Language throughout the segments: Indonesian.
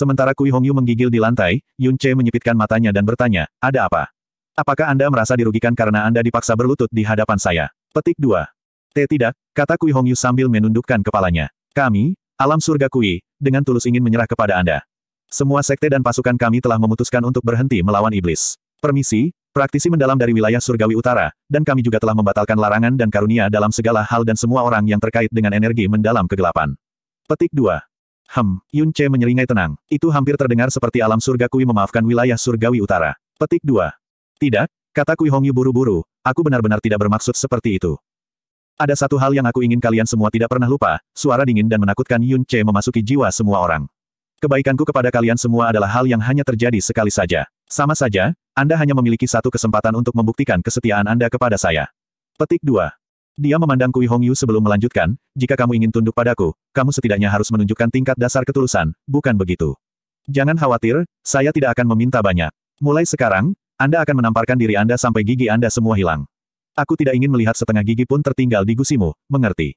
Sementara Kui Hongyu menggigil di lantai, Yun Che menyipitkan matanya dan bertanya, ada apa? Apakah Anda merasa dirugikan karena Anda dipaksa berlutut di hadapan saya? Petik 2. T eh, tidak, kata Kui Hongyu sambil menundukkan kepalanya. Kami, alam surga Kui, dengan tulus ingin menyerah kepada Anda. Semua sekte dan pasukan kami telah memutuskan untuk berhenti melawan iblis. Permisi, praktisi mendalam dari wilayah surgawi utara, dan kami juga telah membatalkan larangan dan karunia dalam segala hal dan semua orang yang terkait dengan energi mendalam kegelapan. Petik 2. Hem, Yun Che menyeringai tenang. Itu hampir terdengar seperti alam surga Kui memaafkan wilayah surgawi utara. Petik 2. Tidak, kata Kui Hongyu buru-buru, aku benar-benar tidak bermaksud seperti itu. Ada satu hal yang aku ingin kalian semua tidak pernah lupa, suara dingin dan menakutkan Yun Che memasuki jiwa semua orang. Kebaikanku kepada kalian semua adalah hal yang hanya terjadi sekali saja. Sama saja, Anda hanya memiliki satu kesempatan untuk membuktikan kesetiaan Anda kepada saya. Petik 2. Dia memandang Kui Hongyu sebelum melanjutkan, jika kamu ingin tunduk padaku, kamu setidaknya harus menunjukkan tingkat dasar ketulusan, bukan begitu. Jangan khawatir, saya tidak akan meminta banyak. Mulai sekarang, Anda akan menamparkan diri Anda sampai gigi Anda semua hilang. Aku tidak ingin melihat setengah gigi pun tertinggal di gusimu, mengerti?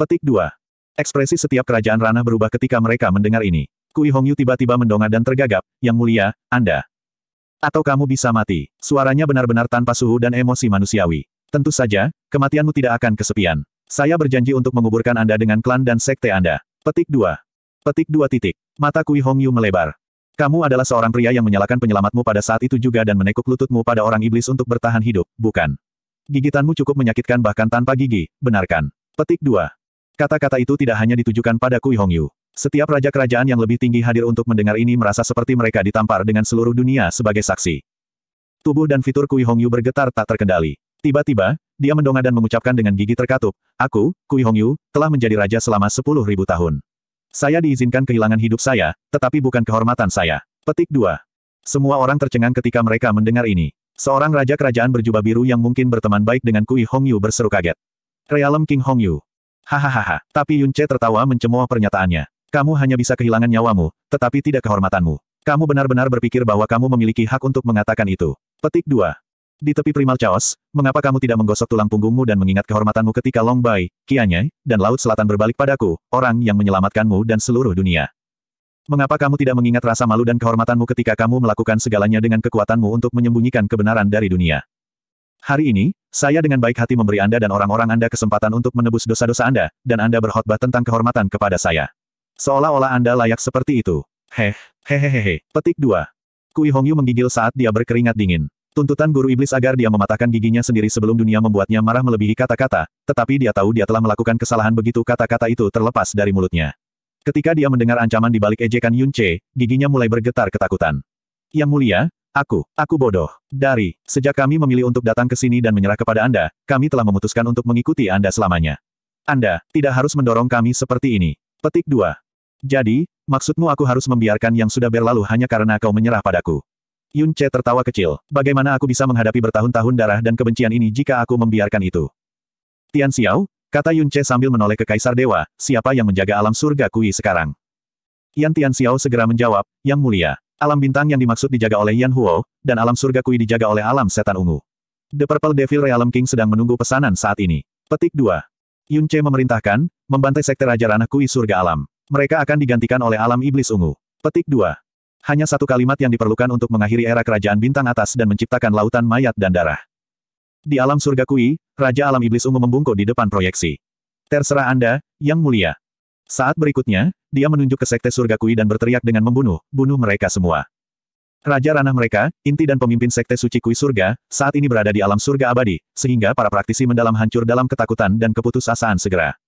Petik 2. Ekspresi setiap kerajaan ranah berubah ketika mereka mendengar ini. Kui Hongyu tiba-tiba mendongak dan tergagap, yang mulia, Anda. Atau kamu bisa mati. Suaranya benar-benar tanpa suhu dan emosi manusiawi. Tentu saja, kematianmu tidak akan kesepian. Saya berjanji untuk menguburkan Anda dengan klan dan sekte Anda. Petik 2. Petik 2 titik. Mata Kui Hong Yu melebar. Kamu adalah seorang pria yang menyalakan penyelamatmu pada saat itu juga dan menekuk lututmu pada orang iblis untuk bertahan hidup, bukan? Gigitanmu cukup menyakitkan bahkan tanpa gigi, benarkan. Petik 2. Kata-kata itu tidak hanya ditujukan pada Kui Hong Yu. Setiap raja kerajaan yang lebih tinggi hadir untuk mendengar ini merasa seperti mereka ditampar dengan seluruh dunia sebagai saksi. Tubuh dan fitur Kui Hong Yu bergetar tak terkendali. Tiba-tiba, dia mendongak dan mengucapkan dengan gigi terkatup, Aku, Kui Hongyu, telah menjadi raja selama sepuluh ribu tahun. Saya diizinkan kehilangan hidup saya, tetapi bukan kehormatan saya. Petik 2. Semua orang tercengang ketika mereka mendengar ini. Seorang raja kerajaan berjubah biru yang mungkin berteman baik dengan Kui Hongyu berseru kaget. Realem King Hongyu. Hahaha, tapi Yun Che tertawa mencemooh pernyataannya. Kamu hanya bisa kehilangan nyawamu, tetapi tidak kehormatanmu. Kamu benar-benar berpikir bahwa kamu memiliki hak untuk mengatakan itu. Petik 2. Di tepi primal chaos, mengapa kamu tidak menggosok tulang punggungmu dan mengingat kehormatanmu ketika Long Bai, Kianye, dan Laut Selatan berbalik padaku, orang yang menyelamatkanmu dan seluruh dunia? Mengapa kamu tidak mengingat rasa malu dan kehormatanmu ketika kamu melakukan segalanya dengan kekuatanmu untuk menyembunyikan kebenaran dari dunia? Hari ini, saya dengan baik hati memberi Anda dan orang-orang Anda kesempatan untuk menebus dosa-dosa Anda, dan Anda berkhotbah tentang kehormatan kepada saya. Seolah-olah Anda layak seperti itu. Heh, hehehehe. Petik 2. Kui Hongyu menggigil saat dia berkeringat dingin. Tuntutan guru iblis agar dia mematahkan giginya sendiri sebelum dunia membuatnya marah melebihi kata-kata, tetapi dia tahu dia telah melakukan kesalahan begitu kata-kata itu terlepas dari mulutnya. Ketika dia mendengar ancaman di balik ejekan Yun Che, giginya mulai bergetar ketakutan. Yang mulia, aku, aku bodoh. Dari, sejak kami memilih untuk datang ke sini dan menyerah kepada Anda, kami telah memutuskan untuk mengikuti Anda selamanya. Anda, tidak harus mendorong kami seperti ini. Petik 2. Jadi, maksudmu aku harus membiarkan yang sudah berlalu hanya karena kau menyerah padaku. Yun Che tertawa kecil. Bagaimana aku bisa menghadapi bertahun-tahun darah dan kebencian ini jika aku membiarkan itu? Tian Xiao, kata Yun Che sambil menoleh ke Kaisar Dewa, siapa yang menjaga alam surga Kui sekarang? Yan Tian Xiao segera menjawab, Yang Mulia, alam bintang yang dimaksud dijaga oleh Yan Huo, dan alam surga Kui dijaga oleh alam setan ungu. The Purple Devil Realm King sedang menunggu pesanan saat ini. Petik 2. Yun Che memerintahkan, membantai sekte Raja Ranah Kui Surga Alam. Mereka akan digantikan oleh alam iblis ungu. Petik 2. Hanya satu kalimat yang diperlukan untuk mengakhiri era kerajaan bintang atas dan menciptakan lautan mayat dan darah. Di alam surga kui, Raja Alam Iblis Ungu membungkuk di depan proyeksi. Terserah Anda, Yang Mulia. Saat berikutnya, dia menunjuk ke sekte surga kui dan berteriak dengan membunuh, bunuh mereka semua. Raja ranah mereka, inti dan pemimpin sekte suci kui surga, saat ini berada di alam surga abadi, sehingga para praktisi mendalam hancur dalam ketakutan dan keputusasaan segera.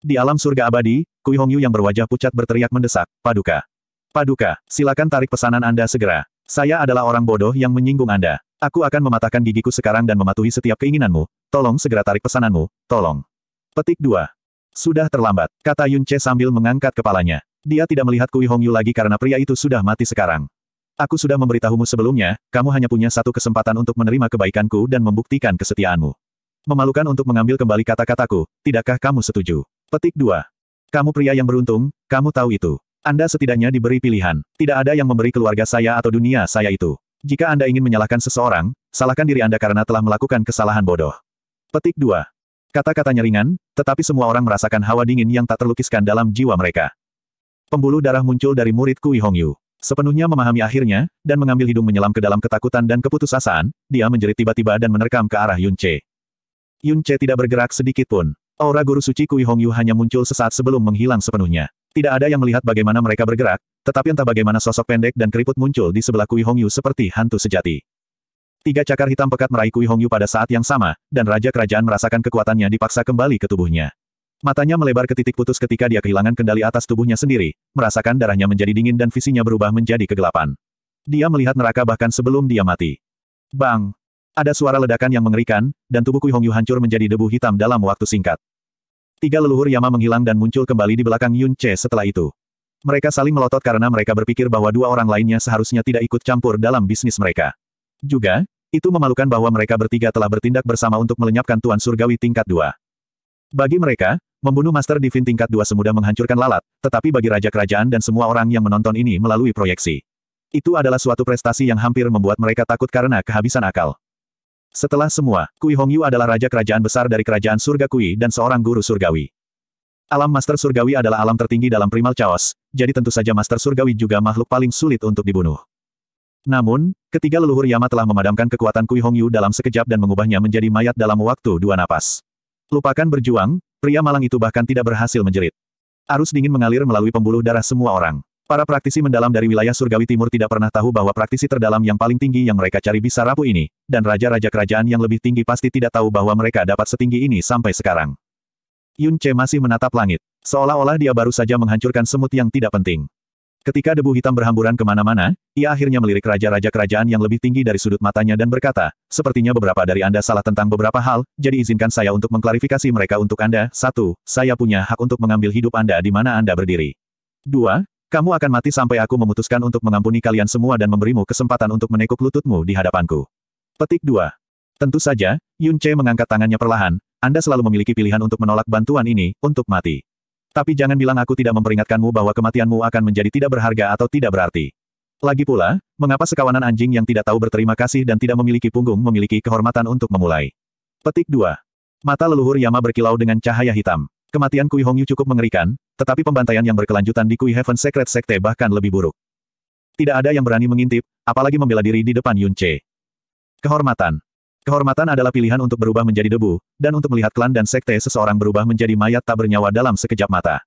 Di alam surga abadi, Kui Hongyu yang berwajah pucat berteriak mendesak, Paduka. Paduka, silakan tarik pesanan Anda segera. Saya adalah orang bodoh yang menyinggung Anda. Aku akan mematahkan gigiku sekarang dan mematuhi setiap keinginanmu. Tolong segera tarik pesananmu, tolong. Petik 2. Sudah terlambat, kata Yun Che sambil mengangkat kepalanya. Dia tidak melihat Kui Hongyu lagi karena pria itu sudah mati sekarang. Aku sudah memberitahumu sebelumnya, kamu hanya punya satu kesempatan untuk menerima kebaikanku dan membuktikan kesetiaanmu. Memalukan untuk mengambil kembali kata-kataku, tidakkah kamu setuju? Petik 2. Kamu pria yang beruntung, kamu tahu itu. Anda setidaknya diberi pilihan. Tidak ada yang memberi keluarga saya atau dunia saya itu. Jika Anda ingin menyalahkan seseorang, salahkan diri Anda karena telah melakukan kesalahan bodoh. Petik 2. Kata-katanya ringan, tetapi semua orang merasakan hawa dingin yang tak terlukiskan dalam jiwa mereka. Pembuluh darah muncul dari murid Kui Yu. Sepenuhnya memahami akhirnya, dan mengambil hidung menyelam ke dalam ketakutan dan keputusasaan, dia menjerit tiba-tiba dan menerkam ke arah Yun Che. Yun Che tidak bergerak sedikit pun. Aura guru suci Kui Yu hanya muncul sesaat sebelum menghilang sepenuhnya. Tidak ada yang melihat bagaimana mereka bergerak, tetapi entah bagaimana sosok pendek dan keriput muncul di sebelah Kui Hongyu seperti hantu sejati. Tiga cakar hitam pekat meraih Kui Hongyu pada saat yang sama, dan Raja Kerajaan merasakan kekuatannya dipaksa kembali ke tubuhnya. Matanya melebar ke titik putus ketika dia kehilangan kendali atas tubuhnya sendiri, merasakan darahnya menjadi dingin dan visinya berubah menjadi kegelapan. Dia melihat neraka bahkan sebelum dia mati. Bang! Ada suara ledakan yang mengerikan, dan tubuh Kui Hongyu hancur menjadi debu hitam dalam waktu singkat. Tiga leluhur Yama menghilang dan muncul kembali di belakang Yun Che setelah itu. Mereka saling melotot karena mereka berpikir bahwa dua orang lainnya seharusnya tidak ikut campur dalam bisnis mereka. Juga, itu memalukan bahwa mereka bertiga telah bertindak bersama untuk melenyapkan Tuan Surgawi tingkat dua. Bagi mereka, membunuh Master Divin tingkat dua semudah menghancurkan lalat, tetapi bagi Raja Kerajaan dan semua orang yang menonton ini melalui proyeksi. Itu adalah suatu prestasi yang hampir membuat mereka takut karena kehabisan akal. Setelah semua, Kui Hongyu adalah raja kerajaan besar dari kerajaan surga Kui dan seorang guru surgawi. Alam Master Surgawi adalah alam tertinggi dalam primal chaos, jadi tentu saja Master Surgawi juga makhluk paling sulit untuk dibunuh. Namun, ketiga leluhur Yama telah memadamkan kekuatan Kui Hongyu dalam sekejap dan mengubahnya menjadi mayat dalam waktu dua napas. Lupakan berjuang, pria malang itu bahkan tidak berhasil menjerit. Arus dingin mengalir melalui pembuluh darah semua orang. Para praktisi mendalam dari wilayah surgawi timur tidak pernah tahu bahwa praktisi terdalam yang paling tinggi yang mereka cari bisa rapuh ini, dan raja-raja kerajaan yang lebih tinggi pasti tidak tahu bahwa mereka dapat setinggi ini sampai sekarang. Yun Che masih menatap langit, seolah-olah dia baru saja menghancurkan semut yang tidak penting. Ketika debu hitam berhamburan kemana-mana, ia akhirnya melirik raja-raja kerajaan yang lebih tinggi dari sudut matanya dan berkata, sepertinya beberapa dari Anda salah tentang beberapa hal, jadi izinkan saya untuk mengklarifikasi mereka untuk Anda. Satu, Saya punya hak untuk mengambil hidup Anda di mana Anda berdiri. Dua, kamu akan mati sampai aku memutuskan untuk mengampuni kalian semua dan memberimu kesempatan untuk menekuk lututmu di hadapanku. Petik 2. Tentu saja, Yun Che mengangkat tangannya perlahan, Anda selalu memiliki pilihan untuk menolak bantuan ini, untuk mati. Tapi jangan bilang aku tidak memperingatkanmu bahwa kematianmu akan menjadi tidak berharga atau tidak berarti. Lagi pula, mengapa sekawanan anjing yang tidak tahu berterima kasih dan tidak memiliki punggung memiliki kehormatan untuk memulai? Petik 2. Mata leluhur Yama berkilau dengan cahaya hitam. Kematian Kui Hongyu cukup mengerikan, tetapi pembantaian yang berkelanjutan di Kui Heaven Secret Sekte bahkan lebih buruk. Tidak ada yang berani mengintip, apalagi membela diri di depan Yun Kehormatan. Kehormatan adalah pilihan untuk berubah menjadi debu, dan untuk melihat klan dan sekte seseorang berubah menjadi mayat tak bernyawa dalam sekejap mata.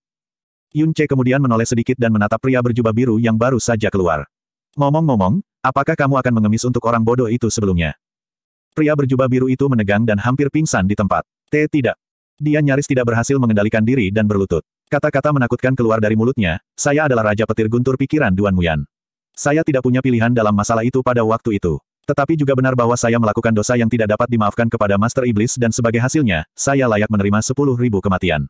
Yun kemudian menoleh sedikit dan menatap pria berjubah biru yang baru saja keluar. Ngomong-ngomong, apakah kamu akan mengemis untuk orang bodoh itu sebelumnya? Pria berjubah biru itu menegang dan hampir pingsan di tempat. T tidak. Dia nyaris tidak berhasil mengendalikan diri dan berlutut. Kata-kata menakutkan keluar dari mulutnya, saya adalah Raja Petir Guntur pikiran Duan Muyan. Saya tidak punya pilihan dalam masalah itu pada waktu itu. Tetapi juga benar bahwa saya melakukan dosa yang tidak dapat dimaafkan kepada Master Iblis dan sebagai hasilnya, saya layak menerima 10.000 kematian.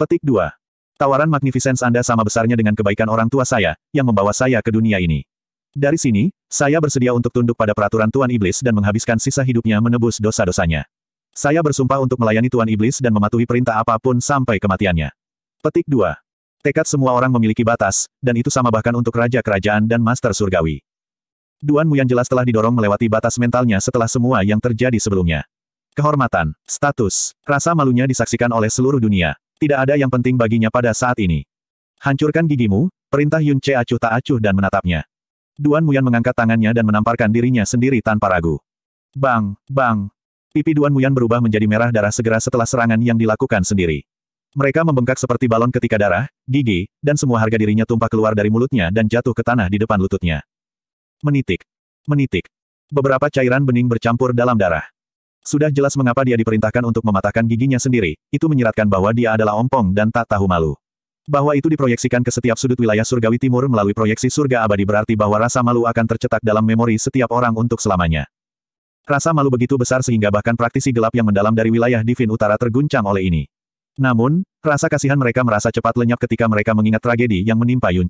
Petik 2. Tawaran magnificence Anda sama besarnya dengan kebaikan orang tua saya, yang membawa saya ke dunia ini. Dari sini, saya bersedia untuk tunduk pada peraturan Tuan Iblis dan menghabiskan sisa hidupnya menebus dosa-dosanya. Saya bersumpah untuk melayani Tuan Iblis dan mematuhi perintah apapun sampai kematiannya. Petik 2. Tekad semua orang memiliki batas, dan itu sama bahkan untuk Raja Kerajaan dan Master Surgawi. Duan Muyan jelas telah didorong melewati batas mentalnya setelah semua yang terjadi sebelumnya. Kehormatan, status, rasa malunya disaksikan oleh seluruh dunia. Tidak ada yang penting baginya pada saat ini. Hancurkan gigimu, perintah Yun Che acuh tak acuh dan menatapnya. Duan Muyan mengangkat tangannya dan menamparkan dirinya sendiri tanpa ragu. Bang, bang, Pipi Duan Muyan berubah menjadi merah darah segera setelah serangan yang dilakukan sendiri. Mereka membengkak seperti balon ketika darah, gigi, dan semua harga dirinya tumpah keluar dari mulutnya dan jatuh ke tanah di depan lututnya. Menitik. Menitik. Beberapa cairan bening bercampur dalam darah. Sudah jelas mengapa dia diperintahkan untuk mematahkan giginya sendiri, itu menyeratkan bahwa dia adalah ompong dan tak tahu malu. Bahwa itu diproyeksikan ke setiap sudut wilayah surgawi timur melalui proyeksi surga abadi berarti bahwa rasa malu akan tercetak dalam memori setiap orang untuk selamanya. Rasa malu begitu besar sehingga bahkan praktisi gelap yang mendalam dari wilayah Divin Utara terguncang oleh ini. Namun, rasa kasihan mereka merasa cepat lenyap ketika mereka mengingat tragedi yang menimpa Yun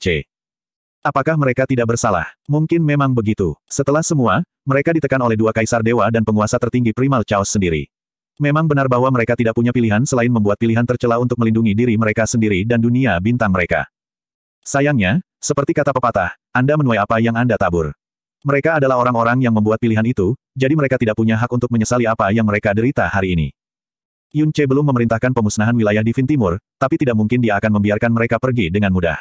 Apakah mereka tidak bersalah? Mungkin memang begitu. Setelah semua, mereka ditekan oleh dua kaisar dewa dan penguasa tertinggi Primal Chaos sendiri. Memang benar bahwa mereka tidak punya pilihan selain membuat pilihan tercela untuk melindungi diri mereka sendiri dan dunia bintang mereka. Sayangnya, seperti kata pepatah, Anda menuai apa yang Anda tabur. Mereka adalah orang-orang yang membuat pilihan itu, jadi mereka tidak punya hak untuk menyesali apa yang mereka derita hari ini. Yun Che belum memerintahkan pemusnahan wilayah di Divin Timur, tapi tidak mungkin dia akan membiarkan mereka pergi dengan mudah.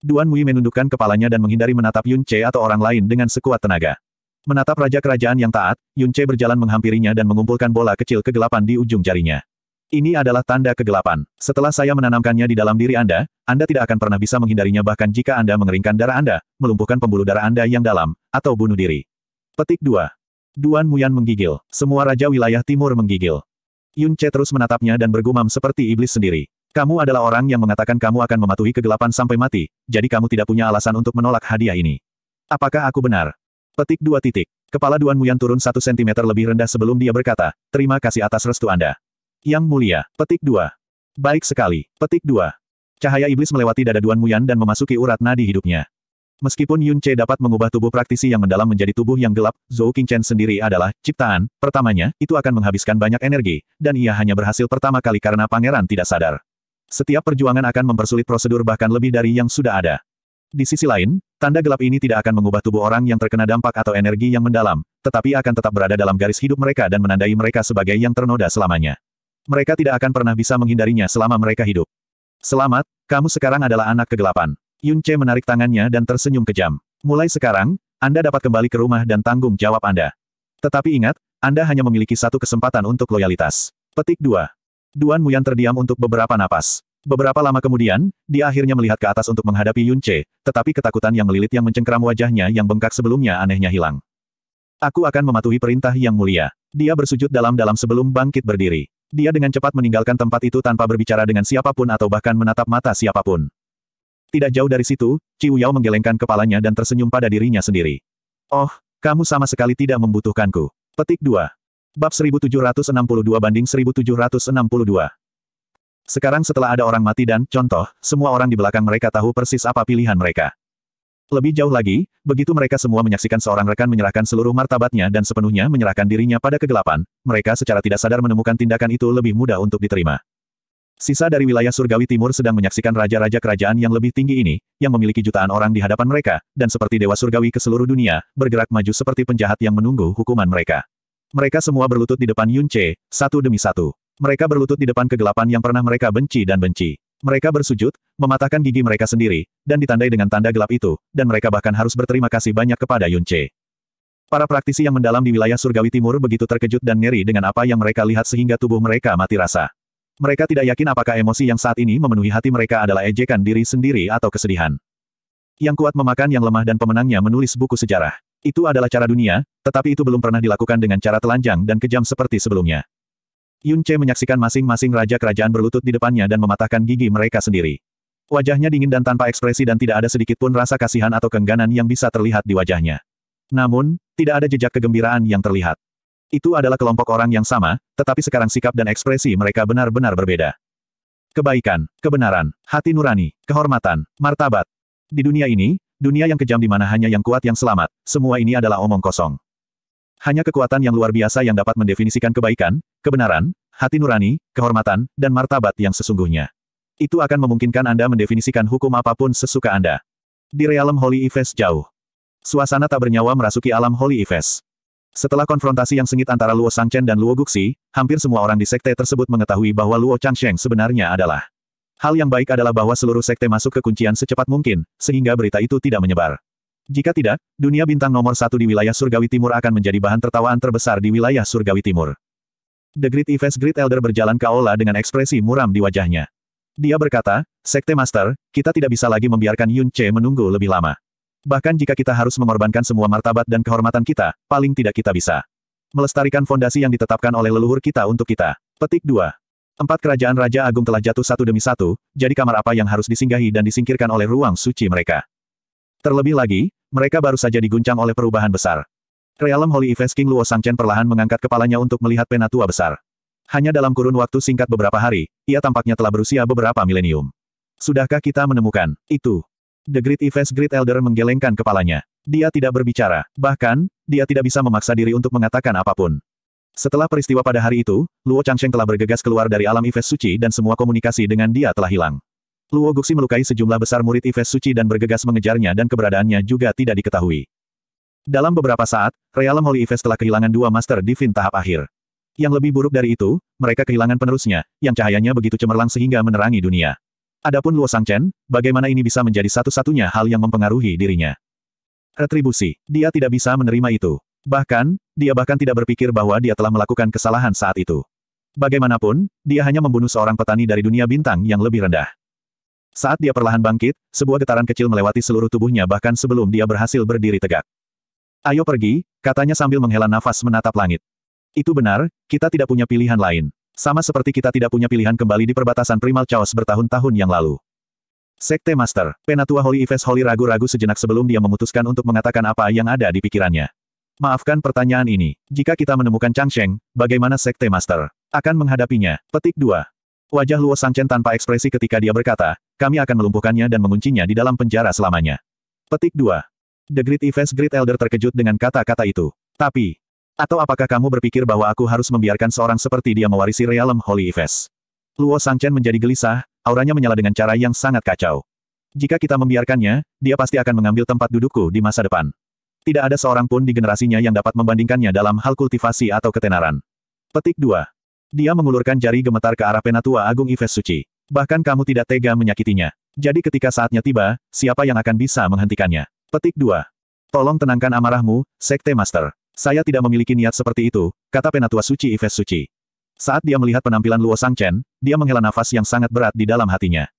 Duan Mui menundukkan kepalanya dan menghindari menatap Yun Che atau orang lain dengan sekuat tenaga. Menatap raja kerajaan yang taat, Yun Che berjalan menghampirinya dan mengumpulkan bola kecil kegelapan di ujung jarinya. Ini adalah tanda kegelapan. Setelah saya menanamkannya di dalam diri Anda, Anda tidak akan pernah bisa menghindarinya bahkan jika Anda mengeringkan darah Anda, melumpuhkan pembuluh darah Anda yang dalam, atau bunuh diri. Petik 2. Duan Muyan menggigil. Semua raja wilayah timur menggigil. Yun Che terus menatapnya dan bergumam seperti iblis sendiri. Kamu adalah orang yang mengatakan kamu akan mematuhi kegelapan sampai mati, jadi kamu tidak punya alasan untuk menolak hadiah ini. Apakah aku benar? Petik dua titik. Kepala Duan Muyan turun satu sentimeter lebih rendah sebelum dia berkata, terima kasih atas restu Anda. Yang mulia, petik 2. Baik sekali, petik 2. Cahaya iblis melewati dada Duan Muyan dan memasuki urat nadi hidupnya. Meskipun Yun Che dapat mengubah tubuh praktisi yang mendalam menjadi tubuh yang gelap, Zhou Qingchen sendiri adalah ciptaan. Pertamanya, itu akan menghabiskan banyak energi, dan ia hanya berhasil pertama kali karena pangeran tidak sadar. Setiap perjuangan akan mempersulit prosedur bahkan lebih dari yang sudah ada. Di sisi lain, tanda gelap ini tidak akan mengubah tubuh orang yang terkena dampak atau energi yang mendalam, tetapi akan tetap berada dalam garis hidup mereka dan menandai mereka sebagai yang ternoda selamanya. Mereka tidak akan pernah bisa menghindarinya selama mereka hidup. Selamat, kamu sekarang adalah anak kegelapan. Yun Che menarik tangannya dan tersenyum kejam. Mulai sekarang, Anda dapat kembali ke rumah dan tanggung jawab Anda. Tetapi ingat, Anda hanya memiliki satu kesempatan untuk loyalitas. Petik 2. Duan Muyan terdiam untuk beberapa napas. Beberapa lama kemudian, dia akhirnya melihat ke atas untuk menghadapi Yun Che, tetapi ketakutan yang melilit yang mencengkram wajahnya yang bengkak sebelumnya anehnya hilang. Aku akan mematuhi perintah yang mulia. Dia bersujud dalam-dalam sebelum bangkit berdiri. Dia dengan cepat meninggalkan tempat itu tanpa berbicara dengan siapapun atau bahkan menatap mata siapapun. Tidak jauh dari situ, Ciu Yao menggelengkan kepalanya dan tersenyum pada dirinya sendiri. Oh, kamu sama sekali tidak membutuhkanku. Petik 2. Bab 1762 banding 1762. Sekarang setelah ada orang mati dan, contoh, semua orang di belakang mereka tahu persis apa pilihan mereka. Lebih jauh lagi, begitu mereka semua menyaksikan seorang rekan menyerahkan seluruh martabatnya dan sepenuhnya menyerahkan dirinya pada kegelapan, mereka secara tidak sadar menemukan tindakan itu lebih mudah untuk diterima. Sisa dari wilayah surgawi timur sedang menyaksikan raja-raja kerajaan yang lebih tinggi ini, yang memiliki jutaan orang di hadapan mereka, dan seperti dewa surgawi ke seluruh dunia, bergerak maju seperti penjahat yang menunggu hukuman mereka. Mereka semua berlutut di depan Yun satu demi satu. Mereka berlutut di depan kegelapan yang pernah mereka benci dan benci. Mereka bersujud, mematahkan gigi mereka sendiri, dan ditandai dengan tanda gelap itu, dan mereka bahkan harus berterima kasih banyak kepada Yun Che. Para praktisi yang mendalam di wilayah surgawi timur begitu terkejut dan ngeri dengan apa yang mereka lihat sehingga tubuh mereka mati rasa. Mereka tidak yakin apakah emosi yang saat ini memenuhi hati mereka adalah ejekan diri sendiri atau kesedihan. Yang kuat memakan yang lemah dan pemenangnya menulis buku sejarah. Itu adalah cara dunia, tetapi itu belum pernah dilakukan dengan cara telanjang dan kejam seperti sebelumnya. Yun Che menyaksikan masing-masing raja kerajaan berlutut di depannya dan mematahkan gigi mereka sendiri. Wajahnya dingin dan tanpa ekspresi dan tidak ada sedikit pun rasa kasihan atau kengganan yang bisa terlihat di wajahnya. Namun, tidak ada jejak kegembiraan yang terlihat. Itu adalah kelompok orang yang sama, tetapi sekarang sikap dan ekspresi mereka benar-benar berbeda. Kebaikan, kebenaran, hati nurani, kehormatan, martabat. Di dunia ini, dunia yang kejam di mana hanya yang kuat yang selamat, semua ini adalah omong kosong. Hanya kekuatan yang luar biasa yang dapat mendefinisikan kebaikan, kebenaran, hati nurani, kehormatan, dan martabat yang sesungguhnya. Itu akan memungkinkan Anda mendefinisikan hukum apapun sesuka Anda. Di realem Holy Ives jauh. Suasana tak bernyawa merasuki alam Holy Ives. Setelah konfrontasi yang sengit antara Luo Sangchen dan Luo Guxi, hampir semua orang di sekte tersebut mengetahui bahwa Luo Changsheng sebenarnya adalah. Hal yang baik adalah bahwa seluruh sekte masuk ke kuncian secepat mungkin, sehingga berita itu tidak menyebar. Jika tidak, dunia bintang nomor satu di wilayah surgawi timur akan menjadi bahan tertawaan terbesar di wilayah surgawi timur. The Great Events Great Elder berjalan ke Aula dengan ekspresi muram di wajahnya. Dia berkata, Sekte Master, kita tidak bisa lagi membiarkan Yun Che menunggu lebih lama. Bahkan jika kita harus mengorbankan semua martabat dan kehormatan kita, paling tidak kita bisa. Melestarikan fondasi yang ditetapkan oleh leluhur kita untuk kita. Petik 2. Empat kerajaan Raja Agung telah jatuh satu demi satu, jadi kamar apa yang harus disinggahi dan disingkirkan oleh ruang suci mereka. Terlebih lagi, mereka baru saja diguncang oleh perubahan besar. Realem Holy Events King Luo Sangchen perlahan mengangkat kepalanya untuk melihat penatua besar. Hanya dalam kurun waktu singkat beberapa hari, ia tampaknya telah berusia beberapa milenium. Sudahkah kita menemukan itu? The Great Events Great Elder menggelengkan kepalanya. Dia tidak berbicara. Bahkan, dia tidak bisa memaksa diri untuk mengatakan apapun. Setelah peristiwa pada hari itu, Luo Changsheng telah bergegas keluar dari alam Ives Suci dan semua komunikasi dengan dia telah hilang. Luo Guxi melukai sejumlah besar murid Ives Suci dan bergegas mengejarnya dan keberadaannya juga tidak diketahui. Dalam beberapa saat, Realm Holy Ives telah kehilangan dua Master Divine tahap akhir. Yang lebih buruk dari itu, mereka kehilangan penerusnya, yang cahayanya begitu cemerlang sehingga menerangi dunia. Adapun Luo Sangchen, bagaimana ini bisa menjadi satu-satunya hal yang mempengaruhi dirinya? Retribusi. Dia tidak bisa menerima itu. Bahkan, dia bahkan tidak berpikir bahwa dia telah melakukan kesalahan saat itu. Bagaimanapun, dia hanya membunuh seorang petani dari dunia bintang yang lebih rendah. Saat dia perlahan bangkit, sebuah getaran kecil melewati seluruh tubuhnya bahkan sebelum dia berhasil berdiri tegak. Ayo pergi, katanya sambil menghela nafas menatap langit. Itu benar, kita tidak punya pilihan lain. Sama seperti kita tidak punya pilihan kembali di perbatasan Primal Chaos bertahun-tahun yang lalu. Sekte Master, Penatua Holy Ives Holy ragu-ragu sejenak sebelum dia memutuskan untuk mengatakan apa yang ada di pikirannya. Maafkan pertanyaan ini, jika kita menemukan Changsheng, bagaimana Sekte Master akan menghadapinya? Petik 2. Wajah Luo Sangchen tanpa ekspresi ketika dia berkata, kami akan melumpuhkannya dan menguncinya di dalam penjara selamanya. Petik 2. The Great Events Great Elder terkejut dengan kata-kata itu. Tapi, atau apakah kamu berpikir bahwa aku harus membiarkan seorang seperti dia mewarisi realem Holy Ives? Luo Sangchen menjadi gelisah, auranya menyala dengan cara yang sangat kacau. Jika kita membiarkannya, dia pasti akan mengambil tempat dudukku di masa depan. Tidak ada seorang pun di generasinya yang dapat membandingkannya dalam hal kultivasi atau ketenaran. Petik 2. Dia mengulurkan jari gemetar ke arah penatua agung Ives Suci. Bahkan kamu tidak tega menyakitinya. Jadi ketika saatnya tiba, siapa yang akan bisa menghentikannya? Petik 2. Tolong tenangkan amarahmu, Sekte Master. Saya tidak memiliki niat seperti itu, kata penatua suci Ives Suci. Saat dia melihat penampilan Luo Sang Chen, dia menghela nafas yang sangat berat di dalam hatinya.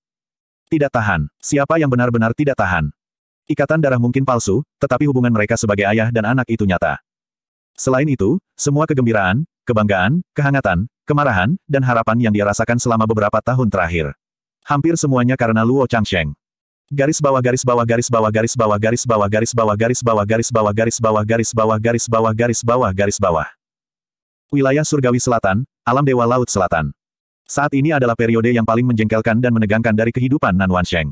Tidak tahan. Siapa yang benar-benar tidak tahan? Ikatan darah mungkin palsu, tetapi hubungan mereka sebagai ayah dan anak itu nyata. Selain itu, semua kegembiraan, kebanggaan, kehangatan, kemarahan, dan harapan yang dia rasakan selama beberapa tahun terakhir. Hampir semuanya karena Luo Changsheng. Garis bawah garis bawah garis bawah garis bawah garis bawah garis bawah garis bawah garis bawah garis bawah garis bawah garis bawah garis bawah garis bawah. Wilayah Surgawi Selatan, Alam Dewa Laut Selatan. Saat ini adalah periode yang paling menjengkelkan dan menegangkan dari kehidupan Nan Wansheng.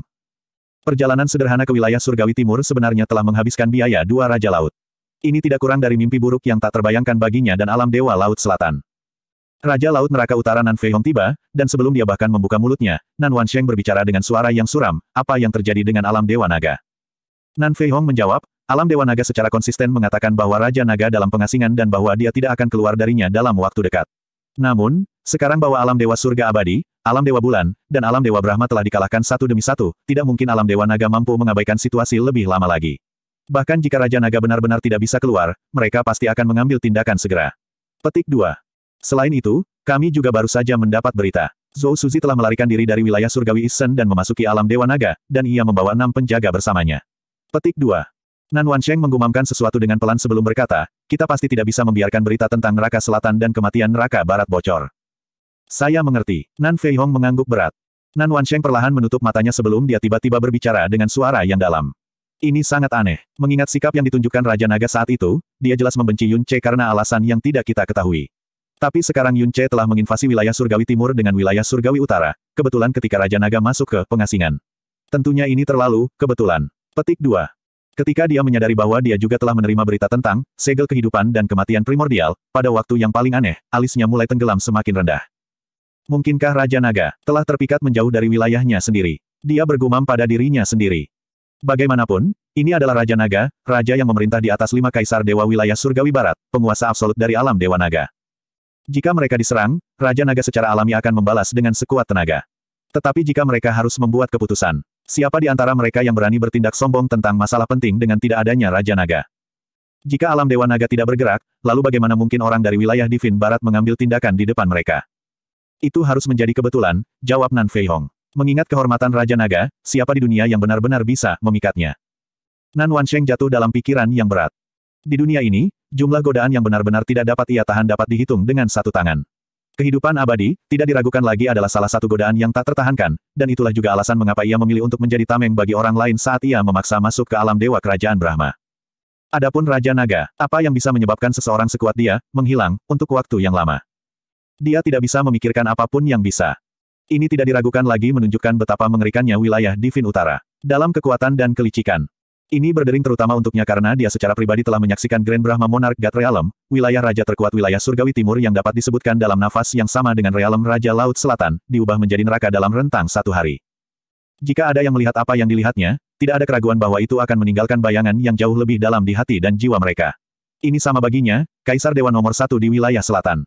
Perjalanan sederhana ke wilayah Surgawi Timur sebenarnya telah menghabiskan biaya dua Raja Laut. Ini tidak kurang dari mimpi buruk yang tak terbayangkan baginya dan alam Dewa Laut Selatan. Raja Laut Neraka Utara Nan Feihong tiba, dan sebelum dia bahkan membuka mulutnya, Nan Sheng berbicara dengan suara yang suram, apa yang terjadi dengan alam Dewa Naga? Nan Feihong menjawab, alam Dewa Naga secara konsisten mengatakan bahwa Raja Naga dalam pengasingan dan bahwa dia tidak akan keluar darinya dalam waktu dekat. Namun, sekarang bahwa alam Dewa Surga Abadi, alam Dewa Bulan, dan alam Dewa Brahma telah dikalahkan satu demi satu, tidak mungkin alam Dewa Naga mampu mengabaikan situasi lebih lama lagi. Bahkan jika Raja Naga benar-benar tidak bisa keluar, mereka pasti akan mengambil tindakan segera. Petik 2. Selain itu, kami juga baru saja mendapat berita. Zhou Suzi telah melarikan diri dari wilayah surgawi Isen dan memasuki alam Dewa Naga, dan ia membawa enam penjaga bersamanya. Petik 2. Nan Wansheng menggumamkan sesuatu dengan pelan sebelum berkata, kita pasti tidak bisa membiarkan berita tentang neraka selatan dan kematian neraka barat bocor. Saya mengerti. Nan Feihong mengangguk berat. Nan Wansheng perlahan menutup matanya sebelum dia tiba-tiba berbicara dengan suara yang dalam. Ini sangat aneh. Mengingat sikap yang ditunjukkan Raja Naga saat itu, dia jelas membenci Yun Che karena alasan yang tidak kita ketahui. Tapi sekarang Yunce telah menginvasi wilayah surgawi timur dengan wilayah surgawi utara, kebetulan ketika Raja Naga masuk ke pengasingan. Tentunya ini terlalu, kebetulan. Petik 2. Ketika dia menyadari bahwa dia juga telah menerima berita tentang segel kehidupan dan kematian primordial, pada waktu yang paling aneh, alisnya mulai tenggelam semakin rendah. Mungkinkah Raja Naga telah terpikat menjauh dari wilayahnya sendiri? Dia bergumam pada dirinya sendiri. Bagaimanapun, ini adalah Raja Naga, raja yang memerintah di atas lima kaisar dewa wilayah surgawi barat, penguasa absolut dari alam dewa naga. Jika mereka diserang, Raja Naga secara alami akan membalas dengan sekuat tenaga. Tetapi jika mereka harus membuat keputusan, siapa di antara mereka yang berani bertindak sombong tentang masalah penting dengan tidak adanya Raja Naga? Jika alam Dewa Naga tidak bergerak, lalu bagaimana mungkin orang dari wilayah Divin Barat mengambil tindakan di depan mereka? Itu harus menjadi kebetulan, jawab Nan Fei Hong, Mengingat kehormatan Raja Naga, siapa di dunia yang benar-benar bisa memikatnya? Nan Wan Sheng jatuh dalam pikiran yang berat. Di dunia ini, jumlah godaan yang benar-benar tidak dapat ia tahan dapat dihitung dengan satu tangan. Kehidupan abadi, tidak diragukan lagi adalah salah satu godaan yang tak tertahankan, dan itulah juga alasan mengapa ia memilih untuk menjadi tameng bagi orang lain saat ia memaksa masuk ke alam dewa kerajaan Brahma. Adapun Raja Naga, apa yang bisa menyebabkan seseorang sekuat dia, menghilang, untuk waktu yang lama. Dia tidak bisa memikirkan apapun yang bisa. Ini tidak diragukan lagi menunjukkan betapa mengerikannya wilayah Divin Utara. Dalam kekuatan dan kelicikan, ini berdering terutama untuknya karena dia secara pribadi telah menyaksikan Grand Brahma Monarch God Realm, wilayah raja terkuat wilayah surgawi timur yang dapat disebutkan dalam nafas yang sama dengan realm Raja Laut Selatan, diubah menjadi neraka dalam rentang satu hari. Jika ada yang melihat apa yang dilihatnya, tidak ada keraguan bahwa itu akan meninggalkan bayangan yang jauh lebih dalam di hati dan jiwa mereka. Ini sama baginya, Kaisar Dewa nomor satu di wilayah selatan.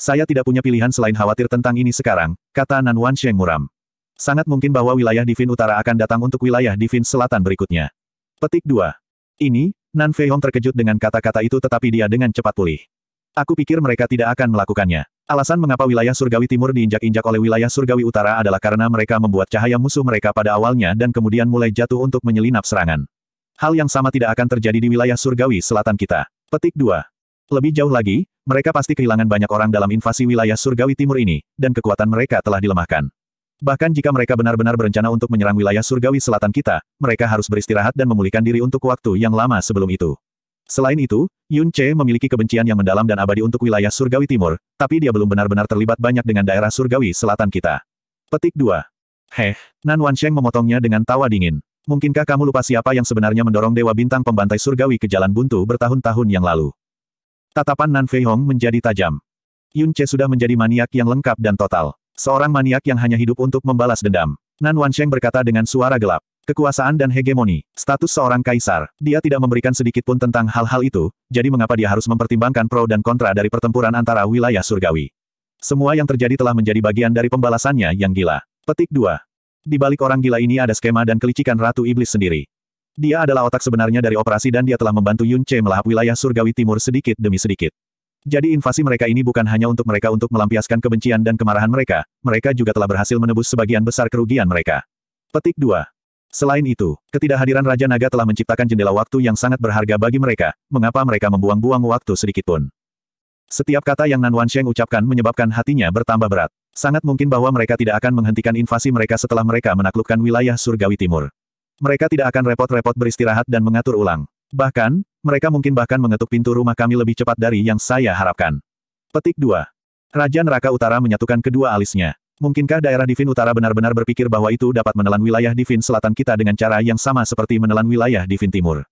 Saya tidak punya pilihan selain khawatir tentang ini sekarang, kata Nan Sheng Muram. Sangat mungkin bahwa wilayah Divin Utara akan datang untuk wilayah Divin Selatan berikutnya. Petik 2. Ini, Nan Feihong terkejut dengan kata-kata itu tetapi dia dengan cepat pulih. Aku pikir mereka tidak akan melakukannya. Alasan mengapa wilayah surgawi timur diinjak-injak oleh wilayah surgawi utara adalah karena mereka membuat cahaya musuh mereka pada awalnya dan kemudian mulai jatuh untuk menyelinap serangan. Hal yang sama tidak akan terjadi di wilayah surgawi selatan kita. Petik 2. Lebih jauh lagi, mereka pasti kehilangan banyak orang dalam invasi wilayah surgawi timur ini, dan kekuatan mereka telah dilemahkan. Bahkan jika mereka benar-benar berencana untuk menyerang wilayah surgawi selatan kita, mereka harus beristirahat dan memulihkan diri untuk waktu yang lama sebelum itu. Selain itu, Yun Che memiliki kebencian yang mendalam dan abadi untuk wilayah surgawi timur, tapi dia belum benar-benar terlibat banyak dengan daerah surgawi selatan kita. Petik 2. Heh, Nan Wan Wansheng memotongnya dengan tawa dingin. Mungkinkah kamu lupa siapa yang sebenarnya mendorong Dewa Bintang Pembantai Surgawi ke jalan buntu bertahun-tahun yang lalu? Tatapan Nan Fei Hong menjadi tajam. Yun Che sudah menjadi maniak yang lengkap dan total. Seorang maniak yang hanya hidup untuk membalas dendam. Nan Wansheng berkata dengan suara gelap. Kekuasaan dan hegemoni, status seorang kaisar, dia tidak memberikan sedikit pun tentang hal-hal itu, jadi mengapa dia harus mempertimbangkan pro dan kontra dari pertempuran antara wilayah surgawi. Semua yang terjadi telah menjadi bagian dari pembalasannya yang gila. Petik 2. Di balik orang gila ini ada skema dan kelicikan Ratu Iblis sendiri. Dia adalah otak sebenarnya dari operasi dan dia telah membantu Yun Che melahap wilayah surgawi timur sedikit demi sedikit. Jadi invasi mereka ini bukan hanya untuk mereka untuk melampiaskan kebencian dan kemarahan mereka, mereka juga telah berhasil menebus sebagian besar kerugian mereka. Petik 2. Selain itu, ketidakhadiran Raja Naga telah menciptakan jendela waktu yang sangat berharga bagi mereka, mengapa mereka membuang-buang waktu sedikitpun. Setiap kata yang Nan Wansheng ucapkan menyebabkan hatinya bertambah berat. Sangat mungkin bahwa mereka tidak akan menghentikan invasi mereka setelah mereka menaklukkan wilayah surgawi timur. Mereka tidak akan repot-repot beristirahat dan mengatur ulang. Bahkan, mereka mungkin bahkan mengetuk pintu rumah kami lebih cepat dari yang saya harapkan. Petik 2. Raja Neraka Utara menyatukan kedua alisnya. Mungkinkah daerah Divin Utara benar-benar berpikir bahwa itu dapat menelan wilayah Divin Selatan kita dengan cara yang sama seperti menelan wilayah Divin Timur?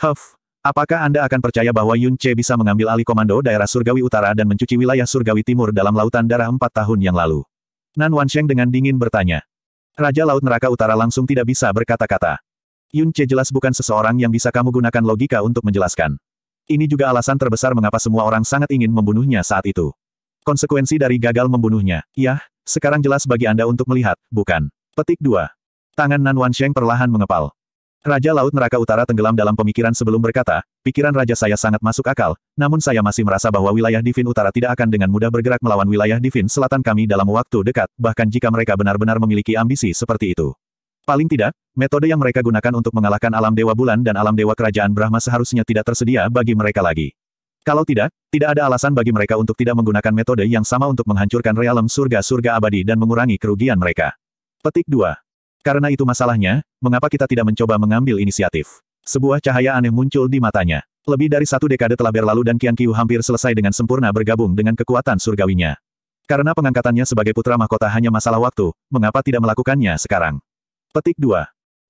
Huff, apakah Anda akan percaya bahwa Yun Che bisa mengambil alih komando daerah Surgawi Utara dan mencuci wilayah Surgawi Timur dalam Lautan Darah empat tahun yang lalu? Nan Wansheng dengan dingin bertanya. Raja Laut Neraka Utara langsung tidak bisa berkata-kata. Yun Che jelas bukan seseorang yang bisa kamu gunakan logika untuk menjelaskan. Ini juga alasan terbesar mengapa semua orang sangat ingin membunuhnya saat itu. Konsekuensi dari gagal membunuhnya, yah, sekarang jelas bagi Anda untuk melihat, bukan? Petik 2. Tangan Nan Wansheng perlahan mengepal. Raja Laut Neraka Utara tenggelam dalam pemikiran sebelum berkata, pikiran raja saya sangat masuk akal, namun saya masih merasa bahwa wilayah Divin Utara tidak akan dengan mudah bergerak melawan wilayah Divin Selatan kami dalam waktu dekat, bahkan jika mereka benar-benar memiliki ambisi seperti itu. Paling tidak, metode yang mereka gunakan untuk mengalahkan alam dewa bulan dan alam dewa kerajaan Brahma seharusnya tidak tersedia bagi mereka lagi. Kalau tidak, tidak ada alasan bagi mereka untuk tidak menggunakan metode yang sama untuk menghancurkan realem surga-surga abadi dan mengurangi kerugian mereka. Petik 2. Karena itu masalahnya, mengapa kita tidak mencoba mengambil inisiatif? Sebuah cahaya aneh muncul di matanya. Lebih dari satu dekade telah berlalu dan Kian Qiu hampir selesai dengan sempurna bergabung dengan kekuatan surgawinya. Karena pengangkatannya sebagai putra mahkota hanya masalah waktu, mengapa tidak melakukannya sekarang? Petik 2.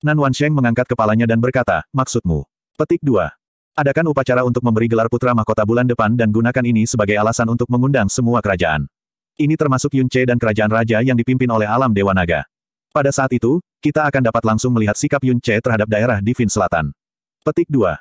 Nan Wansheng mengangkat kepalanya dan berkata, maksudmu. Petik 2. Adakan upacara untuk memberi gelar putra mahkota bulan depan dan gunakan ini sebagai alasan untuk mengundang semua kerajaan. Ini termasuk Yunche dan kerajaan raja yang dipimpin oleh alam Dewa Naga. Pada saat itu, kita akan dapat langsung melihat sikap Yunche terhadap daerah Divin Selatan. Petik 2.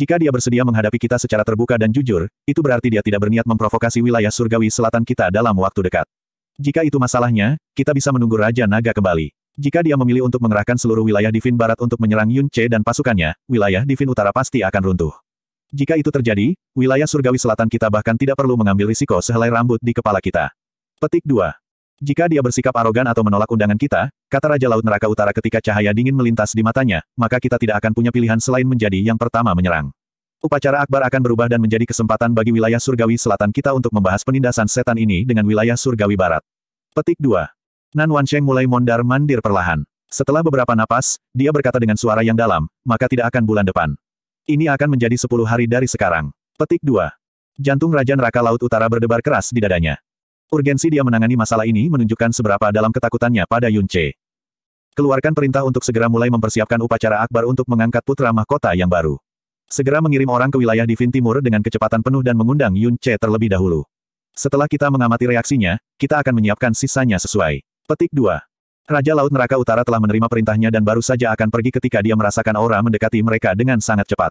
Jika dia bersedia menghadapi kita secara terbuka dan jujur, itu berarti dia tidak berniat memprovokasi wilayah surgawi selatan kita dalam waktu dekat. Jika itu masalahnya, kita bisa menunggu Raja Naga kembali. Jika dia memilih untuk mengerahkan seluruh wilayah Divin Barat untuk menyerang Yun Che dan pasukannya, wilayah Divin Utara pasti akan runtuh. Jika itu terjadi, wilayah surgawi selatan kita bahkan tidak perlu mengambil risiko sehelai rambut di kepala kita. Petik 2. Jika dia bersikap arogan atau menolak undangan kita, kata Raja Laut Neraka Utara ketika cahaya dingin melintas di matanya, maka kita tidak akan punya pilihan selain menjadi yang pertama menyerang. Upacara akbar akan berubah dan menjadi kesempatan bagi wilayah surgawi selatan kita untuk membahas penindasan setan ini dengan wilayah surgawi barat. Petik 2. Nan Wansheng mulai mondar-mandir perlahan. Setelah beberapa napas, dia berkata dengan suara yang dalam, maka tidak akan bulan depan. Ini akan menjadi sepuluh hari dari sekarang. Petik 2. Jantung Raja Neraka Laut Utara berdebar keras di dadanya. Urgensi dia menangani masalah ini menunjukkan seberapa dalam ketakutannya pada Yun Che. Keluarkan perintah untuk segera mulai mempersiapkan upacara akbar untuk mengangkat putra mahkota yang baru. Segera mengirim orang ke wilayah Divin Timur dengan kecepatan penuh dan mengundang Yun Che terlebih dahulu. Setelah kita mengamati reaksinya, kita akan menyiapkan sisanya sesuai. Petik 2. Raja Laut Neraka Utara telah menerima perintahnya dan baru saja akan pergi ketika dia merasakan aura mendekati mereka dengan sangat cepat.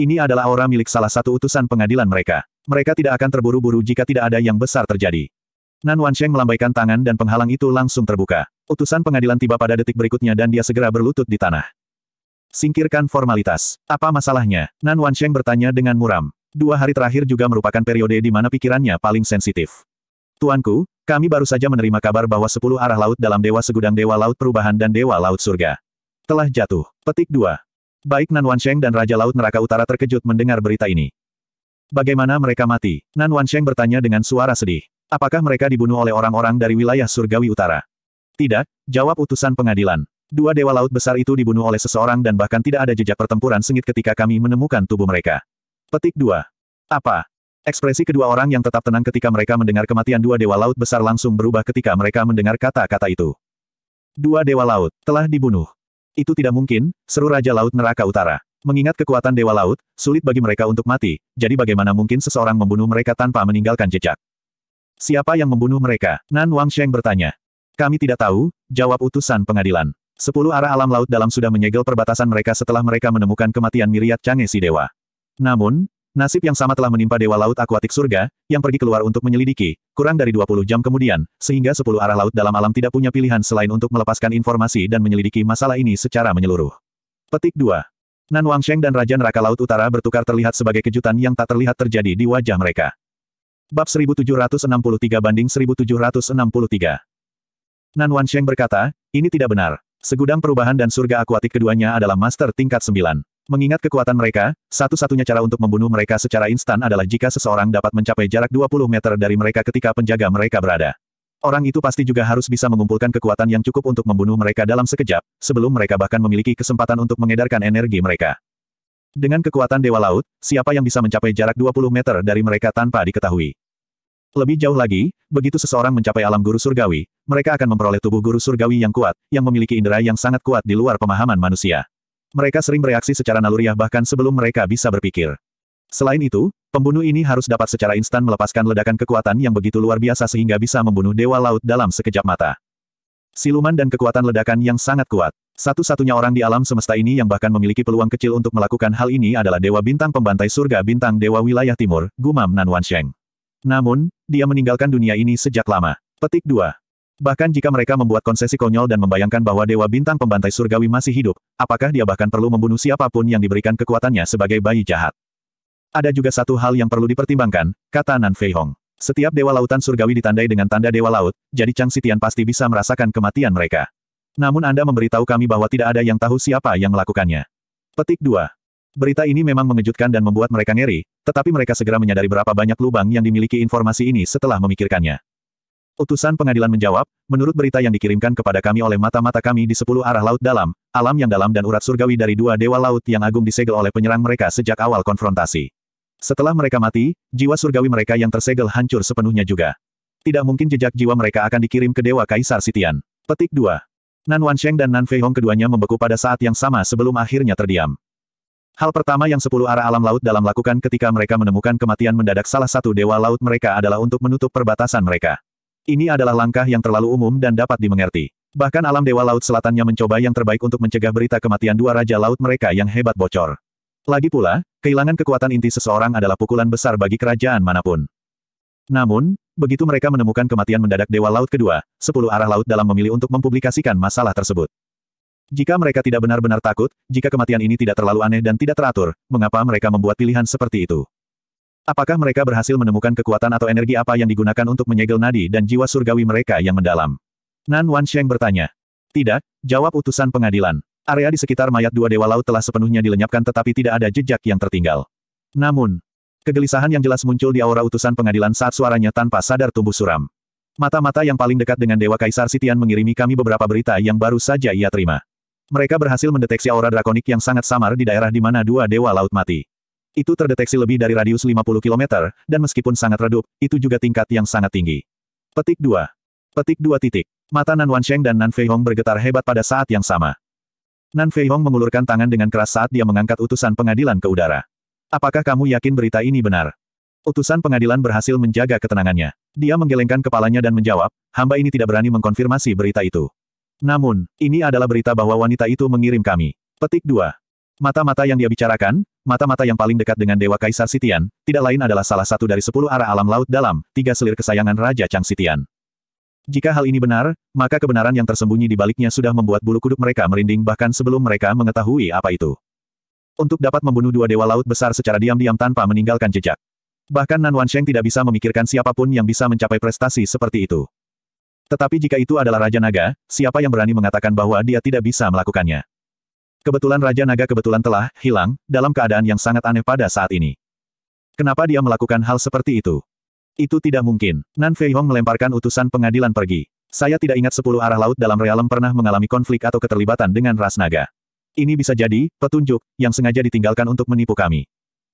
Ini adalah aura milik salah satu utusan pengadilan mereka. Mereka tidak akan terburu-buru jika tidak ada yang besar terjadi. Nan Wansheng melambaikan tangan dan penghalang itu langsung terbuka. Utusan pengadilan tiba pada detik berikutnya dan dia segera berlutut di tanah. Singkirkan formalitas. Apa masalahnya? Nan Wansheng bertanya dengan muram. Dua hari terakhir juga merupakan periode di mana pikirannya paling sensitif. Tuanku, kami baru saja menerima kabar bahwa sepuluh arah laut dalam Dewa Segudang Dewa Laut Perubahan dan Dewa Laut Surga telah jatuh. Petik 2. Baik Nan Wansheng dan Raja Laut Neraka Utara terkejut mendengar berita ini. Bagaimana mereka mati? Nan Wansheng bertanya dengan suara sedih. Apakah mereka dibunuh oleh orang-orang dari wilayah Surgawi Utara? Tidak, jawab utusan pengadilan. Dua dewa laut besar itu dibunuh oleh seseorang dan bahkan tidak ada jejak pertempuran sengit ketika kami menemukan tubuh mereka. Petik 2. Apa? Ekspresi kedua orang yang tetap tenang ketika mereka mendengar kematian dua dewa laut besar langsung berubah ketika mereka mendengar kata-kata itu. Dua dewa laut telah dibunuh. Itu tidak mungkin, seru Raja Laut Neraka Utara. Mengingat kekuatan dewa laut, sulit bagi mereka untuk mati, jadi bagaimana mungkin seseorang membunuh mereka tanpa meninggalkan jejak? Siapa yang membunuh mereka? Nan Wang Sheng bertanya. Kami tidak tahu, jawab utusan pengadilan. Sepuluh arah alam laut dalam sudah menyegel perbatasan mereka setelah mereka menemukan kematian miriat Chang'e si dewa. Namun, Nasib yang sama telah menimpa Dewa Laut Akuatik Surga, yang pergi keluar untuk menyelidiki, kurang dari 20 jam kemudian, sehingga 10 arah laut dalam alam tidak punya pilihan selain untuk melepaskan informasi dan menyelidiki masalah ini secara menyeluruh. Petik 2. Nan Wangsheng dan Raja Neraka Laut Utara bertukar terlihat sebagai kejutan yang tak terlihat terjadi di wajah mereka. Bab 1763 banding 1763 Nan Wansheng berkata, ini tidak benar. Segudang perubahan dan surga akuatik keduanya adalah master tingkat 9. Mengingat kekuatan mereka, satu-satunya cara untuk membunuh mereka secara instan adalah jika seseorang dapat mencapai jarak 20 meter dari mereka ketika penjaga mereka berada. Orang itu pasti juga harus bisa mengumpulkan kekuatan yang cukup untuk membunuh mereka dalam sekejap, sebelum mereka bahkan memiliki kesempatan untuk mengedarkan energi mereka. Dengan kekuatan Dewa Laut, siapa yang bisa mencapai jarak 20 meter dari mereka tanpa diketahui? Lebih jauh lagi, begitu seseorang mencapai alam guru surgawi, mereka akan memperoleh tubuh guru surgawi yang kuat, yang memiliki indera yang sangat kuat di luar pemahaman manusia. Mereka sering bereaksi secara naluriah bahkan sebelum mereka bisa berpikir. Selain itu, pembunuh ini harus dapat secara instan melepaskan ledakan kekuatan yang begitu luar biasa sehingga bisa membunuh Dewa Laut dalam sekejap mata. Siluman dan kekuatan ledakan yang sangat kuat. Satu-satunya orang di alam semesta ini yang bahkan memiliki peluang kecil untuk melakukan hal ini adalah Dewa Bintang Pembantai Surga Bintang Dewa Wilayah Timur, Gumam Nan Wansheng. Namun, dia meninggalkan dunia ini sejak lama. Petik 2. Bahkan jika mereka membuat konsesi konyol dan membayangkan bahwa Dewa Bintang Pembantai Surgawi masih hidup, apakah dia bahkan perlu membunuh siapapun yang diberikan kekuatannya sebagai bayi jahat? Ada juga satu hal yang perlu dipertimbangkan, kata Nan Fei Hong. Setiap Dewa Lautan Surgawi ditandai dengan tanda Dewa Laut, jadi Chang Sitian pasti bisa merasakan kematian mereka. Namun Anda memberitahu kami bahwa tidak ada yang tahu siapa yang melakukannya. Petik 2. Berita ini memang mengejutkan dan membuat mereka ngeri, tetapi mereka segera menyadari berapa banyak lubang yang dimiliki informasi ini setelah memikirkannya. Utusan pengadilan menjawab, menurut berita yang dikirimkan kepada kami oleh mata-mata kami di sepuluh arah laut dalam, alam yang dalam dan urat surgawi dari dua dewa laut yang agung disegel oleh penyerang mereka sejak awal konfrontasi. Setelah mereka mati, jiwa surgawi mereka yang tersegel hancur sepenuhnya juga. Tidak mungkin jejak jiwa mereka akan dikirim ke Dewa Kaisar Sitian. Petik 2. Nan wan sheng dan Nan hong keduanya membeku pada saat yang sama sebelum akhirnya terdiam. Hal pertama yang sepuluh arah alam laut dalam lakukan ketika mereka menemukan kematian mendadak salah satu dewa laut mereka adalah untuk menutup perbatasan mereka. Ini adalah langkah yang terlalu umum dan dapat dimengerti. Bahkan alam dewa laut selatannya mencoba yang terbaik untuk mencegah berita kematian dua raja laut mereka yang hebat bocor. Lagi pula, kehilangan kekuatan inti seseorang adalah pukulan besar bagi kerajaan manapun. Namun, begitu mereka menemukan kematian mendadak dewa laut kedua, sepuluh arah laut dalam memilih untuk mempublikasikan masalah tersebut. Jika mereka tidak benar-benar takut, jika kematian ini tidak terlalu aneh dan tidak teratur, mengapa mereka membuat pilihan seperti itu? Apakah mereka berhasil menemukan kekuatan atau energi apa yang digunakan untuk menyegel nadi dan jiwa surgawi mereka yang mendalam? Nan Wansheng bertanya. Tidak, jawab utusan pengadilan. Area di sekitar mayat dua dewa laut telah sepenuhnya dilenyapkan tetapi tidak ada jejak yang tertinggal. Namun, kegelisahan yang jelas muncul di aura utusan pengadilan saat suaranya tanpa sadar tumbuh suram. Mata-mata yang paling dekat dengan Dewa Kaisar Sitian mengirimi kami beberapa berita yang baru saja ia terima. Mereka berhasil mendeteksi aura drakonik yang sangat samar di daerah di mana dua Dewa Laut mati. Itu terdeteksi lebih dari radius 50 km, dan meskipun sangat redup, itu juga tingkat yang sangat tinggi. Petik 2. Petik 2 titik. Mata Nan Wansheng dan Nan Feihong bergetar hebat pada saat yang sama. Nan Feihong mengulurkan tangan dengan keras saat dia mengangkat utusan pengadilan ke udara. Apakah kamu yakin berita ini benar? Utusan pengadilan berhasil menjaga ketenangannya. Dia menggelengkan kepalanya dan menjawab, hamba ini tidak berani mengkonfirmasi berita itu. Namun, ini adalah berita bahwa wanita itu mengirim kami. Petik 2. Mata-mata yang dia bicarakan, mata-mata yang paling dekat dengan Dewa Kaisar Sitian, tidak lain adalah salah satu dari sepuluh arah alam laut dalam, tiga selir kesayangan Raja Chang Sitian. Jika hal ini benar, maka kebenaran yang tersembunyi di baliknya sudah membuat bulu kuduk mereka merinding bahkan sebelum mereka mengetahui apa itu. Untuk dapat membunuh dua dewa laut besar secara diam-diam tanpa meninggalkan jejak. Bahkan Nan Wan Sheng tidak bisa memikirkan siapapun yang bisa mencapai prestasi seperti itu. Tetapi jika itu adalah Raja Naga, siapa yang berani mengatakan bahwa dia tidak bisa melakukannya? Kebetulan Raja Naga kebetulan telah hilang, dalam keadaan yang sangat aneh pada saat ini. Kenapa dia melakukan hal seperti itu? Itu tidak mungkin. Nan Fei Hong melemparkan utusan pengadilan pergi. Saya tidak ingat sepuluh arah laut dalam realem pernah mengalami konflik atau keterlibatan dengan ras naga. Ini bisa jadi, petunjuk, yang sengaja ditinggalkan untuk menipu kami.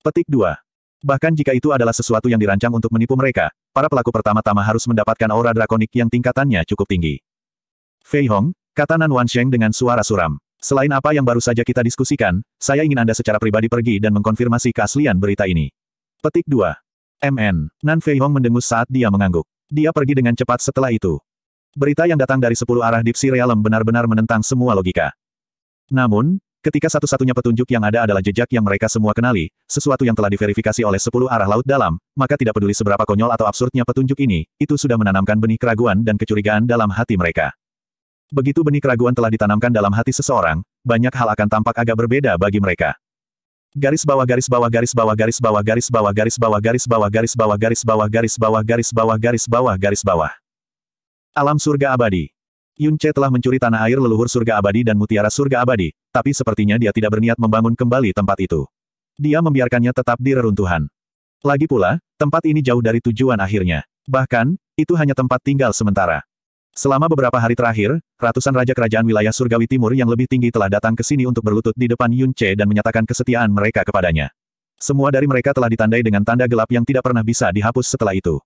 Petik 2. Bahkan jika itu adalah sesuatu yang dirancang untuk menipu mereka, para pelaku pertama-tama harus mendapatkan aura drakonik yang tingkatannya cukup tinggi. Fei Hong, kata Nan Wansheng dengan suara suram. Selain apa yang baru saja kita diskusikan, saya ingin Anda secara pribadi pergi dan mengkonfirmasi keaslian berita ini. Petik 2. MN. Nan Fei Hong mendengus saat dia mengangguk. Dia pergi dengan cepat setelah itu. Berita yang datang dari sepuluh arah Dipsi Realm benar-benar menentang semua logika. Namun, ketika satu-satunya petunjuk yang ada adalah jejak yang mereka semua kenali, sesuatu yang telah diverifikasi oleh sepuluh arah laut dalam, maka tidak peduli seberapa konyol atau absurdnya petunjuk ini, itu sudah menanamkan benih keraguan dan kecurigaan dalam hati mereka. Begitu benih keraguan telah ditanamkan dalam hati seseorang, banyak hal akan tampak agak berbeda bagi mereka. Garis bawah garis bawah garis bawah garis bawah garis bawah garis bawah garis bawah garis bawah garis bawah garis bawah garis bawah garis bawah garis bawah. Alam surga abadi. Yun Che telah mencuri tanah air leluhur surga abadi dan mutiara surga abadi, tapi sepertinya dia tidak berniat membangun kembali tempat itu. Dia membiarkannya tetap di reruntuhan. Lagi pula, tempat ini jauh dari tujuan akhirnya. Bahkan, itu hanya tempat tinggal sementara. Selama beberapa hari terakhir, ratusan raja kerajaan wilayah surgawi timur yang lebih tinggi telah datang ke sini untuk berlutut di depan Yun Che dan menyatakan kesetiaan mereka kepadanya. Semua dari mereka telah ditandai dengan tanda gelap yang tidak pernah bisa dihapus setelah itu.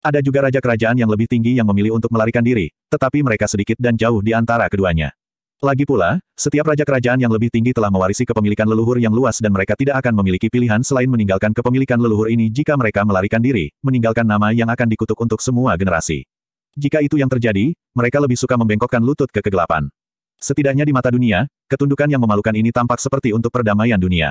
Ada juga raja kerajaan yang lebih tinggi yang memilih untuk melarikan diri, tetapi mereka sedikit dan jauh di antara keduanya. Lagi pula, setiap raja kerajaan yang lebih tinggi telah mewarisi kepemilikan leluhur yang luas dan mereka tidak akan memiliki pilihan selain meninggalkan kepemilikan leluhur ini jika mereka melarikan diri, meninggalkan nama yang akan dikutuk untuk semua generasi. Jika itu yang terjadi, mereka lebih suka membengkokkan lutut ke kegelapan. Setidaknya di mata dunia, ketundukan yang memalukan ini tampak seperti untuk perdamaian dunia.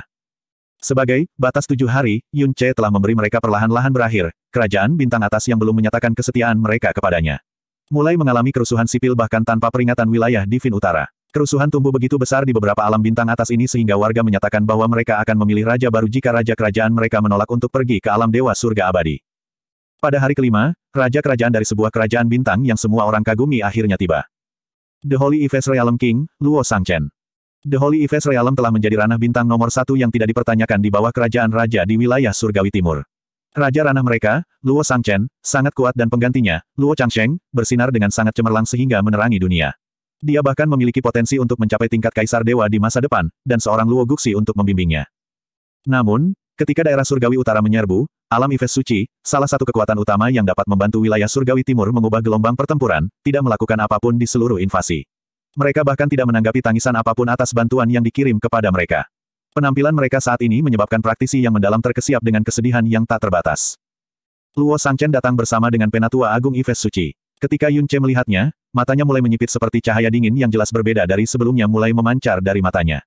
Sebagai batas tujuh hari, Yun Che telah memberi mereka perlahan-lahan berakhir, kerajaan bintang atas yang belum menyatakan kesetiaan mereka kepadanya. Mulai mengalami kerusuhan sipil bahkan tanpa peringatan wilayah Divin Utara. Kerusuhan tumbuh begitu besar di beberapa alam bintang atas ini sehingga warga menyatakan bahwa mereka akan memilih raja baru jika raja kerajaan mereka menolak untuk pergi ke alam dewa surga abadi. Pada hari kelima, Raja kerajaan dari sebuah kerajaan bintang yang semua orang kagumi akhirnya tiba. The Holy Ives Realm King, Luo Sangchen. The Holy Ives Realm telah menjadi ranah bintang nomor satu yang tidak dipertanyakan di bawah kerajaan raja di wilayah Surgawi Timur. Raja ranah mereka, Luo Sangchen, sangat kuat dan penggantinya, Luo Changsheng, bersinar dengan sangat cemerlang sehingga menerangi dunia. Dia bahkan memiliki potensi untuk mencapai tingkat kaisar dewa di masa depan, dan seorang Luo Guxi untuk membimbingnya. Namun, Ketika daerah surgawi utara menyerbu, alam Ives suci, salah satu kekuatan utama yang dapat membantu wilayah surgawi timur mengubah gelombang pertempuran, tidak melakukan apapun di seluruh invasi. Mereka bahkan tidak menanggapi tangisan apapun atas bantuan yang dikirim kepada mereka. Penampilan mereka saat ini menyebabkan praktisi yang mendalam terkesiap dengan kesedihan yang tak terbatas. Luo Sangchen datang bersama dengan Penatua Agung Ives Suci. Ketika Yun Che melihatnya, matanya mulai menyipit seperti cahaya dingin yang jelas berbeda dari sebelumnya mulai memancar dari matanya.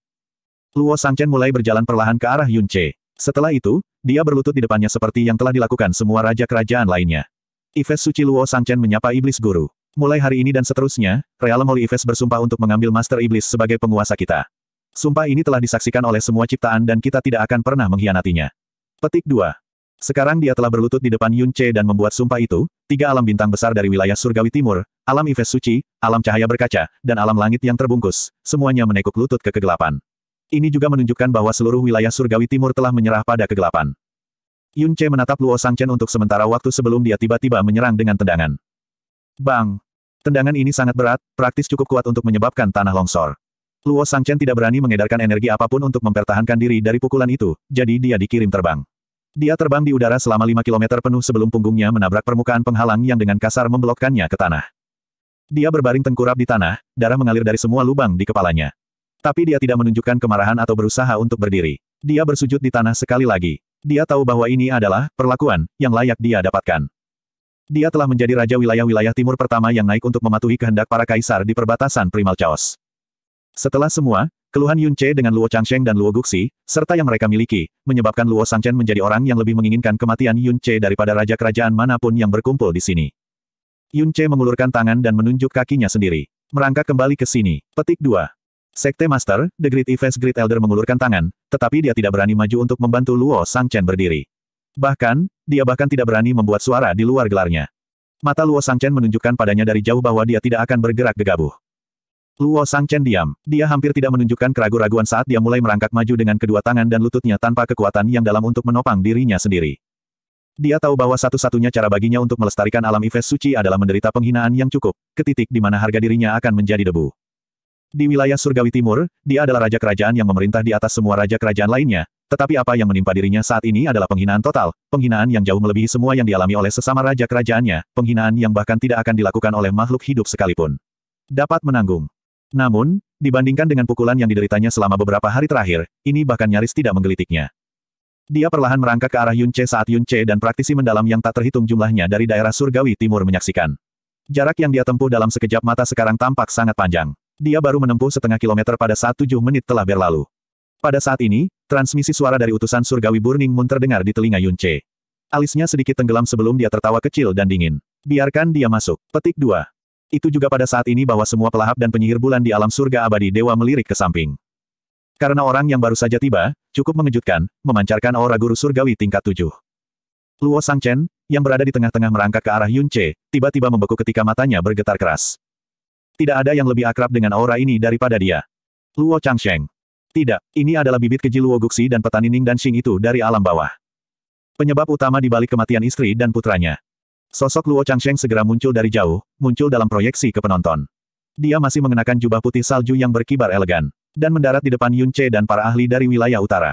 Luo Sangchen mulai berjalan perlahan ke arah Yun Che. Setelah itu, dia berlutut di depannya seperti yang telah dilakukan semua raja kerajaan lainnya. Ives Suci Sang Chen menyapa iblis guru. Mulai hari ini dan seterusnya, Realm Holy Ives bersumpah untuk mengambil Master Iblis sebagai penguasa kita. Sumpah ini telah disaksikan oleh semua ciptaan dan kita tidak akan pernah mengkhianatinya. Petik 2. Sekarang dia telah berlutut di depan Yun Che dan membuat sumpah itu, tiga alam bintang besar dari wilayah surgawi timur, alam Ives suci, alam cahaya berkaca, dan alam langit yang terbungkus, semuanya menekuk lutut ke kegelapan. Ini juga menunjukkan bahwa seluruh wilayah surgawi timur telah menyerah pada kegelapan. Yun Che menatap Luo Sang Chen untuk sementara waktu sebelum dia tiba-tiba menyerang dengan tendangan. Bang! Tendangan ini sangat berat, praktis cukup kuat untuk menyebabkan tanah longsor. Luo Sang Chen tidak berani mengedarkan energi apapun untuk mempertahankan diri dari pukulan itu, jadi dia dikirim terbang. Dia terbang di udara selama 5 km penuh sebelum punggungnya menabrak permukaan penghalang yang dengan kasar memblokkannya ke tanah. Dia berbaring tengkurap di tanah, darah mengalir dari semua lubang di kepalanya. Tapi dia tidak menunjukkan kemarahan atau berusaha untuk berdiri. Dia bersujud di tanah sekali lagi. Dia tahu bahwa ini adalah perlakuan yang layak dia dapatkan. Dia telah menjadi raja wilayah-wilayah timur pertama yang naik untuk mematuhi kehendak para kaisar di perbatasan Primal Chaos. Setelah semua, keluhan Yun Che dengan Luo Changsheng dan Luo Guxi, serta yang mereka miliki, menyebabkan Luo Sangchen menjadi orang yang lebih menginginkan kematian Yun Che daripada raja kerajaan manapun yang berkumpul di sini. Yun Che mengulurkan tangan dan menunjuk kakinya sendiri. Merangkak kembali ke sini. Petik 2. Sekte Master, The Great Events Great Elder mengulurkan tangan, tetapi dia tidak berani maju untuk membantu Luo Sang Chen berdiri. Bahkan, dia bahkan tidak berani membuat suara di luar gelarnya. Mata Luo Sang Chen menunjukkan padanya dari jauh bahwa dia tidak akan bergerak gegabah. Luo Sang Chen diam. Dia hampir tidak menunjukkan keraguan-raguan saat dia mulai merangkak maju dengan kedua tangan dan lututnya tanpa kekuatan yang dalam untuk menopang dirinya sendiri. Dia tahu bahwa satu-satunya cara baginya untuk melestarikan alam Ives suci adalah menderita penghinaan yang cukup, ke titik di mana harga dirinya akan menjadi debu. Di wilayah surgawi timur, dia adalah raja kerajaan yang memerintah di atas semua raja kerajaan lainnya, tetapi apa yang menimpa dirinya saat ini adalah penghinaan total, penghinaan yang jauh melebihi semua yang dialami oleh sesama raja kerajaannya, penghinaan yang bahkan tidak akan dilakukan oleh makhluk hidup sekalipun. Dapat menanggung. Namun, dibandingkan dengan pukulan yang dideritanya selama beberapa hari terakhir, ini bahkan nyaris tidak menggelitiknya. Dia perlahan merangkak ke arah Yunce saat Yunce dan praktisi mendalam yang tak terhitung jumlahnya dari daerah surgawi timur menyaksikan. Jarak yang dia tempuh dalam sekejap mata sekarang tampak sangat panjang dia baru menempuh setengah kilometer pada saat tujuh menit telah berlalu. Pada saat ini, transmisi suara dari utusan surgawi Burning Moon terdengar di telinga Yunce. Alisnya sedikit tenggelam sebelum dia tertawa kecil dan dingin. Biarkan dia masuk. Petik 2. Itu juga pada saat ini bahwa semua pelahap dan penyihir bulan di alam surga abadi dewa melirik ke samping. Karena orang yang baru saja tiba, cukup mengejutkan, memancarkan aura guru surgawi tingkat tujuh. Luo Sangchen, yang berada di tengah-tengah merangkak ke arah Yunce, tiba-tiba membeku ketika matanya bergetar keras. Tidak ada yang lebih akrab dengan aura ini daripada dia. Luo Changsheng. Tidak, ini adalah bibit keji Luo Guxi dan petani Ning dan Xing itu dari alam bawah. Penyebab utama di balik kematian istri dan putranya. Sosok Luo Changsheng segera muncul dari jauh, muncul dalam proyeksi ke penonton. Dia masih mengenakan jubah putih salju yang berkibar elegan, dan mendarat di depan Yun Che dan para ahli dari wilayah utara.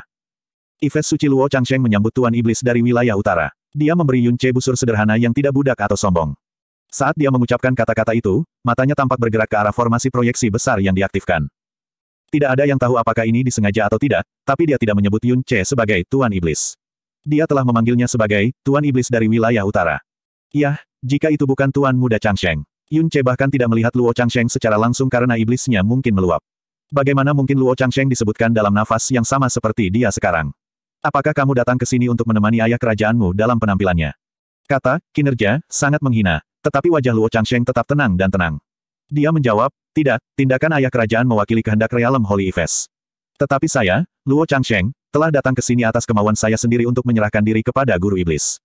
Ives suci Luo Changsheng menyambut Tuan Iblis dari wilayah utara. Dia memberi Yun Che busur sederhana yang tidak budak atau sombong. Saat dia mengucapkan kata-kata itu, matanya tampak bergerak ke arah formasi proyeksi besar yang diaktifkan. Tidak ada yang tahu apakah ini disengaja atau tidak, tapi dia tidak menyebut Yun Che sebagai Tuan Iblis. Dia telah memanggilnya sebagai Tuan Iblis dari wilayah utara. Yah, jika itu bukan Tuan Muda Changsheng. Yun Che bahkan tidak melihat Luo Changsheng secara langsung karena iblisnya mungkin meluap. Bagaimana mungkin Luo Changsheng disebutkan dalam nafas yang sama seperti dia sekarang? Apakah kamu datang ke sini untuk menemani ayah kerajaanmu dalam penampilannya? Kata, kinerja, sangat menghina. Tetapi wajah Luo Changsheng tetap tenang dan tenang. Dia menjawab, tidak, tindakan ayah kerajaan mewakili kehendak realem Holy Ives. Tetapi saya, Luo Changsheng, telah datang ke sini atas kemauan saya sendiri untuk menyerahkan diri kepada Guru Iblis.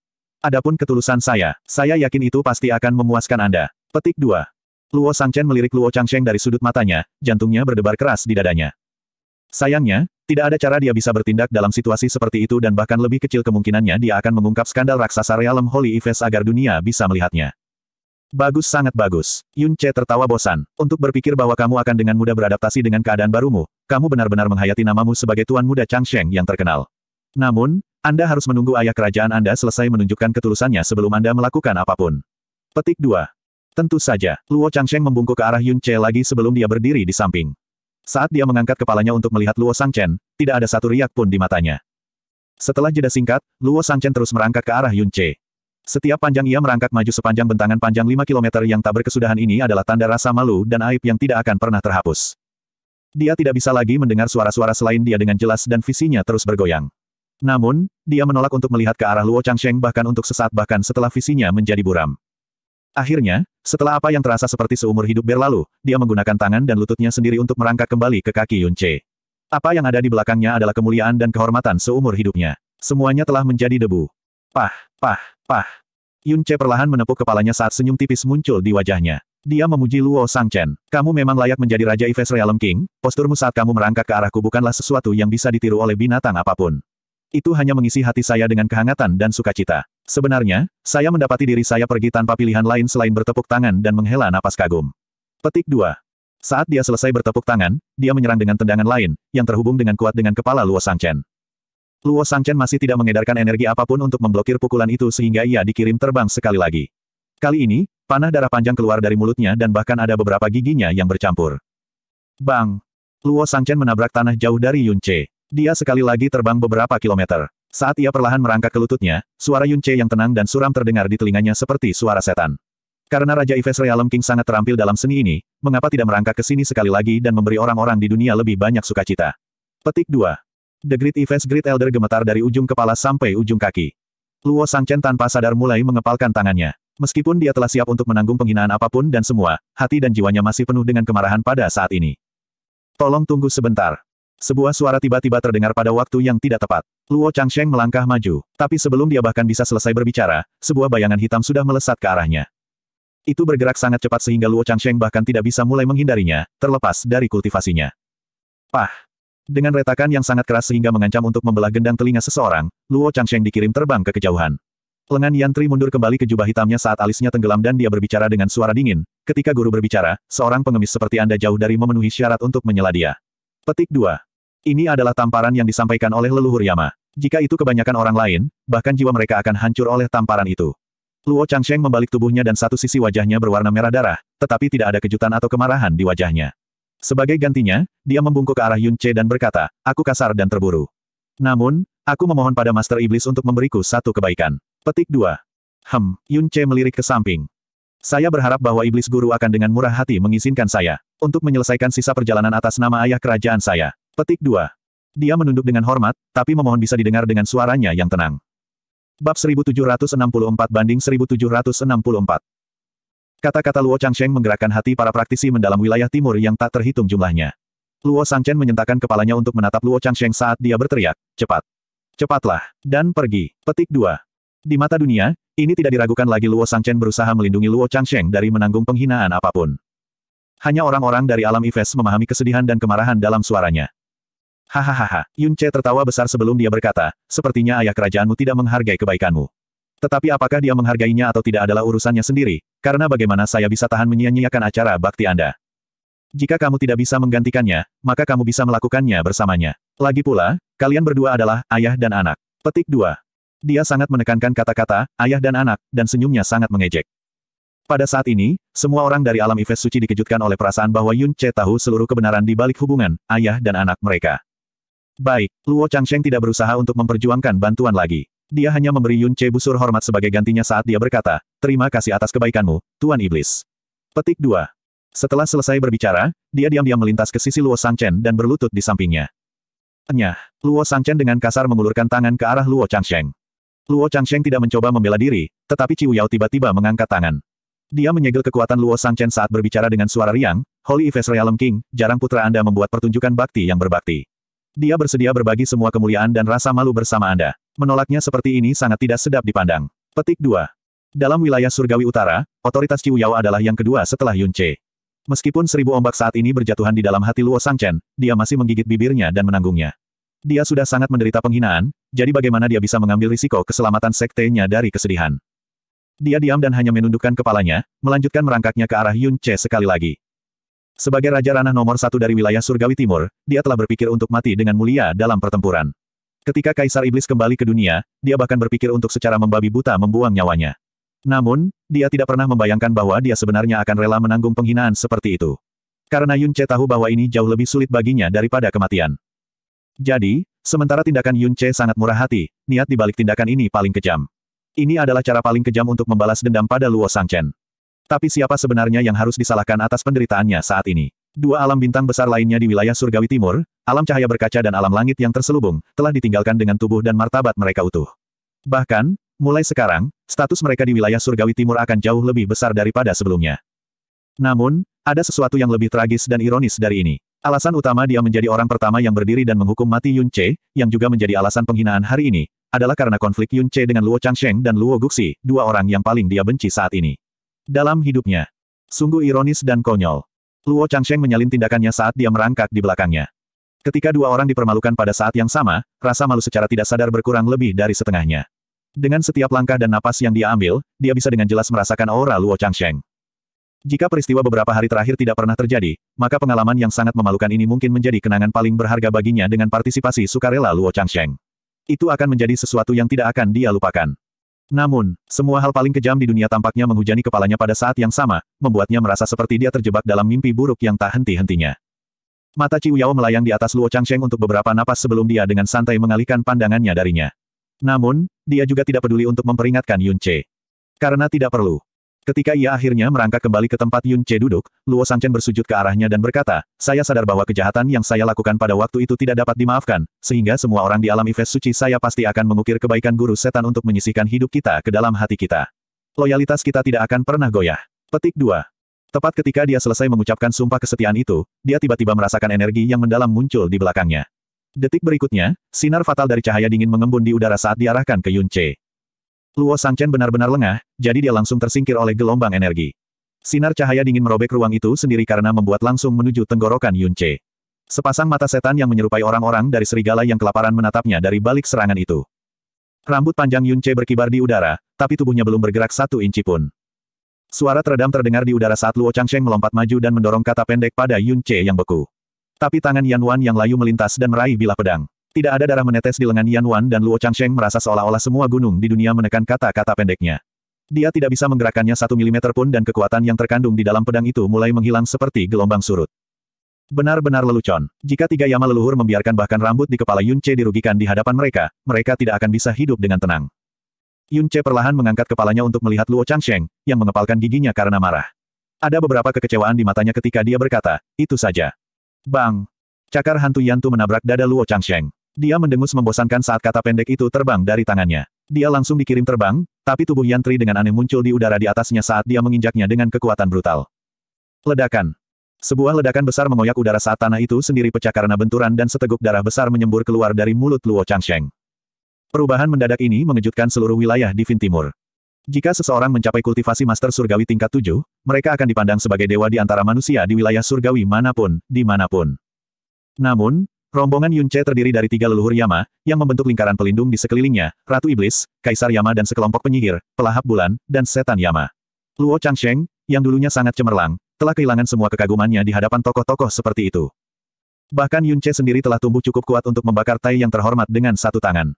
Adapun ketulusan saya, saya yakin itu pasti akan memuaskan Anda. Petik 2. Luo Sangchen melirik Luo Changsheng dari sudut matanya, jantungnya berdebar keras di dadanya. Sayangnya, tidak ada cara dia bisa bertindak dalam situasi seperti itu dan bahkan lebih kecil kemungkinannya dia akan mengungkap skandal raksasa realem Holy Ives agar dunia bisa melihatnya. Bagus sangat bagus. Yun Che tertawa bosan. Untuk berpikir bahwa kamu akan dengan mudah beradaptasi dengan keadaan barumu, kamu benar-benar menghayati namamu sebagai tuan muda Chang Sheng yang terkenal. Namun, Anda harus menunggu ayah kerajaan Anda selesai menunjukkan ketulusannya sebelum Anda melakukan apapun. Petik 2. Tentu saja, Luo Chang Changsheng membungkuk ke arah Yun Che lagi sebelum dia berdiri di samping. Saat dia mengangkat kepalanya untuk melihat Luo Sang Chen, tidak ada satu riak pun di matanya. Setelah jeda singkat, Luo Sang Chen terus merangkak ke arah Yun Che. Setiap panjang ia merangkak maju sepanjang bentangan panjang 5 km yang tak berkesudahan ini adalah tanda rasa malu dan aib yang tidak akan pernah terhapus. Dia tidak bisa lagi mendengar suara-suara selain dia dengan jelas dan visinya terus bergoyang. Namun, dia menolak untuk melihat ke arah Luo Changsheng bahkan untuk sesaat bahkan setelah visinya menjadi buram. Akhirnya, setelah apa yang terasa seperti seumur hidup berlalu, dia menggunakan tangan dan lututnya sendiri untuk merangkak kembali ke kaki Yun Apa yang ada di belakangnya adalah kemuliaan dan kehormatan seumur hidupnya. Semuanya telah menjadi debu. Pah, pah. Pah! Yun Che perlahan menepuk kepalanya saat senyum tipis muncul di wajahnya. Dia memuji Luo Sang Chen. Kamu memang layak menjadi Raja Ives Realm King, posturmu saat kamu merangkak ke arahku bukanlah sesuatu yang bisa ditiru oleh binatang apapun. Itu hanya mengisi hati saya dengan kehangatan dan sukacita. Sebenarnya, saya mendapati diri saya pergi tanpa pilihan lain selain bertepuk tangan dan menghela napas kagum. Petik 2. Saat dia selesai bertepuk tangan, dia menyerang dengan tendangan lain, yang terhubung dengan kuat dengan kepala Luo Sang Chen. Luo Sangchen masih tidak mengedarkan energi apapun untuk memblokir pukulan itu sehingga ia dikirim terbang sekali lagi. Kali ini, panah darah panjang keluar dari mulutnya dan bahkan ada beberapa giginya yang bercampur. Bang! Luo Sangchen menabrak tanah jauh dari Yun Che. Dia sekali lagi terbang beberapa kilometer. Saat ia perlahan merangkak ke lututnya, suara Yun Che yang tenang dan suram terdengar di telinganya seperti suara setan. Karena Raja Ives Realem King sangat terampil dalam seni ini, mengapa tidak merangkak ke sini sekali lagi dan memberi orang-orang di dunia lebih banyak sukacita? Petik 2. The Great Events Great Elder gemetar dari ujung kepala sampai ujung kaki. Luo Sangchen tanpa sadar mulai mengepalkan tangannya. Meskipun dia telah siap untuk menanggung penghinaan apapun dan semua, hati dan jiwanya masih penuh dengan kemarahan pada saat ini. Tolong tunggu sebentar. Sebuah suara tiba-tiba terdengar pada waktu yang tidak tepat. Luo Changsheng melangkah maju, tapi sebelum dia bahkan bisa selesai berbicara, sebuah bayangan hitam sudah melesat ke arahnya. Itu bergerak sangat cepat sehingga Luo Changsheng bahkan tidak bisa mulai menghindarinya, terlepas dari kultivasinya. Pah! Dengan retakan yang sangat keras sehingga mengancam untuk membelah gendang telinga seseorang, Luo Changsheng dikirim terbang ke kejauhan. Lengan Yan Tri mundur kembali ke jubah hitamnya saat alisnya tenggelam dan dia berbicara dengan suara dingin. Ketika guru berbicara, seorang pengemis seperti Anda jauh dari memenuhi syarat untuk menyela dia. Petik 2. Ini adalah tamparan yang disampaikan oleh leluhur Yama. Jika itu kebanyakan orang lain, bahkan jiwa mereka akan hancur oleh tamparan itu. Luo Changsheng membalik tubuhnya dan satu sisi wajahnya berwarna merah darah, tetapi tidak ada kejutan atau kemarahan di wajahnya. Sebagai gantinya, dia membungkuk ke arah Yun Che dan berkata, aku kasar dan terburu. Namun, aku memohon pada Master Iblis untuk memberiku satu kebaikan. Petik 2. Hem, Yun Che melirik ke samping. Saya berharap bahwa Iblis Guru akan dengan murah hati mengizinkan saya untuk menyelesaikan sisa perjalanan atas nama ayah kerajaan saya. Petik 2. Dia menunduk dengan hormat, tapi memohon bisa didengar dengan suaranya yang tenang. Bab 1764 banding 1764 Kata-kata Luo Changsheng menggerakkan hati para praktisi mendalam wilayah timur yang tak terhitung jumlahnya. Luo Sangchen menyentakkan kepalanya untuk menatap Luo Changsheng saat dia berteriak, cepat. Cepatlah, dan pergi. Petik dua. Di mata dunia, ini tidak diragukan lagi Luo Sangchen berusaha melindungi Luo Changsheng dari menanggung penghinaan apapun. Hanya orang-orang dari alam Ives memahami kesedihan dan kemarahan dalam suaranya. Hahaha, Yunche tertawa besar sebelum dia berkata, sepertinya ayah kerajaanmu tidak menghargai kebaikanmu. Tetapi apakah dia menghargainya atau tidak adalah urusannya sendiri, karena bagaimana saya bisa tahan menyia-nyiakan acara bakti Anda. Jika kamu tidak bisa menggantikannya, maka kamu bisa melakukannya bersamanya. Lagi pula, kalian berdua adalah ayah dan anak. Petik 2. Dia sangat menekankan kata-kata, ayah dan anak, dan senyumnya sangat mengejek. Pada saat ini, semua orang dari alam Ives Suci dikejutkan oleh perasaan bahwa Yun Che tahu seluruh kebenaran di balik hubungan, ayah dan anak mereka. Baik, Luo Changsheng tidak berusaha untuk memperjuangkan bantuan lagi dia hanya memberi Yun Che busur hormat sebagai gantinya saat dia berkata, terima kasih atas kebaikanmu, Tuan Iblis. Petik 2. Setelah selesai berbicara, dia diam-diam melintas ke sisi Luo Sang Chen dan berlutut di sampingnya. Enyah. Luo Chen dengan kasar mengulurkan tangan ke arah Luo Chang Sheng. Luo Chang Sheng tidak mencoba membela diri, tetapi Ciu Yao tiba-tiba mengangkat tangan. Dia menyegel kekuatan Luo Sang Chen saat berbicara dengan suara riang, Holy Efes Realm King, jarang putra Anda membuat pertunjukan bakti yang berbakti. Dia bersedia berbagi semua kemuliaan dan rasa malu bersama Anda. Menolaknya seperti ini sangat tidak sedap dipandang. Petik 2. Dalam wilayah surgawi utara, otoritas Ciuyao adalah yang kedua setelah Yunce. Meskipun seribu ombak saat ini berjatuhan di dalam hati Luo Sangchen, dia masih menggigit bibirnya dan menanggungnya. Dia sudah sangat menderita penghinaan, jadi bagaimana dia bisa mengambil risiko keselamatan sektenya dari kesedihan. Dia diam dan hanya menundukkan kepalanya, melanjutkan merangkaknya ke arah Yun Che sekali lagi. Sebagai Raja Ranah nomor satu dari wilayah Surgawi Timur, dia telah berpikir untuk mati dengan mulia dalam pertempuran. Ketika Kaisar Iblis kembali ke dunia, dia bahkan berpikir untuk secara membabi buta membuang nyawanya. Namun, dia tidak pernah membayangkan bahwa dia sebenarnya akan rela menanggung penghinaan seperti itu. Karena Yun Che tahu bahwa ini jauh lebih sulit baginya daripada kematian. Jadi, sementara tindakan Yun Che sangat murah hati, niat dibalik tindakan ini paling kejam. Ini adalah cara paling kejam untuk membalas dendam pada Luo Sang Chen. Tapi siapa sebenarnya yang harus disalahkan atas penderitaannya saat ini? Dua alam bintang besar lainnya di wilayah surgawi timur, alam cahaya berkaca dan alam langit yang terselubung, telah ditinggalkan dengan tubuh dan martabat mereka utuh. Bahkan, mulai sekarang, status mereka di wilayah surgawi timur akan jauh lebih besar daripada sebelumnya. Namun, ada sesuatu yang lebih tragis dan ironis dari ini. Alasan utama dia menjadi orang pertama yang berdiri dan menghukum mati Yun Che, yang juga menjadi alasan penghinaan hari ini, adalah karena konflik Yun Che dengan Luo Changsheng dan Luo Guxi, dua orang yang paling dia benci saat ini. Dalam hidupnya. Sungguh ironis dan konyol. Luo Changsheng menyalin tindakannya saat dia merangkak di belakangnya. Ketika dua orang dipermalukan pada saat yang sama, rasa malu secara tidak sadar berkurang lebih dari setengahnya. Dengan setiap langkah dan napas yang dia ambil, dia bisa dengan jelas merasakan aura Luo Changsheng. Jika peristiwa beberapa hari terakhir tidak pernah terjadi, maka pengalaman yang sangat memalukan ini mungkin menjadi kenangan paling berharga baginya dengan partisipasi sukarela Luo Changsheng. Itu akan menjadi sesuatu yang tidak akan dia lupakan. Namun, semua hal paling kejam di dunia tampaknya menghujani kepalanya pada saat yang sama, membuatnya merasa seperti dia terjebak dalam mimpi buruk yang tak henti-hentinya. Mata Ciu Yao melayang di atas Luo Changsheng untuk beberapa napas sebelum dia dengan santai mengalihkan pandangannya darinya. Namun, dia juga tidak peduli untuk memperingatkan Yun Che. Karena tidak perlu. Ketika ia akhirnya merangkak kembali ke tempat Yun Che duduk, Luo Sang Chen bersujud ke arahnya dan berkata, saya sadar bahwa kejahatan yang saya lakukan pada waktu itu tidak dapat dimaafkan, sehingga semua orang di alam Ives suci saya pasti akan mengukir kebaikan guru setan untuk menyisihkan hidup kita ke dalam hati kita. Loyalitas kita tidak akan pernah goyah. Petik 2. Tepat ketika dia selesai mengucapkan sumpah kesetiaan itu, dia tiba-tiba merasakan energi yang mendalam muncul di belakangnya. Detik berikutnya, sinar fatal dari cahaya dingin mengembun di udara saat diarahkan ke Yun Che. Luo Sangchen benar-benar lengah, jadi dia langsung tersingkir oleh gelombang energi. Sinar cahaya dingin merobek ruang itu sendiri karena membuat langsung menuju tenggorokan Yun Che. Sepasang mata setan yang menyerupai orang-orang dari serigala yang kelaparan menatapnya dari balik serangan itu. Rambut panjang Yun Che berkibar di udara, tapi tubuhnya belum bergerak satu inci pun. Suara teredam terdengar di udara saat Luo Changsheng melompat maju dan mendorong kata pendek pada Yun Che yang beku. Tapi tangan Yan Wan yang layu melintas dan meraih bilah pedang. Tidak ada darah menetes di lengan Yan Wan dan Luo Changsheng merasa seolah-olah semua gunung di dunia menekan kata-kata pendeknya. Dia tidak bisa menggerakkannya satu milimeter pun dan kekuatan yang terkandung di dalam pedang itu mulai menghilang seperti gelombang surut. Benar-benar lelucon. Jika tiga yama leluhur membiarkan bahkan rambut di kepala Yunce dirugikan di hadapan mereka, mereka tidak akan bisa hidup dengan tenang. Yunce perlahan mengangkat kepalanya untuk melihat Luo Changsheng, yang mengepalkan giginya karena marah. Ada beberapa kekecewaan di matanya ketika dia berkata, itu saja. Bang! Cakar hantu Yantu menabrak dada Luo Changsheng. Dia mendengus membosankan saat kata pendek itu terbang dari tangannya. Dia langsung dikirim terbang, tapi tubuh Yantri dengan aneh muncul di udara di atasnya saat dia menginjaknya dengan kekuatan brutal. Ledakan. Sebuah ledakan besar mengoyak udara saat tanah itu sendiri pecah karena benturan dan seteguk darah besar menyembur keluar dari mulut Luo Changsheng. Perubahan mendadak ini mengejutkan seluruh wilayah di Vin Timur. Jika seseorang mencapai kultivasi Master Surgawi tingkat 7, mereka akan dipandang sebagai dewa di antara manusia di wilayah surgawi manapun, dimanapun. Namun, Rombongan Yunche terdiri dari tiga leluhur Yama, yang membentuk lingkaran pelindung di sekelilingnya, Ratu Iblis, Kaisar Yama dan sekelompok penyihir, pelahap bulan, dan setan Yama. Luo Changsheng, yang dulunya sangat cemerlang, telah kehilangan semua kekagumannya di hadapan tokoh-tokoh seperti itu. Bahkan Yunche sendiri telah tumbuh cukup kuat untuk membakar Tai yang terhormat dengan satu tangan.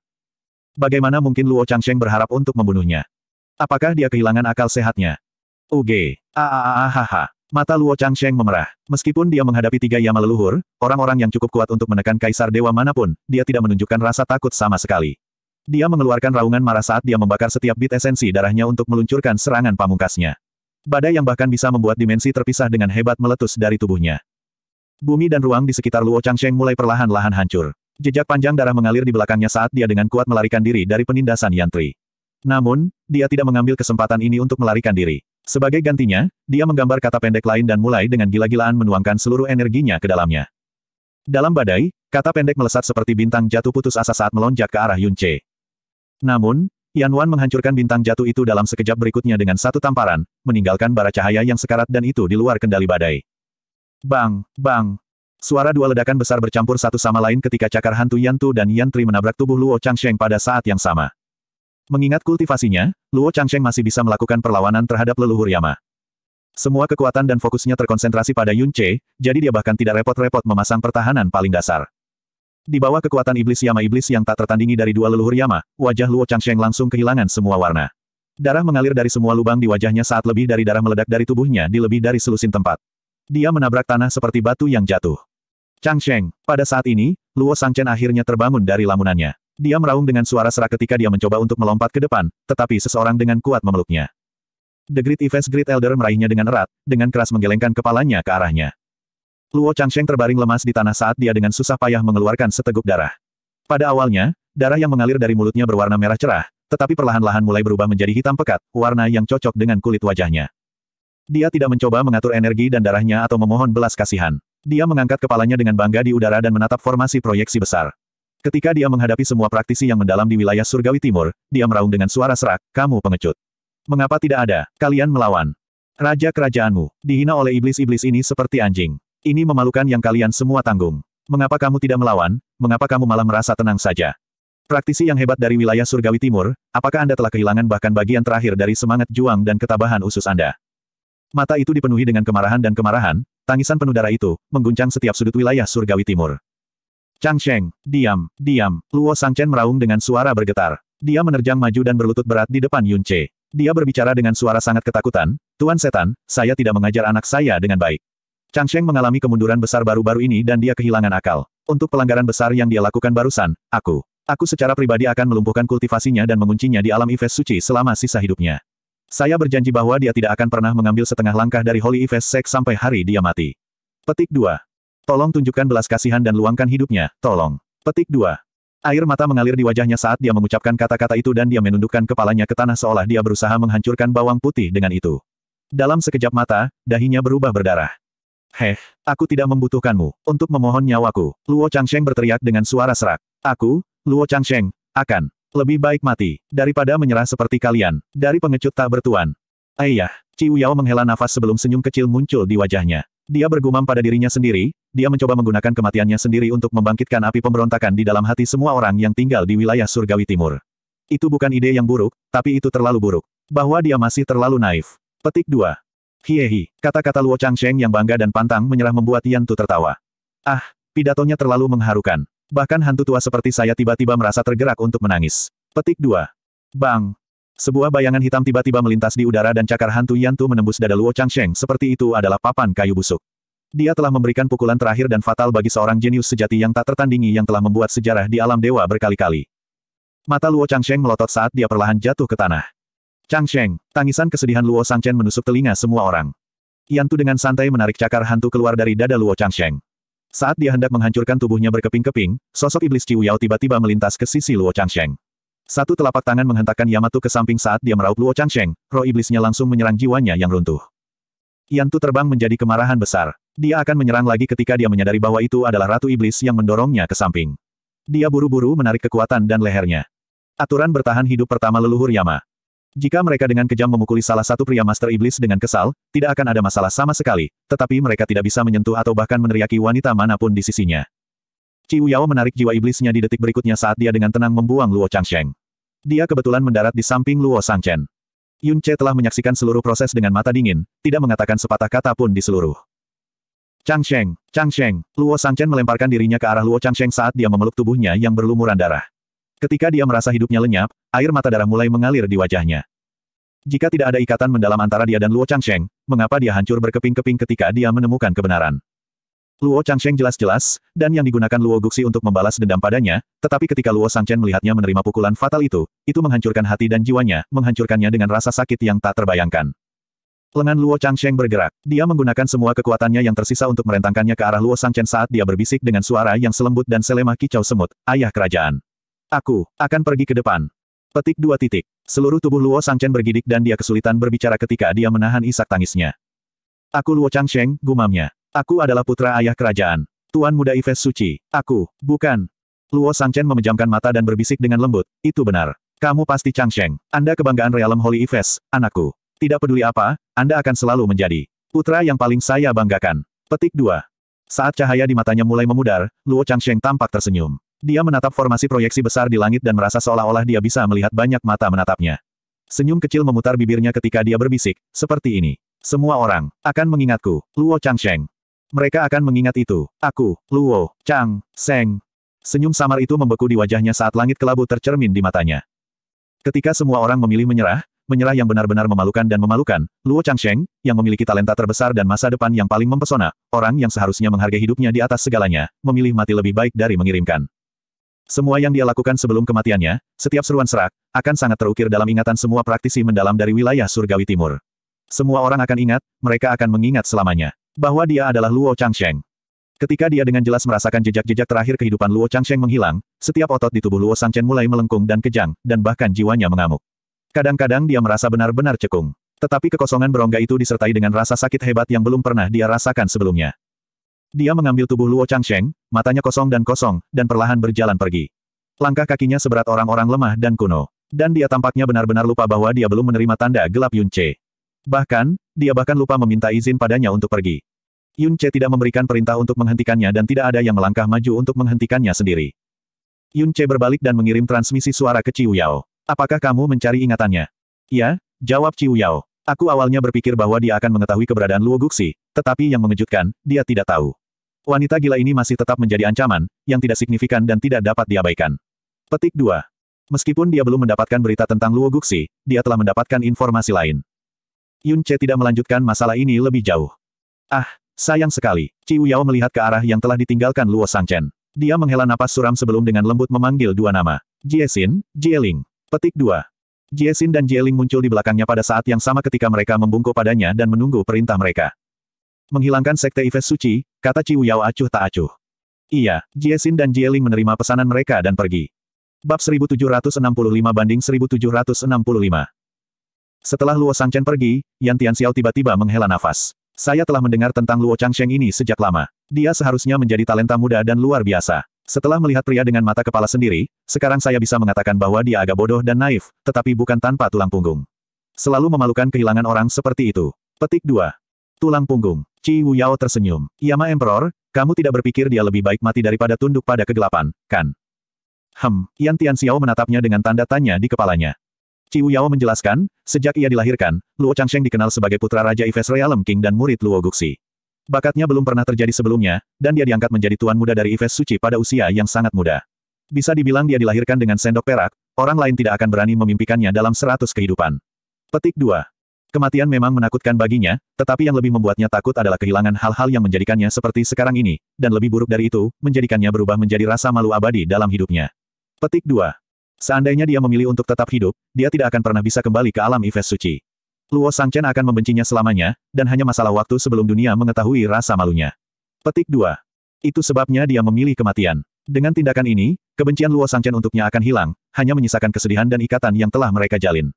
Bagaimana mungkin Luo Changsheng berharap untuk membunuhnya? Apakah dia kehilangan akal sehatnya? ah ah ah, hahaha. Mata Luo Changsheng memerah. Meskipun dia menghadapi tiga yama leluhur, orang-orang yang cukup kuat untuk menekan kaisar dewa manapun, dia tidak menunjukkan rasa takut sama sekali. Dia mengeluarkan raungan marah saat dia membakar setiap bit esensi darahnya untuk meluncurkan serangan pamungkasnya. Badai yang bahkan bisa membuat dimensi terpisah dengan hebat meletus dari tubuhnya. Bumi dan ruang di sekitar Luo Changsheng mulai perlahan-lahan hancur. Jejak panjang darah mengalir di belakangnya saat dia dengan kuat melarikan diri dari penindasan Yantri. Namun, dia tidak mengambil kesempatan ini untuk melarikan diri. Sebagai gantinya, dia menggambar kata pendek lain dan mulai dengan gila-gilaan menuangkan seluruh energinya ke dalamnya. Dalam badai, kata pendek melesat seperti bintang jatuh putus asa saat melonjak ke arah Yun Namun, Yan Wan menghancurkan bintang jatuh itu dalam sekejap berikutnya dengan satu tamparan, meninggalkan bara cahaya yang sekarat dan itu di luar kendali badai. Bang, bang. Suara dua ledakan besar bercampur satu sama lain ketika cakar hantu Yantu dan Yantri menabrak tubuh Luo Changsheng pada saat yang sama. Mengingat kultivasinya, Luo Changsheng masih bisa melakukan perlawanan terhadap leluhur Yama. Semua kekuatan dan fokusnya terkonsentrasi pada Yun Che, jadi dia bahkan tidak repot-repot memasang pertahanan paling dasar. Di bawah kekuatan iblis Yama-iblis yang tak tertandingi dari dua leluhur Yama, wajah Luo Changsheng langsung kehilangan semua warna. Darah mengalir dari semua lubang di wajahnya saat lebih dari darah meledak dari tubuhnya di lebih dari selusin tempat. Dia menabrak tanah seperti batu yang jatuh. Changsheng, pada saat ini, Luo Sangchen akhirnya terbangun dari lamunannya. Dia meraung dengan suara serak ketika dia mencoba untuk melompat ke depan, tetapi seseorang dengan kuat memeluknya. The Great Events Great Elder meraihnya dengan erat, dengan keras menggelengkan kepalanya ke arahnya. Luo Changsheng terbaring lemas di tanah saat dia dengan susah payah mengeluarkan seteguk darah. Pada awalnya, darah yang mengalir dari mulutnya berwarna merah cerah, tetapi perlahan-lahan mulai berubah menjadi hitam pekat, warna yang cocok dengan kulit wajahnya. Dia tidak mencoba mengatur energi dan darahnya atau memohon belas kasihan. Dia mengangkat kepalanya dengan bangga di udara dan menatap formasi proyeksi besar. Ketika dia menghadapi semua praktisi yang mendalam di wilayah surgawi timur, dia meraung dengan suara serak, kamu pengecut. Mengapa tidak ada, kalian melawan. Raja kerajaanmu, dihina oleh iblis-iblis ini seperti anjing. Ini memalukan yang kalian semua tanggung. Mengapa kamu tidak melawan, mengapa kamu malah merasa tenang saja? Praktisi yang hebat dari wilayah surgawi timur, apakah Anda telah kehilangan bahkan bagian terakhir dari semangat juang dan ketabahan usus Anda? Mata itu dipenuhi dengan kemarahan dan kemarahan, tangisan penuh darah itu, mengguncang setiap sudut wilayah surgawi timur. Chang Sheng, diam, diam, Luo Sangchen meraung dengan suara bergetar. Dia menerjang maju dan berlutut berat di depan Yun Che. Dia berbicara dengan suara sangat ketakutan, Tuan Setan, saya tidak mengajar anak saya dengan baik. Chang Sheng mengalami kemunduran besar baru-baru ini dan dia kehilangan akal. Untuk pelanggaran besar yang dia lakukan barusan, aku. Aku secara pribadi akan melumpuhkan kultivasinya dan menguncinya di alam Ives suci selama sisa hidupnya. Saya berjanji bahwa dia tidak akan pernah mengambil setengah langkah dari Holy Ives Sek sampai hari dia mati. Petik 2. Tolong tunjukkan belas kasihan dan luangkan hidupnya, tolong. Petik 2. Air mata mengalir di wajahnya saat dia mengucapkan kata-kata itu dan dia menundukkan kepalanya ke tanah seolah dia berusaha menghancurkan bawang putih dengan itu. Dalam sekejap mata, dahinya berubah berdarah. Heh, aku tidak membutuhkanmu, untuk memohon nyawaku. Luo Changsheng berteriak dengan suara serak. Aku, Luo Changsheng, akan lebih baik mati, daripada menyerah seperti kalian, dari pengecut tak bertuan. Ayah, Ciu Yao menghela nafas sebelum senyum kecil muncul di wajahnya. Dia bergumam pada dirinya sendiri, dia mencoba menggunakan kematiannya sendiri untuk membangkitkan api pemberontakan di dalam hati semua orang yang tinggal di wilayah surgawi timur. Itu bukan ide yang buruk, tapi itu terlalu buruk. Bahwa dia masih terlalu naif. Petik 2. Hiehi, kata-kata Luo Changsheng yang bangga dan pantang menyerah membuat Yan Tu tertawa. Ah, pidatonya terlalu mengharukan. Bahkan hantu tua seperti saya tiba-tiba merasa tergerak untuk menangis. Petik 2. Bang! Sebuah bayangan hitam tiba-tiba melintas di udara dan cakar hantu Yan Tu menembus dada Luo Changsheng seperti itu adalah papan kayu busuk. Dia telah memberikan pukulan terakhir dan fatal bagi seorang jenius sejati yang tak tertandingi yang telah membuat sejarah di alam dewa berkali-kali. Mata Luo Changsheng melotot saat dia perlahan jatuh ke tanah. Changsheng, tangisan kesedihan Luo Chen menusuk telinga semua orang. Yantu dengan santai menarik cakar hantu keluar dari dada Luo Changsheng. Saat dia hendak menghancurkan tubuhnya berkeping-keping, sosok iblis Ciu Yao tiba-tiba melintas ke sisi Luo Changsheng. Satu telapak tangan menghentakkan Yamato ke samping saat dia meraup Luo Changsheng, roh iblisnya langsung menyerang jiwanya yang runtuh. Yantu terbang menjadi kemarahan besar. Dia akan menyerang lagi ketika dia menyadari bahwa itu adalah Ratu Iblis yang mendorongnya ke samping. Dia buru-buru menarik kekuatan dan lehernya. Aturan bertahan hidup pertama leluhur Yama. Jika mereka dengan kejam memukuli salah satu pria Master Iblis dengan kesal, tidak akan ada masalah sama sekali, tetapi mereka tidak bisa menyentuh atau bahkan meneriaki wanita manapun di sisinya. Ciu Yao menarik jiwa iblisnya di detik berikutnya saat dia dengan tenang membuang Luo Changsheng. Dia kebetulan mendarat di samping Luo Sangchen. Yun Che telah menyaksikan seluruh proses dengan mata dingin, tidak mengatakan sepatah kata pun di seluruh. Chang Sheng, Chang Sheng, Luo Sang Chen melemparkan dirinya ke arah Luo Chang Sheng saat dia memeluk tubuhnya yang berlumuran darah. Ketika dia merasa hidupnya lenyap, air mata darah mulai mengalir di wajahnya. Jika tidak ada ikatan mendalam antara dia dan Luo Chang Sheng, mengapa dia hancur berkeping-keping ketika dia menemukan kebenaran? Luo Changsheng jelas-jelas, dan yang digunakan Luo Guxi untuk membalas dendam padanya, tetapi ketika Luo Sangchen melihatnya menerima pukulan fatal itu, itu menghancurkan hati dan jiwanya, menghancurkannya dengan rasa sakit yang tak terbayangkan. Lengan Luo Changsheng bergerak. Dia menggunakan semua kekuatannya yang tersisa untuk merentangkannya ke arah Luo Sangchen saat dia berbisik dengan suara yang selembut dan selemah kicau semut, ayah kerajaan. Aku, akan pergi ke depan. Petik dua titik. Seluruh tubuh Luo Sangchen bergidik dan dia kesulitan berbicara ketika dia menahan isak tangisnya. Aku Luo Changsheng, gumamnya. Aku adalah putra ayah kerajaan. Tuan muda Ives suci. Aku, bukan. Luo Sangchen memejamkan mata dan berbisik dengan lembut, itu benar. Kamu pasti Changsheng. Anda kebanggaan realem Holy Ives, anakku. Tidak peduli apa, Anda akan selalu menjadi putra yang paling saya banggakan. Petik 2. Saat cahaya di matanya mulai memudar, Luo Changsheng tampak tersenyum. Dia menatap formasi proyeksi besar di langit dan merasa seolah-olah dia bisa melihat banyak mata menatapnya. Senyum kecil memutar bibirnya ketika dia berbisik, seperti ini. Semua orang akan mengingatku, Luo Changsheng. Mereka akan mengingat itu. Aku, Luo, Chang, Seng. Senyum samar itu membeku di wajahnya saat langit kelabu tercermin di matanya. Ketika semua orang memilih menyerah, menyerah yang benar-benar memalukan dan memalukan, Luo Sheng, yang memiliki talenta terbesar dan masa depan yang paling mempesona, orang yang seharusnya menghargai hidupnya di atas segalanya, memilih mati lebih baik dari mengirimkan. Semua yang dia lakukan sebelum kematiannya, setiap seruan serak, akan sangat terukir dalam ingatan semua praktisi mendalam dari wilayah surgawi timur. Semua orang akan ingat, mereka akan mengingat selamanya bahwa dia adalah Luo Changsheng. Ketika dia dengan jelas merasakan jejak-jejak terakhir kehidupan Luo Changsheng menghilang, setiap otot di tubuh Luo Chen mulai melengkung dan kejang, dan bahkan jiwanya mengamuk. Kadang-kadang dia merasa benar-benar cekung. Tetapi kekosongan berongga itu disertai dengan rasa sakit hebat yang belum pernah dia rasakan sebelumnya. Dia mengambil tubuh Luo Changsheng, matanya kosong dan kosong, dan perlahan berjalan pergi. Langkah kakinya seberat orang-orang lemah dan kuno. Dan dia tampaknya benar-benar lupa bahwa dia belum menerima tanda gelap Yunche. Bahkan, dia bahkan lupa meminta izin padanya untuk pergi. Yun Che tidak memberikan perintah untuk menghentikannya dan tidak ada yang melangkah maju untuk menghentikannya sendiri. Yun Che berbalik dan mengirim transmisi suara ke Ciu Yao. Apakah kamu mencari ingatannya? Ya, jawab Ciu Yao. Aku awalnya berpikir bahwa dia akan mengetahui keberadaan Luo Guxi, tetapi yang mengejutkan, dia tidak tahu. Wanita gila ini masih tetap menjadi ancaman, yang tidak signifikan dan tidak dapat diabaikan. Petik 2. Meskipun dia belum mendapatkan berita tentang Luo Guxi, dia telah mendapatkan informasi lain. Yun Che tidak melanjutkan masalah ini lebih jauh. Ah, sayang sekali. Ci Yao melihat ke arah yang telah ditinggalkan Luo Chen. Dia menghela napas suram sebelum dengan lembut memanggil dua nama. Jiesin, Jieling. Petik 2. Jiesin dan Jieling muncul di belakangnya pada saat yang sama ketika mereka membungkuk padanya dan menunggu perintah mereka. Menghilangkan sekte Ives suci, kata Ci Yao acuh tak acuh. Iya, Jiesin dan Jieling menerima pesanan mereka dan pergi. Bab 1765 banding 1765. Setelah Luo Sangchen pergi, Yan Tianxiao tiba-tiba menghela nafas. Saya telah mendengar tentang Luo Changsheng ini sejak lama. Dia seharusnya menjadi talenta muda dan luar biasa. Setelah melihat pria dengan mata kepala sendiri, sekarang saya bisa mengatakan bahwa dia agak bodoh dan naif, tetapi bukan tanpa tulang punggung. Selalu memalukan kehilangan orang seperti itu. Petik 2. Tulang punggung. Wu Yao tersenyum. Yama Emperor, kamu tidak berpikir dia lebih baik mati daripada tunduk pada kegelapan, kan? Hem, Yan Tian Xiao menatapnya dengan tanda tanya di kepalanya. Ciu Yao menjelaskan, sejak ia dilahirkan, Luo Changsheng dikenal sebagai putra Raja Ives Realem King dan murid Luo Guxi. Bakatnya belum pernah terjadi sebelumnya, dan dia diangkat menjadi tuan muda dari Ives Suci pada usia yang sangat muda. Bisa dibilang dia dilahirkan dengan sendok perak, orang lain tidak akan berani memimpikannya dalam seratus kehidupan. Petik 2. Kematian memang menakutkan baginya, tetapi yang lebih membuatnya takut adalah kehilangan hal-hal yang menjadikannya seperti sekarang ini, dan lebih buruk dari itu, menjadikannya berubah menjadi rasa malu abadi dalam hidupnya. Petik 2. Seandainya dia memilih untuk tetap hidup, dia tidak akan pernah bisa kembali ke alam Ives suci. Luo Sangchen akan membencinya selamanya, dan hanya masalah waktu sebelum dunia mengetahui rasa malunya. Petik 2. Itu sebabnya dia memilih kematian. Dengan tindakan ini, kebencian Luo Sangchen untuknya akan hilang, hanya menyisakan kesedihan dan ikatan yang telah mereka jalin.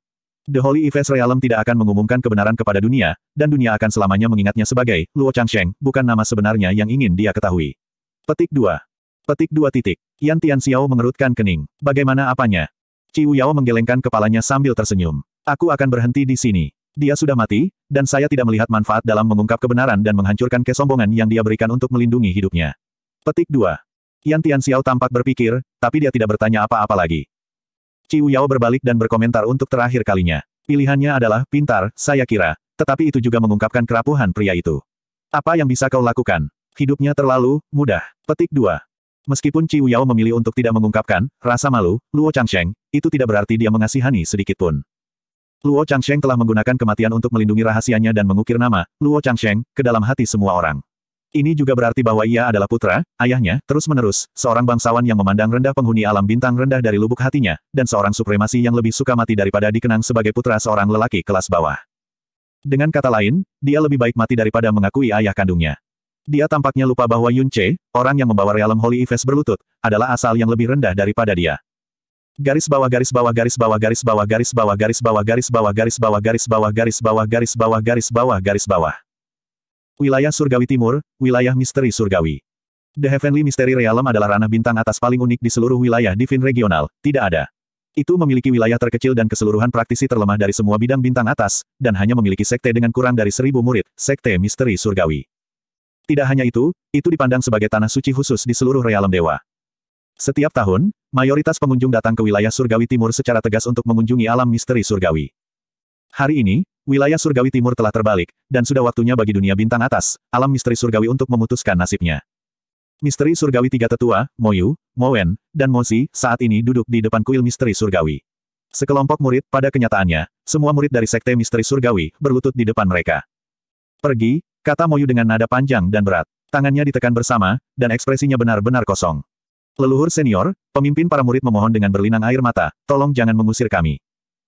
The Holy Ives Realm tidak akan mengumumkan kebenaran kepada dunia, dan dunia akan selamanya mengingatnya sebagai Luo Changsheng, bukan nama sebenarnya yang ingin dia ketahui. Petik 2. Petik dua titik. Yan Tian Xiao mengerutkan kening. Bagaimana apanya? Ciu Yao menggelengkan kepalanya sambil tersenyum. Aku akan berhenti di sini. Dia sudah mati, dan saya tidak melihat manfaat dalam mengungkap kebenaran dan menghancurkan kesombongan yang dia berikan untuk melindungi hidupnya. Petik dua. Yan Tian Xiao tampak berpikir, tapi dia tidak bertanya apa-apa lagi. Ciu Yao berbalik dan berkomentar untuk terakhir kalinya. Pilihannya adalah pintar, saya kira, tetapi itu juga mengungkapkan kerapuhan pria itu. Apa yang bisa kau lakukan? Hidupnya terlalu mudah. Petik dua. Meskipun Ci Yao memilih untuk tidak mengungkapkan rasa malu Luo Changsheng, itu tidak berarti dia mengasihani sedikitpun. Luo Changsheng telah menggunakan kematian untuk melindungi rahasianya dan mengukir nama Luo Changsheng ke dalam hati semua orang. Ini juga berarti bahwa ia adalah putra, ayahnya, terus-menerus, seorang bangsawan yang memandang rendah penghuni alam bintang rendah dari lubuk hatinya, dan seorang supremasi yang lebih suka mati daripada dikenang sebagai putra seorang lelaki kelas bawah. Dengan kata lain, dia lebih baik mati daripada mengakui ayah kandungnya. Dia tampaknya lupa bahwa Yun Che, orang yang membawa realem Holy Ives berlutut, adalah asal yang lebih rendah daripada dia. Garis bawah garis bawah garis bawah garis bawah garis bawah garis bawah garis bawah garis bawah garis bawah garis bawah garis bawah garis bawah garis bawah. Wilayah Surgawi Timur, wilayah misteri Surgawi. The Heavenly Mystery Realm adalah ranah bintang atas paling unik di seluruh wilayah divin regional, tidak ada. Itu memiliki wilayah terkecil dan keseluruhan praktisi terlemah dari semua bidang bintang atas, dan hanya memiliki sekte dengan kurang dari seribu murid, sekte misteri surgawi. Tidak hanya itu, itu dipandang sebagai tanah suci khusus di seluruh realem dewa. Setiap tahun, mayoritas pengunjung datang ke wilayah surgawi timur secara tegas untuk mengunjungi alam misteri surgawi. Hari ini, wilayah surgawi timur telah terbalik, dan sudah waktunya bagi dunia bintang atas, alam misteri surgawi untuk memutuskan nasibnya. Misteri surgawi tiga tetua, Moyu, Mowen, dan Mosi, saat ini duduk di depan kuil misteri surgawi. Sekelompok murid, pada kenyataannya, semua murid dari sekte misteri surgawi, berlutut di depan mereka. Pergi, Kata Moyu dengan nada panjang dan berat. Tangannya ditekan bersama, dan ekspresinya benar-benar kosong. Leluhur senior, pemimpin para murid memohon dengan berlinang air mata, tolong jangan mengusir kami.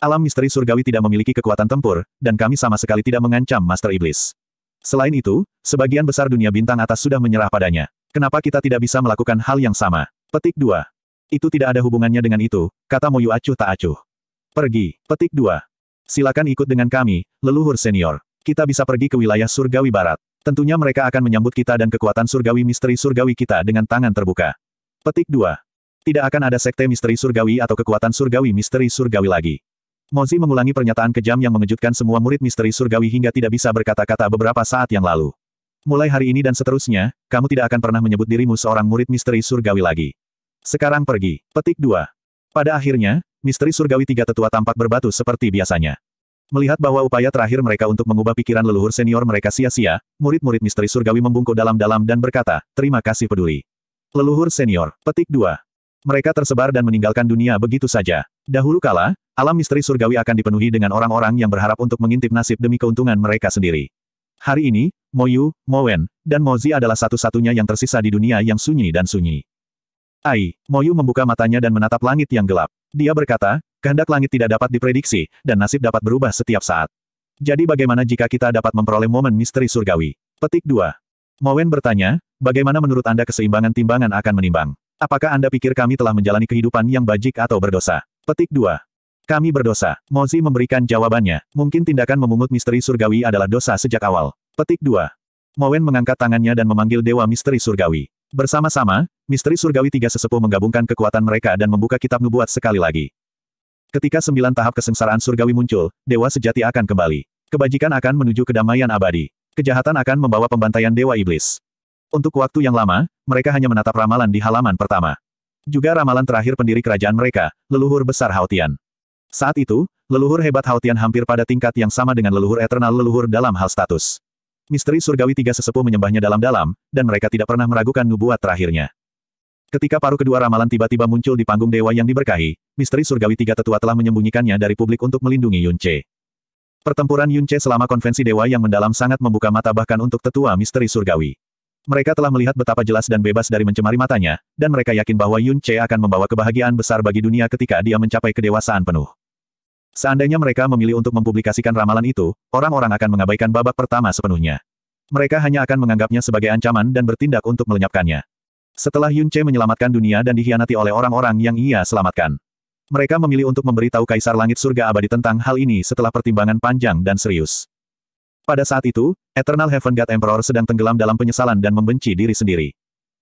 Alam misteri surgawi tidak memiliki kekuatan tempur, dan kami sama sekali tidak mengancam Master Iblis. Selain itu, sebagian besar dunia bintang atas sudah menyerah padanya. Kenapa kita tidak bisa melakukan hal yang sama? Petik 2. Itu tidak ada hubungannya dengan itu, kata Moyu acuh tak acuh. Pergi. Petik 2. Silakan ikut dengan kami, leluhur senior kita bisa pergi ke wilayah surgawi barat. Tentunya mereka akan menyambut kita dan kekuatan surgawi misteri surgawi kita dengan tangan terbuka. Petik 2. Tidak akan ada sekte misteri surgawi atau kekuatan surgawi misteri surgawi lagi. Mozi mengulangi pernyataan kejam yang mengejutkan semua murid misteri surgawi hingga tidak bisa berkata-kata beberapa saat yang lalu. Mulai hari ini dan seterusnya, kamu tidak akan pernah menyebut dirimu seorang murid misteri surgawi lagi. Sekarang pergi. Petik 2. Pada akhirnya, misteri surgawi tiga tetua tampak berbatu seperti biasanya. Melihat bahwa upaya terakhir mereka untuk mengubah pikiran leluhur senior mereka sia-sia, murid-murid misteri surgawi membungkuk dalam-dalam dan berkata, terima kasih peduli. Leluhur senior, petik 2. Mereka tersebar dan meninggalkan dunia begitu saja. Dahulu kala, alam misteri surgawi akan dipenuhi dengan orang-orang yang berharap untuk mengintip nasib demi keuntungan mereka sendiri. Hari ini, Moyu, Mowen, dan Mozi adalah satu-satunya yang tersisa di dunia yang sunyi dan sunyi. Ai, Moyu membuka matanya dan menatap langit yang gelap. Dia berkata, Kehendak langit tidak dapat diprediksi, dan nasib dapat berubah setiap saat. Jadi bagaimana jika kita dapat memperoleh momen misteri surgawi? Petik 2. Mowen bertanya, bagaimana menurut Anda keseimbangan timbangan akan menimbang? Apakah Anda pikir kami telah menjalani kehidupan yang bajik atau berdosa? Petik 2. Kami berdosa. Mozi memberikan jawabannya. Mungkin tindakan memungut misteri surgawi adalah dosa sejak awal. Petik 2. Mowen mengangkat tangannya dan memanggil Dewa Misteri Surgawi. Bersama-sama, Misteri Surgawi Tiga Sesepuh menggabungkan kekuatan mereka dan membuka kitab nubuat sekali lagi. Ketika sembilan tahap kesengsaraan surgawi muncul, dewa sejati akan kembali. Kebajikan akan menuju kedamaian abadi. Kejahatan akan membawa pembantaian dewa iblis. Untuk waktu yang lama, mereka hanya menatap ramalan di halaman pertama. Juga ramalan terakhir pendiri kerajaan mereka, leluhur besar Haotian. Saat itu, leluhur hebat Haotian hampir pada tingkat yang sama dengan leluhur eternal leluhur dalam hal status. Misteri surgawi tiga sesepuh menyembahnya dalam-dalam, dan mereka tidak pernah meragukan nubuat terakhirnya. Ketika paruh kedua ramalan tiba-tiba muncul di panggung dewa yang diberkahi, misteri surgawi tiga tetua telah menyembunyikannya dari publik untuk melindungi Yun Che. Pertempuran Yun Che selama konvensi dewa yang mendalam sangat membuka mata bahkan untuk tetua misteri surgawi. Mereka telah melihat betapa jelas dan bebas dari mencemari matanya, dan mereka yakin bahwa Yun Che akan membawa kebahagiaan besar bagi dunia ketika dia mencapai kedewasaan penuh. Seandainya mereka memilih untuk mempublikasikan ramalan itu, orang-orang akan mengabaikan babak pertama sepenuhnya. Mereka hanya akan menganggapnya sebagai ancaman dan bertindak untuk melenyapkannya. Setelah Yun Che menyelamatkan dunia dan dihianati oleh orang-orang yang ia selamatkan. Mereka memilih untuk memberitahu Kaisar Langit Surga Abadi tentang hal ini setelah pertimbangan panjang dan serius. Pada saat itu, Eternal Heaven God Emperor sedang tenggelam dalam penyesalan dan membenci diri sendiri.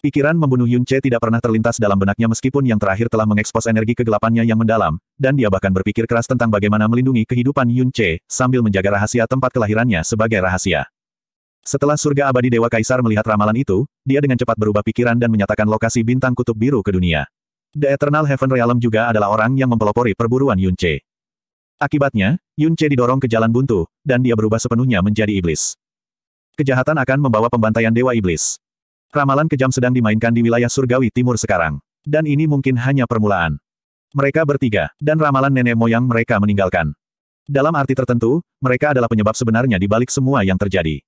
Pikiran membunuh Yun Che tidak pernah terlintas dalam benaknya meskipun yang terakhir telah mengekspos energi kegelapannya yang mendalam, dan dia bahkan berpikir keras tentang bagaimana melindungi kehidupan Yun Che, sambil menjaga rahasia tempat kelahirannya sebagai rahasia. Setelah surga abadi Dewa Kaisar melihat ramalan itu, dia dengan cepat berubah pikiran dan menyatakan lokasi bintang kutub biru ke dunia. The Eternal Heaven Realm juga adalah orang yang mempelopori perburuan Yunche. Akibatnya, Yunche didorong ke jalan buntu, dan dia berubah sepenuhnya menjadi iblis. Kejahatan akan membawa pembantaian Dewa Iblis. Ramalan kejam sedang dimainkan di wilayah surgawi timur sekarang. Dan ini mungkin hanya permulaan. Mereka bertiga, dan ramalan nenek moyang mereka meninggalkan. Dalam arti tertentu, mereka adalah penyebab sebenarnya di balik semua yang terjadi.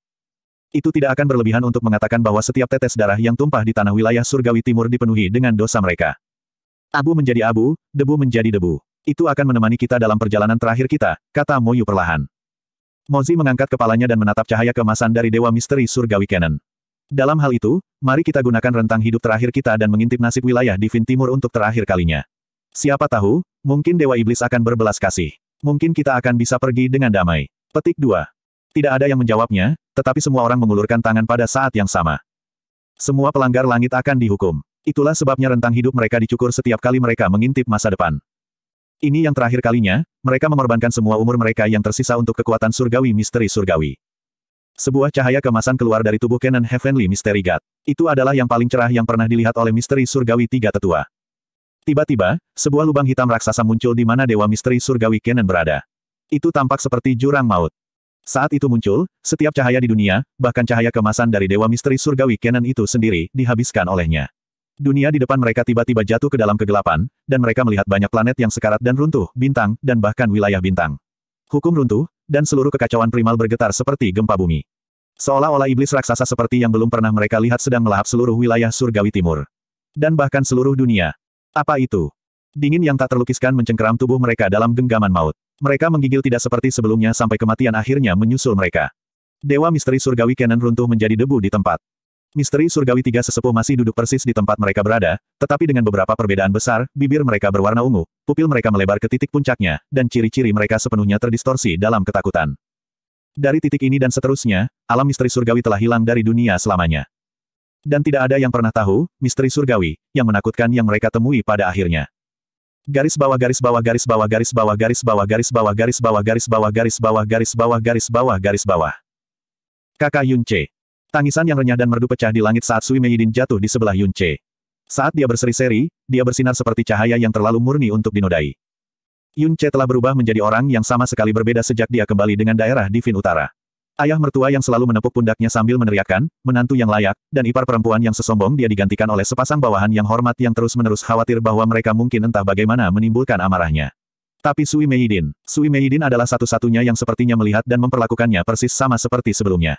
Itu tidak akan berlebihan untuk mengatakan bahwa setiap tetes darah yang tumpah di tanah wilayah surgawi timur dipenuhi dengan dosa mereka. Abu menjadi abu, debu menjadi debu. Itu akan menemani kita dalam perjalanan terakhir kita, kata Moyu perlahan. Mozi mengangkat kepalanya dan menatap cahaya kemasan dari Dewa Misteri Surgawi Canon. Dalam hal itu, mari kita gunakan rentang hidup terakhir kita dan mengintip nasib wilayah Divin Timur untuk terakhir kalinya. Siapa tahu, mungkin Dewa Iblis akan berbelas kasih. Mungkin kita akan bisa pergi dengan damai. Petik 2. Tidak ada yang menjawabnya, tetapi semua orang mengulurkan tangan pada saat yang sama. Semua pelanggar langit akan dihukum. Itulah sebabnya rentang hidup mereka dicukur setiap kali mereka mengintip masa depan. Ini yang terakhir kalinya, mereka mengorbankan semua umur mereka yang tersisa untuk kekuatan surgawi misteri surgawi. Sebuah cahaya kemasan keluar dari tubuh Canon Heavenly Mystery God. Itu adalah yang paling cerah yang pernah dilihat oleh misteri surgawi tiga tetua. Tiba-tiba, sebuah lubang hitam raksasa muncul di mana dewa misteri surgawi Canon berada. Itu tampak seperti jurang maut. Saat itu muncul, setiap cahaya di dunia, bahkan cahaya kemasan dari Dewa Misteri Surgawi Kenan itu sendiri, dihabiskan olehnya. Dunia di depan mereka tiba-tiba jatuh ke dalam kegelapan, dan mereka melihat banyak planet yang sekarat dan runtuh, bintang, dan bahkan wilayah bintang. Hukum runtuh, dan seluruh kekacauan primal bergetar seperti gempa bumi. Seolah-olah iblis raksasa seperti yang belum pernah mereka lihat sedang melahap seluruh wilayah surgawi timur. Dan bahkan seluruh dunia. Apa itu? Dingin yang tak terlukiskan mencengkeram tubuh mereka dalam genggaman maut. Mereka menggigil tidak seperti sebelumnya sampai kematian akhirnya menyusul mereka. Dewa misteri surgawi Kenan runtuh menjadi debu di tempat. Misteri surgawi tiga sesepuh masih duduk persis di tempat mereka berada, tetapi dengan beberapa perbedaan besar, bibir mereka berwarna ungu, pupil mereka melebar ke titik puncaknya, dan ciri-ciri mereka sepenuhnya terdistorsi dalam ketakutan. Dari titik ini dan seterusnya, alam misteri surgawi telah hilang dari dunia selamanya. Dan tidak ada yang pernah tahu, misteri surgawi, yang menakutkan yang mereka temui pada akhirnya garis bawah garis bawah garis bawah garis bawah garis bawah garis bawah garis bawah garis bawah garis bawah garis bawah garis bawah garis bawah kakak Yun tangisan yang renyah dan merdu pecah di langit saat Sui Meidin jatuh di sebelah Yun saat dia berseri-seri dia bersinar seperti cahaya yang terlalu murni untuk dinodai Yun telah berubah menjadi orang yang sama sekali berbeda sejak dia kembali dengan daerah Divin Utara Ayah mertua yang selalu menepuk pundaknya sambil meneriakkan, menantu yang layak, dan ipar perempuan yang sesombong dia digantikan oleh sepasang bawahan yang hormat yang terus-menerus khawatir bahwa mereka mungkin entah bagaimana menimbulkan amarahnya. Tapi Sui Meidin, Sui Meidin adalah satu-satunya yang sepertinya melihat dan memperlakukannya persis sama seperti sebelumnya.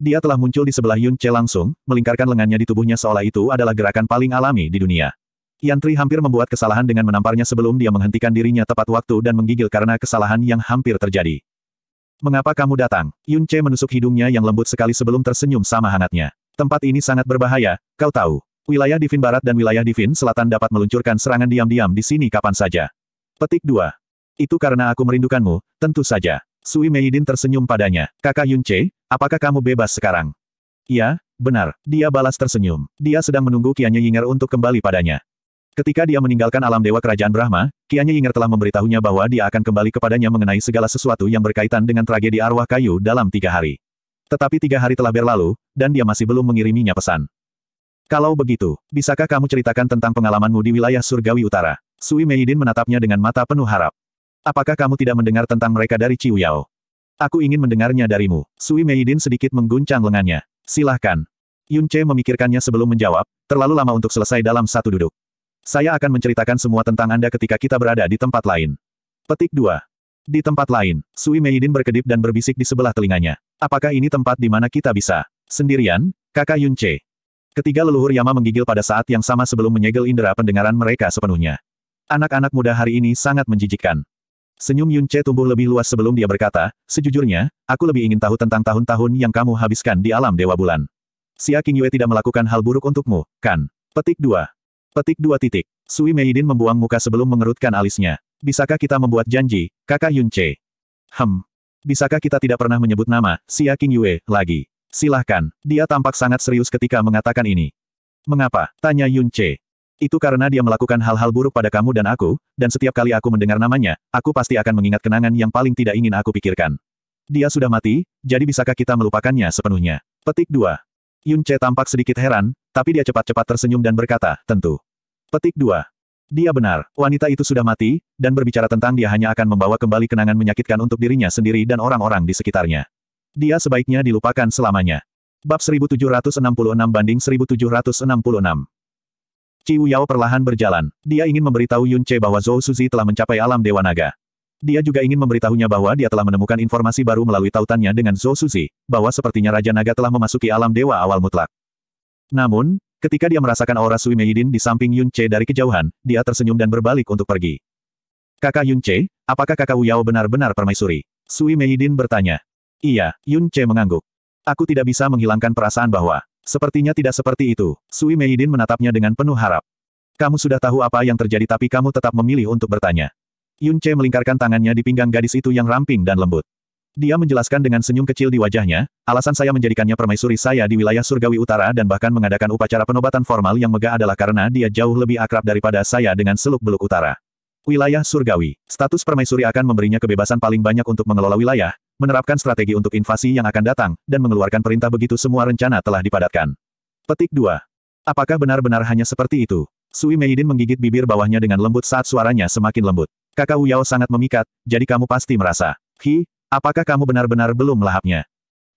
Dia telah muncul di sebelah Yun Che langsung, melingkarkan lengannya di tubuhnya seolah itu adalah gerakan paling alami di dunia. Yan Tri hampir membuat kesalahan dengan menamparnya sebelum dia menghentikan dirinya tepat waktu dan menggigil karena kesalahan yang hampir terjadi. Mengapa kamu datang? Yun Che menusuk hidungnya yang lembut sekali sebelum tersenyum sama hangatnya. Tempat ini sangat berbahaya, kau tahu. Wilayah Divin Barat dan wilayah Divin Selatan dapat meluncurkan serangan diam-diam di sini kapan saja. Petik 2. Itu karena aku merindukanmu, tentu saja. Sui Meidin tersenyum padanya. Kakak Yun Che, apakah kamu bebas sekarang? Ya, benar. Dia balas tersenyum. Dia sedang menunggu Kianya Yinger untuk kembali padanya. Ketika dia meninggalkan alam dewa kerajaan Brahma, Kianya Yinger telah memberitahunya bahwa dia akan kembali kepadanya mengenai segala sesuatu yang berkaitan dengan tragedi arwah kayu dalam tiga hari. Tetapi tiga hari telah berlalu, dan dia masih belum mengiriminya pesan. Kalau begitu, bisakah kamu ceritakan tentang pengalamanmu di wilayah surgawi utara? Sui Meidin menatapnya dengan mata penuh harap. Apakah kamu tidak mendengar tentang mereka dari Ciu Aku ingin mendengarnya darimu. Sui Meidin sedikit mengguncang lengannya. Silahkan. Yun Che memikirkannya sebelum menjawab, terlalu lama untuk selesai dalam satu duduk. Saya akan menceritakan semua tentang Anda ketika kita berada di tempat lain. Petik 2. Di tempat lain, Sui Meidin berkedip dan berbisik di sebelah telinganya. Apakah ini tempat di mana kita bisa? Sendirian, kakak Yunce. Ketiga leluhur Yama menggigil pada saat yang sama sebelum menyegel indera pendengaran mereka sepenuhnya. Anak-anak muda hari ini sangat menjijikkan. Senyum Yunce tumbuh lebih luas sebelum dia berkata, sejujurnya, aku lebih ingin tahu tentang tahun-tahun yang kamu habiskan di alam Dewa Bulan. Siakinyue Yue tidak melakukan hal buruk untukmu, kan? Petik 2. Petik dua titik. Sui Meidin membuang muka sebelum mengerutkan alisnya. Bisakah kita membuat janji, kakak Yun Che? Hem. Bisakah kita tidak pernah menyebut nama, Xia King Yue, lagi? Silahkan. Dia tampak sangat serius ketika mengatakan ini. Mengapa? Tanya Yun Itu karena dia melakukan hal-hal buruk pada kamu dan aku, dan setiap kali aku mendengar namanya, aku pasti akan mengingat kenangan yang paling tidak ingin aku pikirkan. Dia sudah mati, jadi bisakah kita melupakannya sepenuhnya? Petik 2. Yun Che tampak sedikit heran, tapi dia cepat-cepat tersenyum dan berkata, tentu. Petik 2. Dia benar, wanita itu sudah mati, dan berbicara tentang dia hanya akan membawa kembali kenangan menyakitkan untuk dirinya sendiri dan orang-orang di sekitarnya. Dia sebaiknya dilupakan selamanya. Bab 1766 banding 1766. Ciu Yao perlahan berjalan. Dia ingin memberitahu Yun Che bahwa Zhou Suzi telah mencapai alam Dewa Naga. Dia juga ingin memberitahunya bahwa dia telah menemukan informasi baru melalui tautannya dengan Zhou Suzi, bahwa sepertinya Raja Naga telah memasuki alam dewa awal mutlak. Namun, ketika dia merasakan aura Sui Meidin di samping Yun Che dari kejauhan, dia tersenyum dan berbalik untuk pergi. Kakak Yun Che, apakah kakak Wu Yao benar-benar permaisuri? Sui Meidin bertanya. Iya, Yun Che mengangguk. Aku tidak bisa menghilangkan perasaan bahwa, sepertinya tidak seperti itu. Sui Meidin menatapnya dengan penuh harap. Kamu sudah tahu apa yang terjadi tapi kamu tetap memilih untuk bertanya. Yun Che melingkarkan tangannya di pinggang gadis itu yang ramping dan lembut. Dia menjelaskan dengan senyum kecil di wajahnya, alasan saya menjadikannya permaisuri saya di wilayah surgawi utara dan bahkan mengadakan upacara penobatan formal yang megah adalah karena dia jauh lebih akrab daripada saya dengan seluk-beluk utara. Wilayah surgawi. Status permaisuri akan memberinya kebebasan paling banyak untuk mengelola wilayah, menerapkan strategi untuk invasi yang akan datang, dan mengeluarkan perintah begitu semua rencana telah dipadatkan. Petik 2. Apakah benar-benar hanya seperti itu? Sui Meidin menggigit bibir bawahnya dengan lembut saat suaranya semakin lembut. Kakak Wuyao sangat memikat, jadi kamu pasti merasa. Hi, apakah kamu benar-benar belum melahapnya?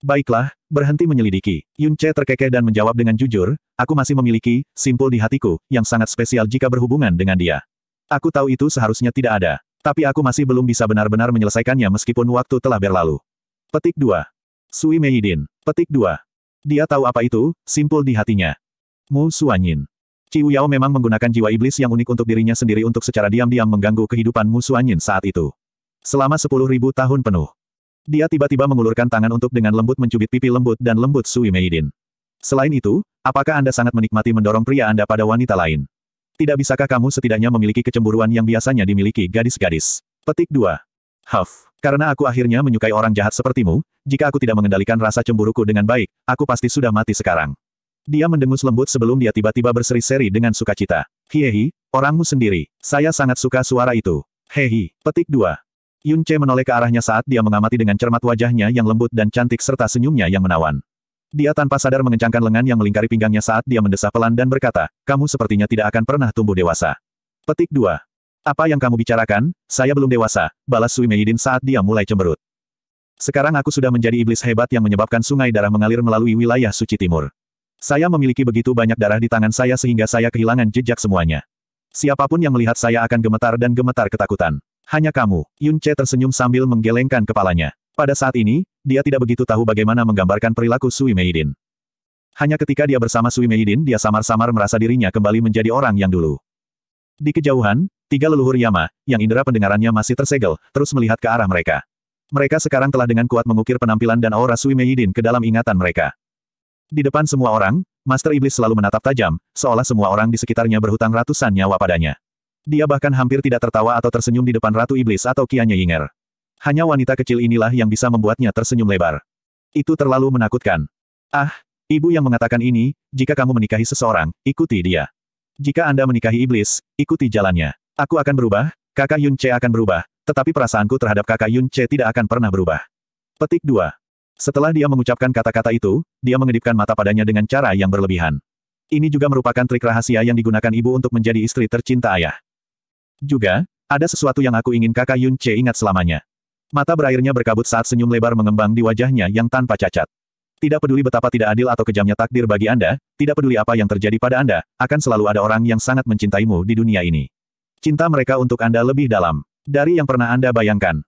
Baiklah, berhenti menyelidiki. Yun Che terkekeh dan menjawab dengan jujur, aku masih memiliki, simpul di hatiku, yang sangat spesial jika berhubungan dengan dia. Aku tahu itu seharusnya tidak ada. Tapi aku masih belum bisa benar-benar menyelesaikannya meskipun waktu telah berlalu. Petik 2. Sui Meidin. Petik 2. Dia tahu apa itu, simpul di hatinya. Mu Suanyin. Ciu Yao memang menggunakan jiwa iblis yang unik untuk dirinya sendiri untuk secara diam-diam mengganggu kehidupan musuh Anyin saat itu. Selama sepuluh ribu tahun penuh. Dia tiba-tiba mengulurkan tangan untuk dengan lembut mencubit pipi lembut dan lembut Sui Meidin. Selain itu, apakah Anda sangat menikmati mendorong pria Anda pada wanita lain? Tidak bisakah kamu setidaknya memiliki kecemburuan yang biasanya dimiliki gadis-gadis? Petik 2. Huff, karena aku akhirnya menyukai orang jahat sepertimu, jika aku tidak mengendalikan rasa cemburuku dengan baik, aku pasti sudah mati sekarang. Dia mendengus lembut sebelum dia tiba-tiba berseri-seri dengan sukacita. Hiehi, orangmu sendiri. Saya sangat suka suara itu. Hehi, petik dua. Yun Che menoleh ke arahnya saat dia mengamati dengan cermat wajahnya yang lembut dan cantik serta senyumnya yang menawan. Dia tanpa sadar mengencangkan lengan yang melingkari pinggangnya saat dia mendesah pelan dan berkata, kamu sepertinya tidak akan pernah tumbuh dewasa. Petik dua. Apa yang kamu bicarakan, saya belum dewasa, balas Sui Meidin saat dia mulai cemberut. Sekarang aku sudah menjadi iblis hebat yang menyebabkan sungai darah mengalir melalui wilayah suci timur. Saya memiliki begitu banyak darah di tangan saya sehingga saya kehilangan jejak semuanya. Siapapun yang melihat saya akan gemetar dan gemetar ketakutan. Hanya kamu, Yun Che tersenyum sambil menggelengkan kepalanya. Pada saat ini, dia tidak begitu tahu bagaimana menggambarkan perilaku Sui Meidin. Hanya ketika dia bersama Sui Meidin dia samar-samar merasa dirinya kembali menjadi orang yang dulu. Di kejauhan, tiga leluhur Yama, yang indera pendengarannya masih tersegel, terus melihat ke arah mereka. Mereka sekarang telah dengan kuat mengukir penampilan dan aura Sui Meidin ke dalam ingatan mereka. Di depan semua orang, Master Iblis selalu menatap tajam, seolah semua orang di sekitarnya berhutang ratusan nyawa padanya. Dia bahkan hampir tidak tertawa atau tersenyum di depan Ratu Iblis atau Kianya Yinger. Hanya wanita kecil inilah yang bisa membuatnya tersenyum lebar. Itu terlalu menakutkan. Ah, ibu yang mengatakan ini, jika kamu menikahi seseorang, ikuti dia. Jika Anda menikahi iblis, ikuti jalannya. Aku akan berubah, kakak Yun Che akan berubah, tetapi perasaanku terhadap kakak Yun Che tidak akan pernah berubah. Petik 2. Setelah dia mengucapkan kata-kata itu, dia mengedipkan mata padanya dengan cara yang berlebihan. Ini juga merupakan trik rahasia yang digunakan ibu untuk menjadi istri tercinta ayah. Juga, ada sesuatu yang aku ingin kakak Yun Che ingat selamanya. Mata berairnya berkabut saat senyum lebar mengembang di wajahnya yang tanpa cacat. Tidak peduli betapa tidak adil atau kejamnya takdir bagi Anda, tidak peduli apa yang terjadi pada Anda, akan selalu ada orang yang sangat mencintaimu di dunia ini. Cinta mereka untuk Anda lebih dalam dari yang pernah Anda bayangkan.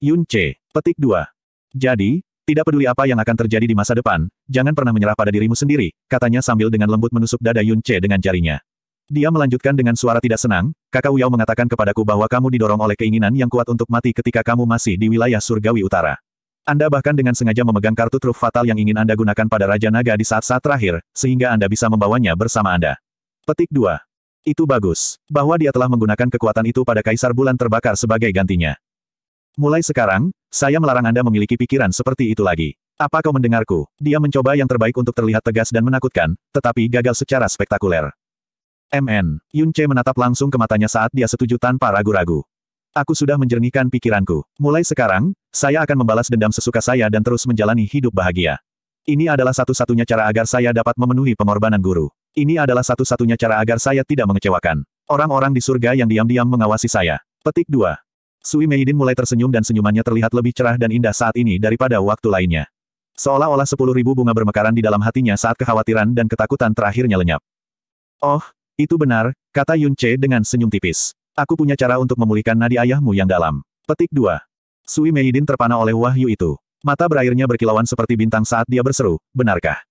Yun Che, petik 2. Jadi, tidak peduli apa yang akan terjadi di masa depan, jangan pernah menyerah pada dirimu sendiri, katanya sambil dengan lembut menusuk dada Yun Che dengan jarinya. Dia melanjutkan dengan suara tidak senang, kakak Uyau mengatakan kepadaku bahwa kamu didorong oleh keinginan yang kuat untuk mati ketika kamu masih di wilayah surgawi utara. Anda bahkan dengan sengaja memegang kartu truf fatal yang ingin Anda gunakan pada Raja Naga di saat-saat terakhir, sehingga Anda bisa membawanya bersama Anda. Petik 2. Itu bagus, bahwa dia telah menggunakan kekuatan itu pada Kaisar Bulan Terbakar sebagai gantinya. Mulai sekarang, saya melarang Anda memiliki pikiran seperti itu lagi. Apa kau mendengarku? Dia mencoba yang terbaik untuk terlihat tegas dan menakutkan, tetapi gagal secara spektakuler. MN, Yun Che menatap langsung ke matanya saat dia setuju tanpa ragu-ragu. Aku sudah menjernihkan pikiranku. Mulai sekarang, saya akan membalas dendam sesuka saya dan terus menjalani hidup bahagia. Ini adalah satu-satunya cara agar saya dapat memenuhi pengorbanan guru. Ini adalah satu-satunya cara agar saya tidak mengecewakan. Orang-orang di surga yang diam-diam mengawasi saya. Petik 2. Sui Meidin mulai tersenyum dan senyumannya terlihat lebih cerah dan indah saat ini daripada waktu lainnya. Seolah-olah sepuluh ribu bunga bermekaran di dalam hatinya saat kekhawatiran dan ketakutan terakhirnya lenyap. Oh, itu benar, kata Yun Che dengan senyum tipis. Aku punya cara untuk memulihkan nadi ayahmu yang dalam. Petik 2. Sui Meidin terpana oleh wahyu itu. Mata berairnya berkilauan seperti bintang saat dia berseru, benarkah?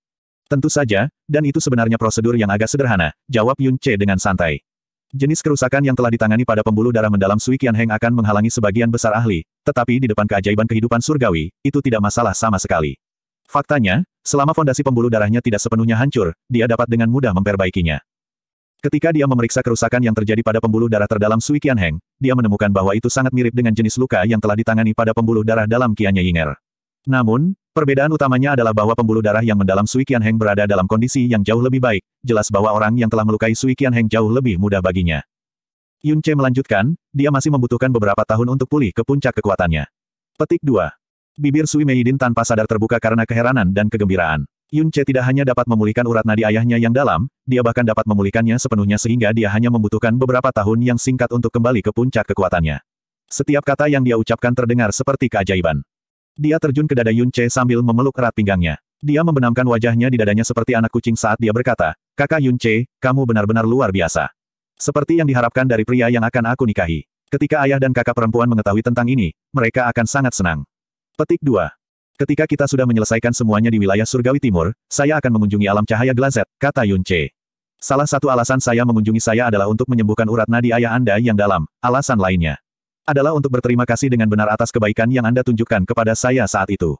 Tentu saja, dan itu sebenarnya prosedur yang agak sederhana, jawab Yun Che dengan santai. Jenis kerusakan yang telah ditangani pada pembuluh darah mendalam Sui Qian Heng akan menghalangi sebagian besar ahli, tetapi di depan keajaiban kehidupan surgawi, itu tidak masalah sama sekali. Faktanya, selama fondasi pembuluh darahnya tidak sepenuhnya hancur, dia dapat dengan mudah memperbaikinya. Ketika dia memeriksa kerusakan yang terjadi pada pembuluh darah terdalam Sui Qian Heng, dia menemukan bahwa itu sangat mirip dengan jenis luka yang telah ditangani pada pembuluh darah dalam Qiannya Yinger. Namun, Perbedaan utamanya adalah bahwa pembuluh darah yang mendalam Sui Qian Heng berada dalam kondisi yang jauh lebih baik, jelas bahwa orang yang telah melukai Sui Qian Heng jauh lebih mudah baginya. Yun Che melanjutkan, dia masih membutuhkan beberapa tahun untuk pulih ke puncak kekuatannya. Petik 2. Bibir Sui Meidin tanpa sadar terbuka karena keheranan dan kegembiraan. Yun Che tidak hanya dapat memulihkan urat nadi ayahnya yang dalam, dia bahkan dapat memulihkannya sepenuhnya sehingga dia hanya membutuhkan beberapa tahun yang singkat untuk kembali ke puncak kekuatannya. Setiap kata yang dia ucapkan terdengar seperti keajaiban. Dia terjun ke dada Yunche sambil memeluk erat pinggangnya. Dia membenamkan wajahnya di dadanya seperti anak kucing saat dia berkata, Kakak Yunche, kamu benar-benar luar biasa. Seperti yang diharapkan dari pria yang akan aku nikahi. Ketika ayah dan kakak perempuan mengetahui tentang ini, mereka akan sangat senang. Petik 2. Ketika kita sudah menyelesaikan semuanya di wilayah Surgawi Timur, saya akan mengunjungi alam cahaya Glazet, kata Yunche. Salah satu alasan saya mengunjungi saya adalah untuk menyembuhkan urat nadi ayah Anda yang dalam, alasan lainnya adalah untuk berterima kasih dengan benar atas kebaikan yang Anda tunjukkan kepada saya saat itu.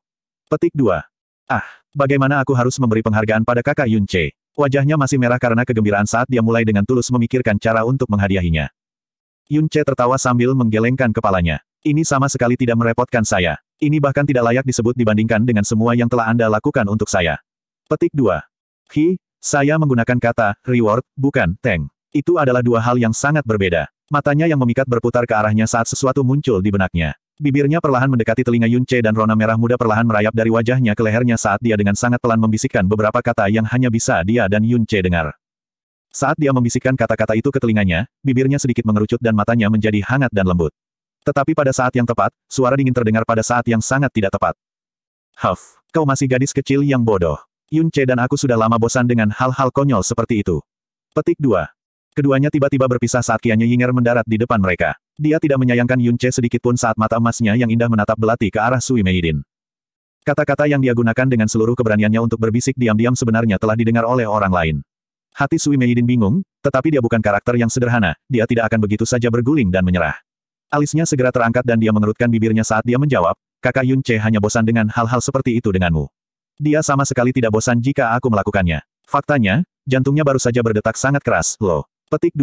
Petik 2. Ah, bagaimana aku harus memberi penghargaan pada kakak Yun Che? Wajahnya masih merah karena kegembiraan saat dia mulai dengan tulus memikirkan cara untuk menghadiahinya. Yun Che tertawa sambil menggelengkan kepalanya. Ini sama sekali tidak merepotkan saya. Ini bahkan tidak layak disebut dibandingkan dengan semua yang telah Anda lakukan untuk saya. Petik 2. Hi, saya menggunakan kata, reward, bukan, tank. Itu adalah dua hal yang sangat berbeda. Matanya yang memikat berputar ke arahnya saat sesuatu muncul di benaknya. Bibirnya perlahan mendekati telinga Yun dan rona merah muda perlahan merayap dari wajahnya ke lehernya saat dia dengan sangat pelan membisikkan beberapa kata yang hanya bisa dia dan Yun dengar. Saat dia membisikkan kata-kata itu ke telinganya, bibirnya sedikit mengerucut dan matanya menjadi hangat dan lembut. Tetapi pada saat yang tepat, suara dingin terdengar pada saat yang sangat tidak tepat. Huff, kau masih gadis kecil yang bodoh. Yun dan aku sudah lama bosan dengan hal-hal konyol seperti itu. Petik 2. Keduanya tiba-tiba berpisah saat Qianye Yinger mendarat di depan mereka. Dia tidak menyayangkan Yun Che sedikitpun saat mata emasnya yang indah menatap belati ke arah Sui Meidin. Kata-kata yang dia gunakan dengan seluruh keberaniannya untuk berbisik diam-diam sebenarnya telah didengar oleh orang lain. Hati Sui Meidin bingung, tetapi dia bukan karakter yang sederhana, dia tidak akan begitu saja berguling dan menyerah. Alisnya segera terangkat dan dia mengerutkan bibirnya saat dia menjawab, kakak Yun Che hanya bosan dengan hal-hal seperti itu denganmu. Dia sama sekali tidak bosan jika aku melakukannya. Faktanya, jantungnya baru saja berdetak sangat keras, loh. Petik 2.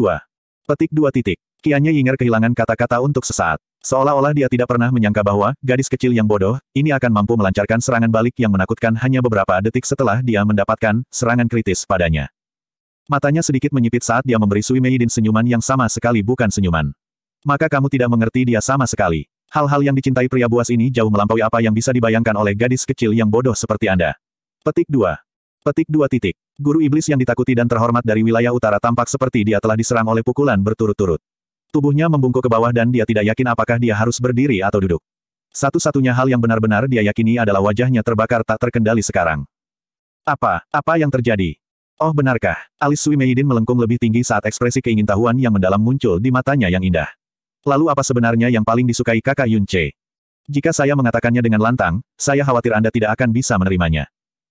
Petik 2 titik. Kianya Yinger kehilangan kata-kata untuk sesaat. Seolah-olah dia tidak pernah menyangka bahwa, gadis kecil yang bodoh, ini akan mampu melancarkan serangan balik yang menakutkan hanya beberapa detik setelah dia mendapatkan serangan kritis padanya. Matanya sedikit menyipit saat dia memberi Sui Meidin senyuman yang sama sekali bukan senyuman. Maka kamu tidak mengerti dia sama sekali. Hal-hal yang dicintai pria buas ini jauh melampaui apa yang bisa dibayangkan oleh gadis kecil yang bodoh seperti Anda. Petik 2. Petik dua titik. Guru iblis yang ditakuti dan terhormat dari wilayah utara tampak seperti dia telah diserang oleh pukulan berturut-turut. Tubuhnya membungkuk ke bawah dan dia tidak yakin apakah dia harus berdiri atau duduk. Satu-satunya hal yang benar-benar dia yakini adalah wajahnya terbakar tak terkendali sekarang. Apa, apa yang terjadi? Oh benarkah? Alis Sui Meidin melengkung lebih tinggi saat ekspresi keingintahuan yang mendalam muncul di matanya yang indah. Lalu apa sebenarnya yang paling disukai kakak Yunce? Jika saya mengatakannya dengan lantang, saya khawatir Anda tidak akan bisa menerimanya.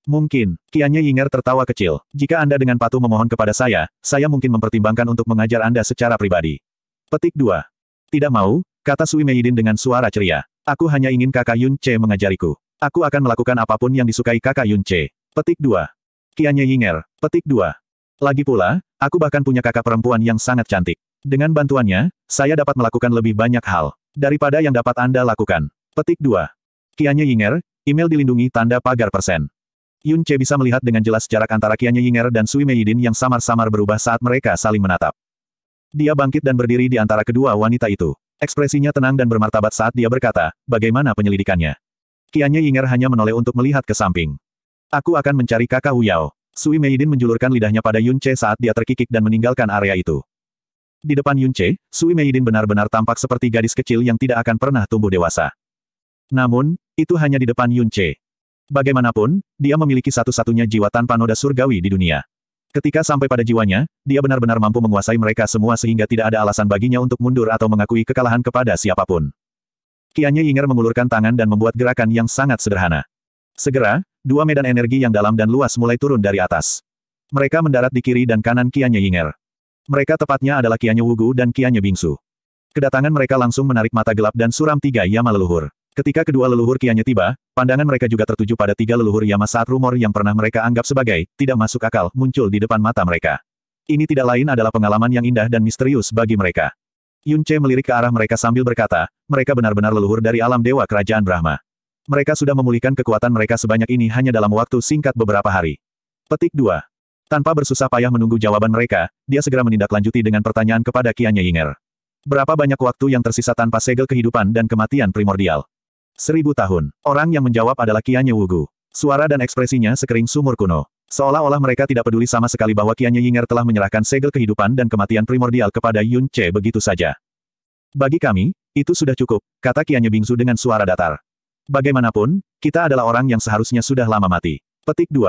Mungkin, Kianye Yinger tertawa kecil. Jika Anda dengan patuh memohon kepada saya, saya mungkin mempertimbangkan untuk mengajar Anda secara pribadi. Petik 2. Tidak mau, kata Sui Meidin dengan suara ceria. Aku hanya ingin kakak Yun Che mengajariku. Aku akan melakukan apapun yang disukai kakak Yun Che. Petik 2. Kianye Yinger. Petik 2. Lagi pula, aku bahkan punya kakak perempuan yang sangat cantik. Dengan bantuannya, saya dapat melakukan lebih banyak hal. Daripada yang dapat Anda lakukan. Petik 2. Kianye Yinger, email dilindungi tanda pagar persen. Yun Che bisa melihat dengan jelas jarak antara Qianya Yinger dan Sui Din yang samar-samar berubah saat mereka saling menatap. Dia bangkit dan berdiri di antara kedua wanita itu. Ekspresinya tenang dan bermartabat saat dia berkata, bagaimana penyelidikannya. Qianya Yinger hanya menoleh untuk melihat ke samping. Aku akan mencari kakak Huyao. Sui Meidin menjulurkan lidahnya pada Yun Che saat dia terkikik dan meninggalkan area itu. Di depan Yun Che, Sui Meidin benar-benar tampak seperti gadis kecil yang tidak akan pernah tumbuh dewasa. Namun, itu hanya di depan Yun Che. Bagaimanapun, dia memiliki satu-satunya jiwa tanpa noda surgawi di dunia. Ketika sampai pada jiwanya, dia benar-benar mampu menguasai mereka semua sehingga tidak ada alasan baginya untuk mundur atau mengakui kekalahan kepada siapapun. Kianya Yinger mengulurkan tangan dan membuat gerakan yang sangat sederhana. Segera, dua medan energi yang dalam dan luas mulai turun dari atas. Mereka mendarat di kiri dan kanan Kianya Yinger. Mereka tepatnya adalah Kianya Wugu dan Kianya Bingsu. Kedatangan mereka langsung menarik mata gelap dan suram tiga Yama leluhur. Ketika kedua leluhur kianya tiba, pandangan mereka juga tertuju pada tiga leluhur Yama saat rumor yang pernah mereka anggap sebagai tidak masuk akal muncul di depan mata mereka. Ini tidak lain adalah pengalaman yang indah dan misterius bagi mereka. Yun Che melirik ke arah mereka sambil berkata, mereka benar-benar leluhur dari alam dewa kerajaan Brahma. Mereka sudah memulihkan kekuatan mereka sebanyak ini hanya dalam waktu singkat beberapa hari. Petik 2. Tanpa bersusah payah menunggu jawaban mereka, dia segera menindaklanjuti dengan pertanyaan kepada Kianya Yinger. Berapa banyak waktu yang tersisa tanpa segel kehidupan dan kematian primordial? Seribu tahun. Orang yang menjawab adalah Kianye Wugu. Suara dan ekspresinya sekering sumur kuno. Seolah-olah mereka tidak peduli sama sekali bahwa Kianye Yinger telah menyerahkan segel kehidupan dan kematian primordial kepada Yun Che begitu saja. Bagi kami, itu sudah cukup, kata Kianye Bingzu dengan suara datar. Bagaimanapun, kita adalah orang yang seharusnya sudah lama mati. Petik 2.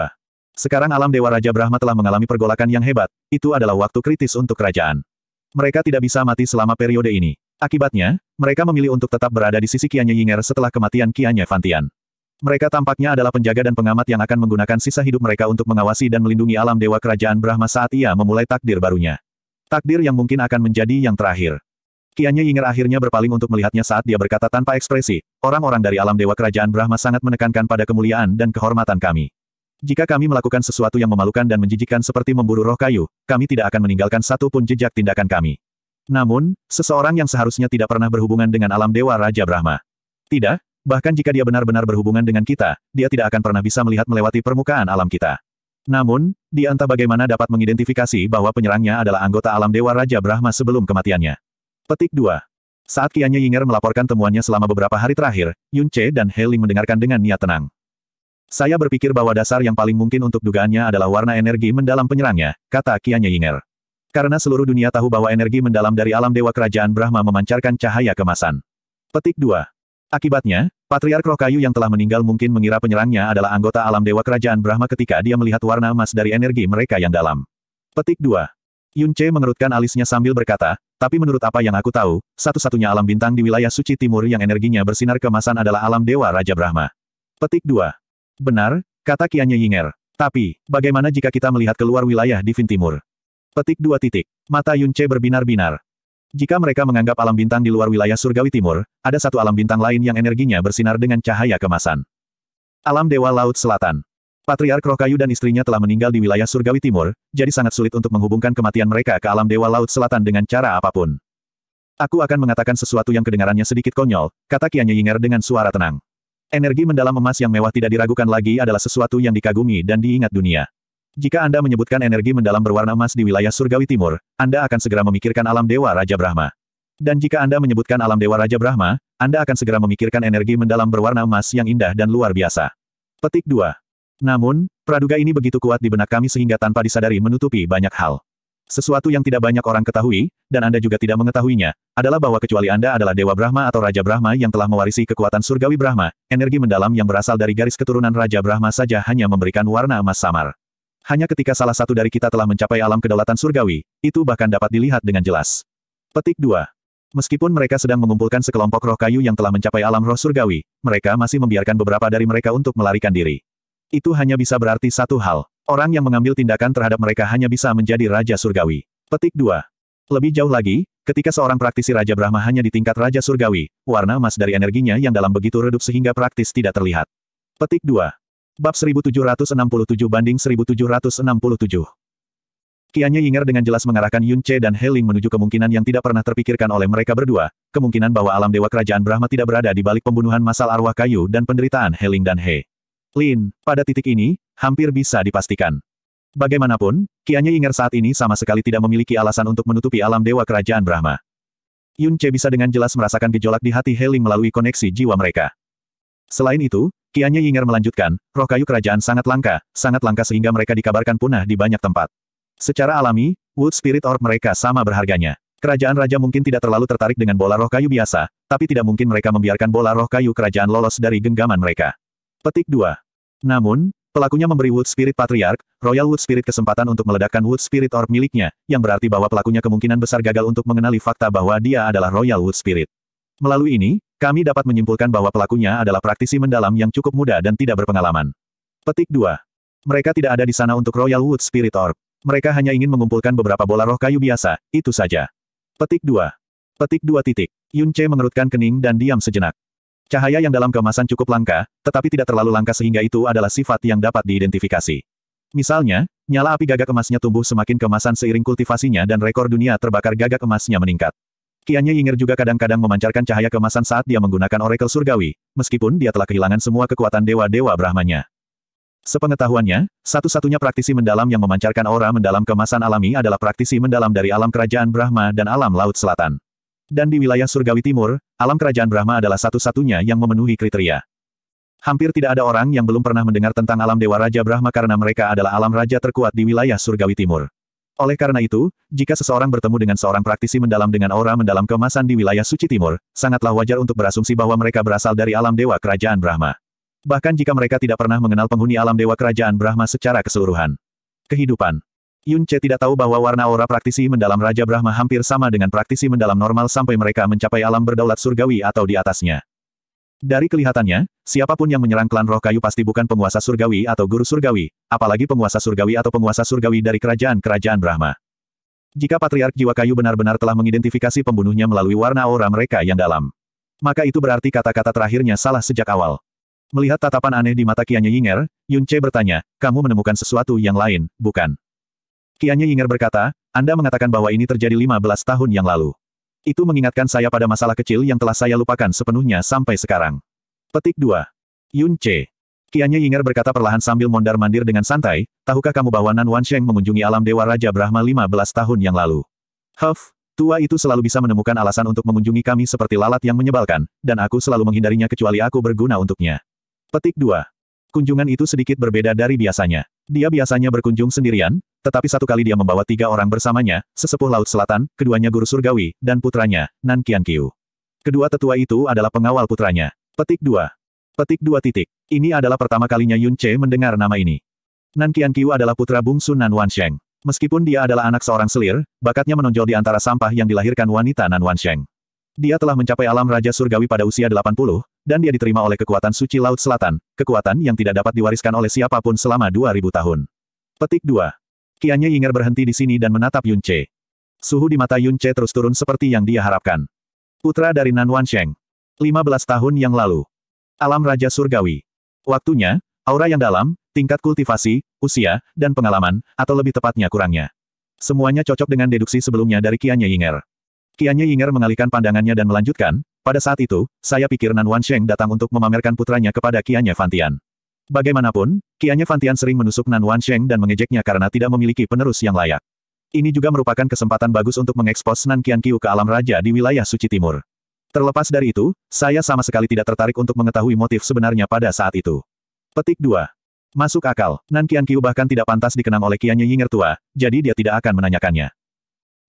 Sekarang alam Dewa Raja Brahma telah mengalami pergolakan yang hebat, itu adalah waktu kritis untuk kerajaan. Mereka tidak bisa mati selama periode ini. Akibatnya, mereka memilih untuk tetap berada di sisi Kianye Yinger setelah kematian Kianye Fantian. Mereka tampaknya adalah penjaga dan pengamat yang akan menggunakan sisa hidup mereka untuk mengawasi dan melindungi alam dewa kerajaan Brahma saat ia memulai takdir barunya. Takdir yang mungkin akan menjadi yang terakhir. Kianya Yinger akhirnya berpaling untuk melihatnya saat dia berkata tanpa ekspresi, orang-orang dari alam dewa kerajaan Brahma sangat menekankan pada kemuliaan dan kehormatan kami. Jika kami melakukan sesuatu yang memalukan dan menjijikkan seperti memburu roh kayu, kami tidak akan meninggalkan satu pun jejak tindakan kami. Namun, seseorang yang seharusnya tidak pernah berhubungan dengan alam dewa Raja Brahma. Tidak, bahkan jika dia benar-benar berhubungan dengan kita, dia tidak akan pernah bisa melihat melewati permukaan alam kita. Namun, dia entah bagaimana dapat mengidentifikasi bahwa penyerangnya adalah anggota alam dewa Raja Brahma sebelum kematiannya. Petik 2. Saat Kianya Yinger melaporkan temuannya selama beberapa hari terakhir, Yun Che dan Ling mendengarkan dengan niat tenang. Saya berpikir bahwa dasar yang paling mungkin untuk dugaannya adalah warna energi mendalam penyerangnya, kata Kianya Yinger. Karena seluruh dunia tahu bahwa energi mendalam dari alam dewa kerajaan Brahma memancarkan cahaya kemasan. Petik 2. Akibatnya, Patriark Roh Kayu yang telah meninggal mungkin mengira penyerangnya adalah anggota alam dewa kerajaan Brahma ketika dia melihat warna emas dari energi mereka yang dalam. Petik 2. Yun Che mengerutkan alisnya sambil berkata, tapi menurut apa yang aku tahu, satu-satunya alam bintang di wilayah suci timur yang energinya bersinar kemasan adalah alam dewa Raja Brahma. Petik 2. Benar, kata Kianya Yinger. Tapi, bagaimana jika kita melihat keluar wilayah Divin Timur? Petik dua titik. Mata Yunce berbinar-binar. Jika mereka menganggap alam bintang di luar wilayah surgawi timur, ada satu alam bintang lain yang energinya bersinar dengan cahaya kemasan. Alam Dewa Laut Selatan. Patriark Rokayu dan istrinya telah meninggal di wilayah surgawi timur, jadi sangat sulit untuk menghubungkan kematian mereka ke alam Dewa Laut Selatan dengan cara apapun. Aku akan mengatakan sesuatu yang kedengarannya sedikit konyol, kata Kianya Yinger dengan suara tenang. Energi mendalam emas yang mewah tidak diragukan lagi adalah sesuatu yang dikagumi dan diingat dunia. Jika Anda menyebutkan energi mendalam berwarna emas di wilayah surgawi timur, Anda akan segera memikirkan alam dewa Raja Brahma. Dan jika Anda menyebutkan alam dewa Raja Brahma, Anda akan segera memikirkan energi mendalam berwarna emas yang indah dan luar biasa. Petik 2. Namun, praduga ini begitu kuat di benak kami sehingga tanpa disadari menutupi banyak hal. Sesuatu yang tidak banyak orang ketahui, dan Anda juga tidak mengetahuinya, adalah bahwa kecuali Anda adalah Dewa Brahma atau Raja Brahma yang telah mewarisi kekuatan surgawi Brahma, energi mendalam yang berasal dari garis keturunan Raja Brahma saja hanya memberikan warna emas samar hanya ketika salah satu dari kita telah mencapai alam kedaulatan surgawi, itu bahkan dapat dilihat dengan jelas. Petik 2. Meskipun mereka sedang mengumpulkan sekelompok roh kayu yang telah mencapai alam roh surgawi, mereka masih membiarkan beberapa dari mereka untuk melarikan diri. Itu hanya bisa berarti satu hal. Orang yang mengambil tindakan terhadap mereka hanya bisa menjadi Raja Surgawi. Petik 2. Lebih jauh lagi, ketika seorang praktisi Raja Brahma hanya di tingkat Raja Surgawi, warna emas dari energinya yang dalam begitu redup sehingga praktis tidak terlihat. Petik 2. Bab 1767 banding 1767. Kianya Yinger dengan jelas mengarahkan Yun Che dan Heling menuju kemungkinan yang tidak pernah terpikirkan oleh mereka berdua, kemungkinan bahwa alam dewa kerajaan Brahma tidak berada di balik pembunuhan masal arwah kayu dan penderitaan Heling dan He. Lin, pada titik ini, hampir bisa dipastikan. Bagaimanapun, Kianya Yinger saat ini sama sekali tidak memiliki alasan untuk menutupi alam dewa kerajaan Brahma. Yun Che bisa dengan jelas merasakan gejolak di hati Heling melalui koneksi jiwa mereka. Selain itu, Kianya Yinger melanjutkan, roh kayu kerajaan sangat langka, sangat langka sehingga mereka dikabarkan punah di banyak tempat. Secara alami, Wood Spirit Orb mereka sama berharganya. Kerajaan Raja mungkin tidak terlalu tertarik dengan bola roh kayu biasa, tapi tidak mungkin mereka membiarkan bola roh kayu kerajaan lolos dari genggaman mereka. Petik 2. Namun, pelakunya memberi Wood Spirit Patriarch, Royal Wood Spirit kesempatan untuk meledakkan Wood Spirit Orb miliknya, yang berarti bahwa pelakunya kemungkinan besar gagal untuk mengenali fakta bahwa dia adalah Royal Wood Spirit. Melalui ini, kami dapat menyimpulkan bahwa pelakunya adalah praktisi mendalam yang cukup muda dan tidak berpengalaman. Petik 2. Mereka tidak ada di sana untuk Royal Wood Spirit Orb. Mereka hanya ingin mengumpulkan beberapa bola roh kayu biasa, itu saja. Petik 2. Petik 2 titik. Yun Che mengerutkan kening dan diam sejenak. Cahaya yang dalam kemasan cukup langka, tetapi tidak terlalu langka sehingga itu adalah sifat yang dapat diidentifikasi. Misalnya, nyala api gagak emasnya tumbuh semakin kemasan seiring kultivasinya dan rekor dunia terbakar gagak emasnya meningkat. Kianya Yinger juga kadang-kadang memancarkan cahaya kemasan saat dia menggunakan Oracle surgawi, meskipun dia telah kehilangan semua kekuatan dewa-dewa Brahmanya. Sepengetahuannya, satu-satunya praktisi mendalam yang memancarkan aura mendalam kemasan alami adalah praktisi mendalam dari alam kerajaan Brahma dan alam laut selatan. Dan di wilayah surgawi timur, alam kerajaan Brahma adalah satu-satunya yang memenuhi kriteria. Hampir tidak ada orang yang belum pernah mendengar tentang alam Dewa Raja Brahma karena mereka adalah alam raja terkuat di wilayah surgawi timur. Oleh karena itu, jika seseorang bertemu dengan seorang praktisi mendalam dengan aura mendalam kemasan di wilayah suci timur, sangatlah wajar untuk berasumsi bahwa mereka berasal dari alam dewa kerajaan Brahma. Bahkan jika mereka tidak pernah mengenal penghuni alam dewa kerajaan Brahma secara keseluruhan. Kehidupan Yun Che tidak tahu bahwa warna aura praktisi mendalam Raja Brahma hampir sama dengan praktisi mendalam normal sampai mereka mencapai alam berdaulat surgawi atau di atasnya. Dari kelihatannya, siapapun yang menyerang klan roh kayu pasti bukan penguasa surgawi atau guru surgawi, apalagi penguasa surgawi atau penguasa surgawi dari kerajaan-kerajaan Brahma. Jika Patriark Jiwa Kayu benar-benar telah mengidentifikasi pembunuhnya melalui warna aura mereka yang dalam, maka itu berarti kata-kata terakhirnya salah sejak awal. Melihat tatapan aneh di mata Kianya Yinger, Yun Che bertanya, kamu menemukan sesuatu yang lain, bukan? Kianya Yinger berkata, Anda mengatakan bahwa ini terjadi 15 tahun yang lalu. Itu mengingatkan saya pada masalah kecil yang telah saya lupakan sepenuhnya sampai sekarang. Petik 2. Yun C. Kianya Yinger berkata perlahan sambil mondar-mandir dengan santai, tahukah kamu bahwa Nan Wansheng mengunjungi alam Dewa Raja Brahma 15 tahun yang lalu? Huff, tua itu selalu bisa menemukan alasan untuk mengunjungi kami seperti lalat yang menyebalkan, dan aku selalu menghindarinya kecuali aku berguna untuknya. Petik 2. Kunjungan itu sedikit berbeda dari biasanya. Dia biasanya berkunjung sendirian, tetapi satu kali dia membawa tiga orang bersamanya, sesepuh Laut Selatan, keduanya guru surgawi, dan putranya, Nan Qian Qiu. Kedua tetua itu adalah pengawal putranya. Petik 2. Petik 2 titik. Ini adalah pertama kalinya Yun Che mendengar nama ini. Nan Qian Qiu adalah putra bungsu Nan Wan Sheng. Meskipun dia adalah anak seorang selir, bakatnya menonjol di antara sampah yang dilahirkan wanita Nan Wan Sheng. Dia telah mencapai alam Raja Surgawi pada usia 80, dan dia diterima oleh kekuatan suci Laut Selatan, kekuatan yang tidak dapat diwariskan oleh siapapun selama 2000 tahun. Petik 2. Kianya Yinger berhenti di sini dan menatap Yun Che. Suhu di mata Yun Che terus turun seperti yang dia harapkan. Putra dari Nan Wan Wansheng. 15 tahun yang lalu. Alam Raja Surgawi. Waktunya, aura yang dalam, tingkat kultivasi, usia, dan pengalaman, atau lebih tepatnya kurangnya. Semuanya cocok dengan deduksi sebelumnya dari Kianya Yinger. Kianya Yinger mengalihkan pandangannya dan melanjutkan, pada saat itu, saya pikir Nan Wan Sheng datang untuk memamerkan putranya kepada Kianya Fantian. Bagaimanapun, Kianya Fantian sering menusuk Nan Sheng dan mengejeknya karena tidak memiliki penerus yang layak. Ini juga merupakan kesempatan bagus untuk mengekspos Nan Kian Kiu ke alam raja di wilayah Suci Timur. Terlepas dari itu, saya sama sekali tidak tertarik untuk mengetahui motif sebenarnya pada saat itu. Petik 2. Masuk akal, Nan Kian Kiu bahkan tidak pantas dikenang oleh Kianya Yinger tua, jadi dia tidak akan menanyakannya.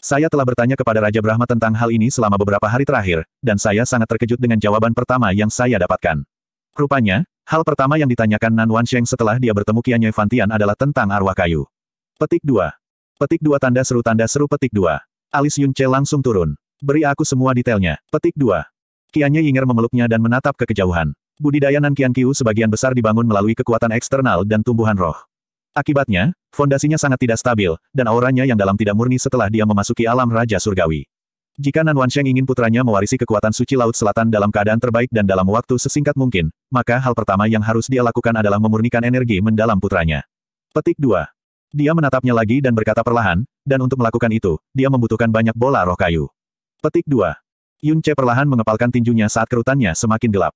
Saya telah bertanya kepada Raja Brahma tentang hal ini selama beberapa hari terakhir, dan saya sangat terkejut dengan jawaban pertama yang saya dapatkan. Rupanya, Hal pertama yang ditanyakan Nan Wansheng setelah dia bertemu Yue Fantian adalah tentang arwah kayu. Petik 2. Petik 2 tanda seru tanda seru petik 2. Alis Yun Che langsung turun. Beri aku semua detailnya. Petik 2. Yue Yinger memeluknya dan menatap ke kejauhan. Budidaya Nan Kian Kiu sebagian besar dibangun melalui kekuatan eksternal dan tumbuhan roh. Akibatnya, fondasinya sangat tidak stabil, dan auranya yang dalam tidak murni setelah dia memasuki alam Raja Surgawi. Jika Nan Wan Sheng ingin putranya mewarisi kekuatan suci Laut Selatan dalam keadaan terbaik dan dalam waktu sesingkat mungkin, maka hal pertama yang harus dia lakukan adalah memurnikan energi mendalam putranya. Petik 2. Dia menatapnya lagi dan berkata perlahan, dan untuk melakukan itu, dia membutuhkan banyak bola roh kayu. Petik 2. Yun Che perlahan mengepalkan tinjunya saat kerutannya semakin gelap.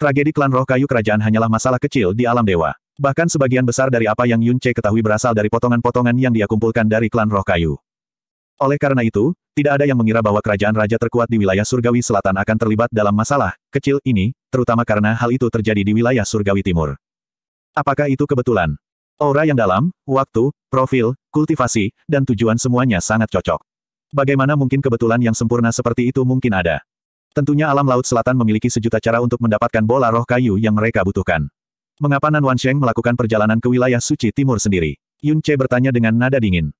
Tragedi klan roh kayu kerajaan hanyalah masalah kecil di alam dewa. Bahkan sebagian besar dari apa yang Yun Che ketahui berasal dari potongan-potongan yang dia kumpulkan dari klan roh kayu. Oleh karena itu, tidak ada yang mengira bahwa kerajaan raja terkuat di wilayah surgawi selatan akan terlibat dalam masalah kecil ini, terutama karena hal itu terjadi di wilayah surgawi timur. Apakah itu kebetulan? Aura yang dalam, waktu, profil, kultivasi, dan tujuan semuanya sangat cocok. Bagaimana mungkin kebetulan yang sempurna seperti itu mungkin ada? Tentunya alam laut selatan memiliki sejuta cara untuk mendapatkan bola roh kayu yang mereka butuhkan. Mengapa Nan Wansheng melakukan perjalanan ke wilayah suci timur sendiri? Yun Che bertanya dengan nada dingin.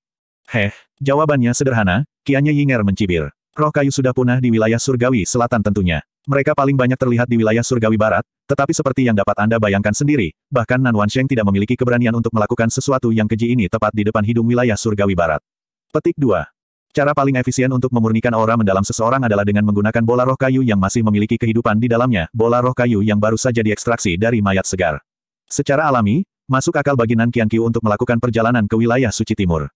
Heh, jawabannya sederhana, kiannya Yinger mencibir. Roh kayu sudah punah di wilayah surgawi selatan tentunya. Mereka paling banyak terlihat di wilayah surgawi barat, tetapi seperti yang dapat Anda bayangkan sendiri, bahkan Nan Wansheng tidak memiliki keberanian untuk melakukan sesuatu yang keji ini tepat di depan hidung wilayah surgawi barat. Petik 2. Cara paling efisien untuk memurnikan aura mendalam seseorang adalah dengan menggunakan bola roh kayu yang masih memiliki kehidupan di dalamnya, bola roh kayu yang baru saja diekstraksi dari mayat segar. Secara alami, masuk akal bagi Nan Qianqiu untuk melakukan perjalanan ke wilayah suci timur.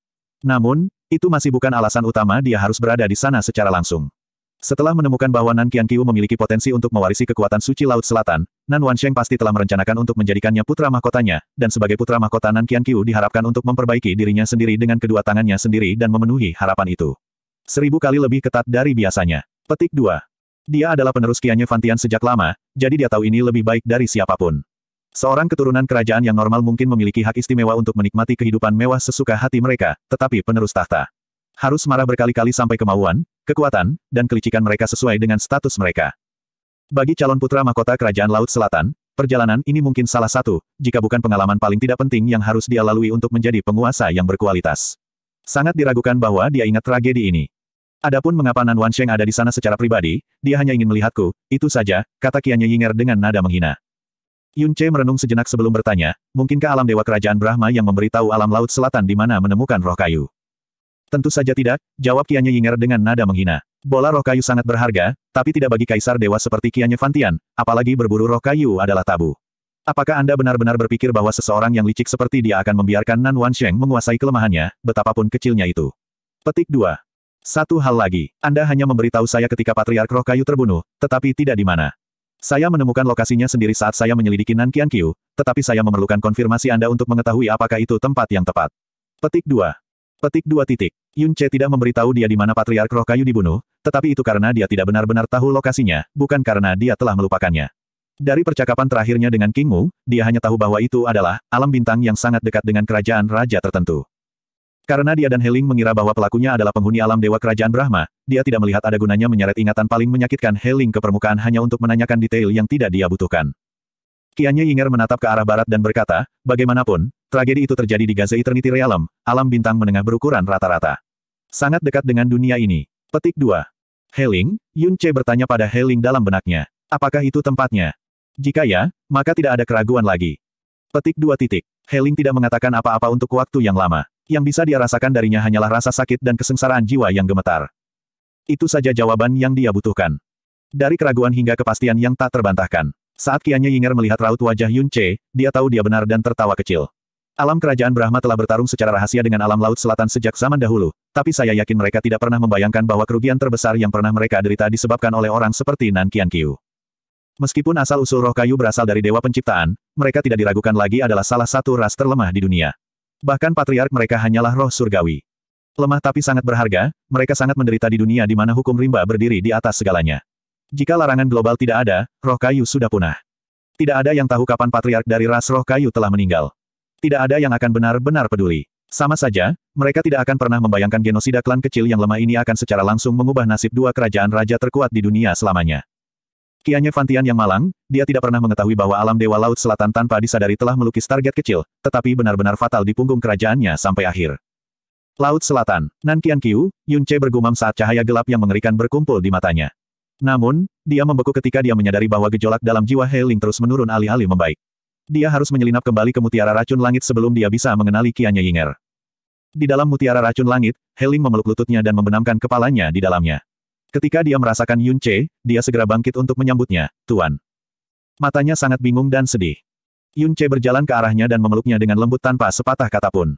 Namun, itu masih bukan alasan utama dia harus berada di sana secara langsung. Setelah menemukan bahwa Nan Qianqiu memiliki potensi untuk mewarisi kekuatan suci Laut Selatan, Nan Wansheng pasti telah merencanakan untuk menjadikannya putra mahkotanya, dan sebagai putra mahkota Nan Qianqiu diharapkan untuk memperbaiki dirinya sendiri dengan kedua tangannya sendiri dan memenuhi harapan itu. Seribu kali lebih ketat dari biasanya. Petik 2. Dia adalah penerus Qianye Fantian sejak lama, jadi dia tahu ini lebih baik dari siapapun. Seorang keturunan kerajaan yang normal mungkin memiliki hak istimewa untuk menikmati kehidupan mewah sesuka hati mereka, tetapi penerus tahta harus marah berkali-kali sampai kemauan, kekuatan, dan kelicikan mereka sesuai dengan status mereka. Bagi calon putra mahkota kerajaan Laut Selatan, perjalanan ini mungkin salah satu, jika bukan pengalaman paling tidak penting yang harus dia lalui untuk menjadi penguasa yang berkualitas. Sangat diragukan bahwa dia ingat tragedi ini. Adapun mengapa Nan Wansheng ada di sana secara pribadi, dia hanya ingin melihatku, itu saja, kata Kianya Yinger dengan nada menghina. Yun Che merenung sejenak sebelum bertanya, mungkinkah alam dewa kerajaan Brahma yang memberitahu alam laut selatan di mana menemukan roh kayu? Tentu saja tidak, jawab Kianya Yinger dengan nada menghina. Bola roh kayu sangat berharga, tapi tidak bagi kaisar dewa seperti Kianya Fantian, apalagi berburu roh kayu adalah tabu. Apakah Anda benar-benar berpikir bahwa seseorang yang licik seperti dia akan membiarkan Nan Sheng menguasai kelemahannya, betapapun kecilnya itu? Petik 2. Satu hal lagi, Anda hanya memberitahu saya ketika patriark roh kayu terbunuh, tetapi tidak di mana. Saya menemukan lokasinya sendiri saat saya menyelidiki Nan Qian Qiu, tetapi saya memerlukan konfirmasi Anda untuk mengetahui apakah itu tempat yang tepat. Petik 2. Petik 2 titik. Yun Che tidak memberitahu dia di mana Patriark Roh Kayu dibunuh, tetapi itu karena dia tidak benar-benar tahu lokasinya, bukan karena dia telah melupakannya. Dari percakapan terakhirnya dengan King Wu, dia hanya tahu bahwa itu adalah alam bintang yang sangat dekat dengan kerajaan raja tertentu. Karena dia dan Heling mengira bahwa pelakunya adalah penghuni alam Dewa Kerajaan Brahma, dia tidak melihat ada gunanya menyeret ingatan paling menyakitkan Heling ke permukaan hanya untuk menanyakan detail yang tidak dia butuhkan. Kianya Yinger menatap ke arah barat dan berkata, bagaimanapun, tragedi itu terjadi di Gaza Eternity Realm, alam bintang menengah berukuran rata-rata. Sangat dekat dengan dunia ini. Petik 2. Heling, Yun Che bertanya pada Heling dalam benaknya. Apakah itu tempatnya? Jika ya, maka tidak ada keraguan lagi. Petik 2 titik. Heling tidak mengatakan apa-apa untuk waktu yang lama. Yang bisa dia rasakan darinya hanyalah rasa sakit dan kesengsaraan jiwa yang gemetar. Itu saja jawaban yang dia butuhkan. Dari keraguan hingga kepastian yang tak terbantahkan. Saat Kianya Yinger melihat raut wajah Yun Che, dia tahu dia benar dan tertawa kecil. Alam kerajaan Brahma telah bertarung secara rahasia dengan alam laut selatan sejak zaman dahulu, tapi saya yakin mereka tidak pernah membayangkan bahwa kerugian terbesar yang pernah mereka derita disebabkan oleh orang seperti Nan Qian Qiu. Meskipun asal-usul roh kayu berasal dari dewa penciptaan, mereka tidak diragukan lagi adalah salah satu ras terlemah di dunia. Bahkan patriark mereka hanyalah roh surgawi. Lemah tapi sangat berharga, mereka sangat menderita di dunia di mana hukum rimba berdiri di atas segalanya. Jika larangan global tidak ada, roh kayu sudah punah. Tidak ada yang tahu kapan patriark dari ras roh kayu telah meninggal. Tidak ada yang akan benar-benar peduli. Sama saja, mereka tidak akan pernah membayangkan genosida klan kecil yang lemah ini akan secara langsung mengubah nasib dua kerajaan raja terkuat di dunia selamanya. Kianya Fantian yang malang, dia tidak pernah mengetahui bahwa alam Dewa Laut Selatan tanpa disadari telah melukis target kecil, tetapi benar-benar fatal di punggung kerajaannya sampai akhir. Laut Selatan, Nan Kian Qiu, Yun Che bergumam saat cahaya gelap yang mengerikan berkumpul di matanya. Namun, dia membeku ketika dia menyadari bahwa gejolak dalam jiwa Hailing terus menurun alih-alih membaik. Dia harus menyelinap kembali ke mutiara racun langit sebelum dia bisa mengenali Kianya Yinger. Di dalam mutiara racun langit, Hailing memeluk lututnya dan membenamkan kepalanya di dalamnya. Ketika dia merasakan Yun Che, dia segera bangkit untuk menyambutnya, Tuan. Matanya sangat bingung dan sedih. Yun Che berjalan ke arahnya dan memeluknya dengan lembut tanpa sepatah kata pun.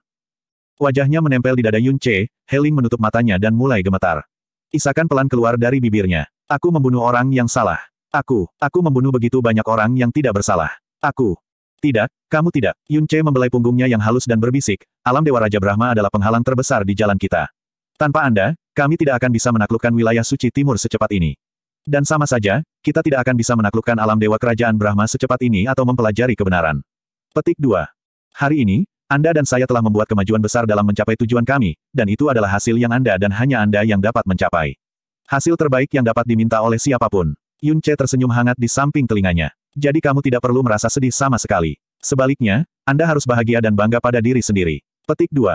Wajahnya menempel di dada Yun Che, Heling menutup matanya dan mulai gemetar. Isakan pelan keluar dari bibirnya. Aku membunuh orang yang salah. Aku, aku membunuh begitu banyak orang yang tidak bersalah. Aku. Tidak, kamu tidak. Yun Che membelai punggungnya yang halus dan berbisik, alam Dewa Raja Brahma adalah penghalang terbesar di jalan kita. Tanpa Anda, kami tidak akan bisa menaklukkan wilayah suci timur secepat ini. Dan sama saja, kita tidak akan bisa menaklukkan alam dewa kerajaan Brahma secepat ini atau mempelajari kebenaran. Petik 2. Hari ini, Anda dan saya telah membuat kemajuan besar dalam mencapai tujuan kami, dan itu adalah hasil yang Anda dan hanya Anda yang dapat mencapai. Hasil terbaik yang dapat diminta oleh siapapun. Yun Che tersenyum hangat di samping telinganya. Jadi kamu tidak perlu merasa sedih sama sekali. Sebaliknya, Anda harus bahagia dan bangga pada diri sendiri. Petik 2.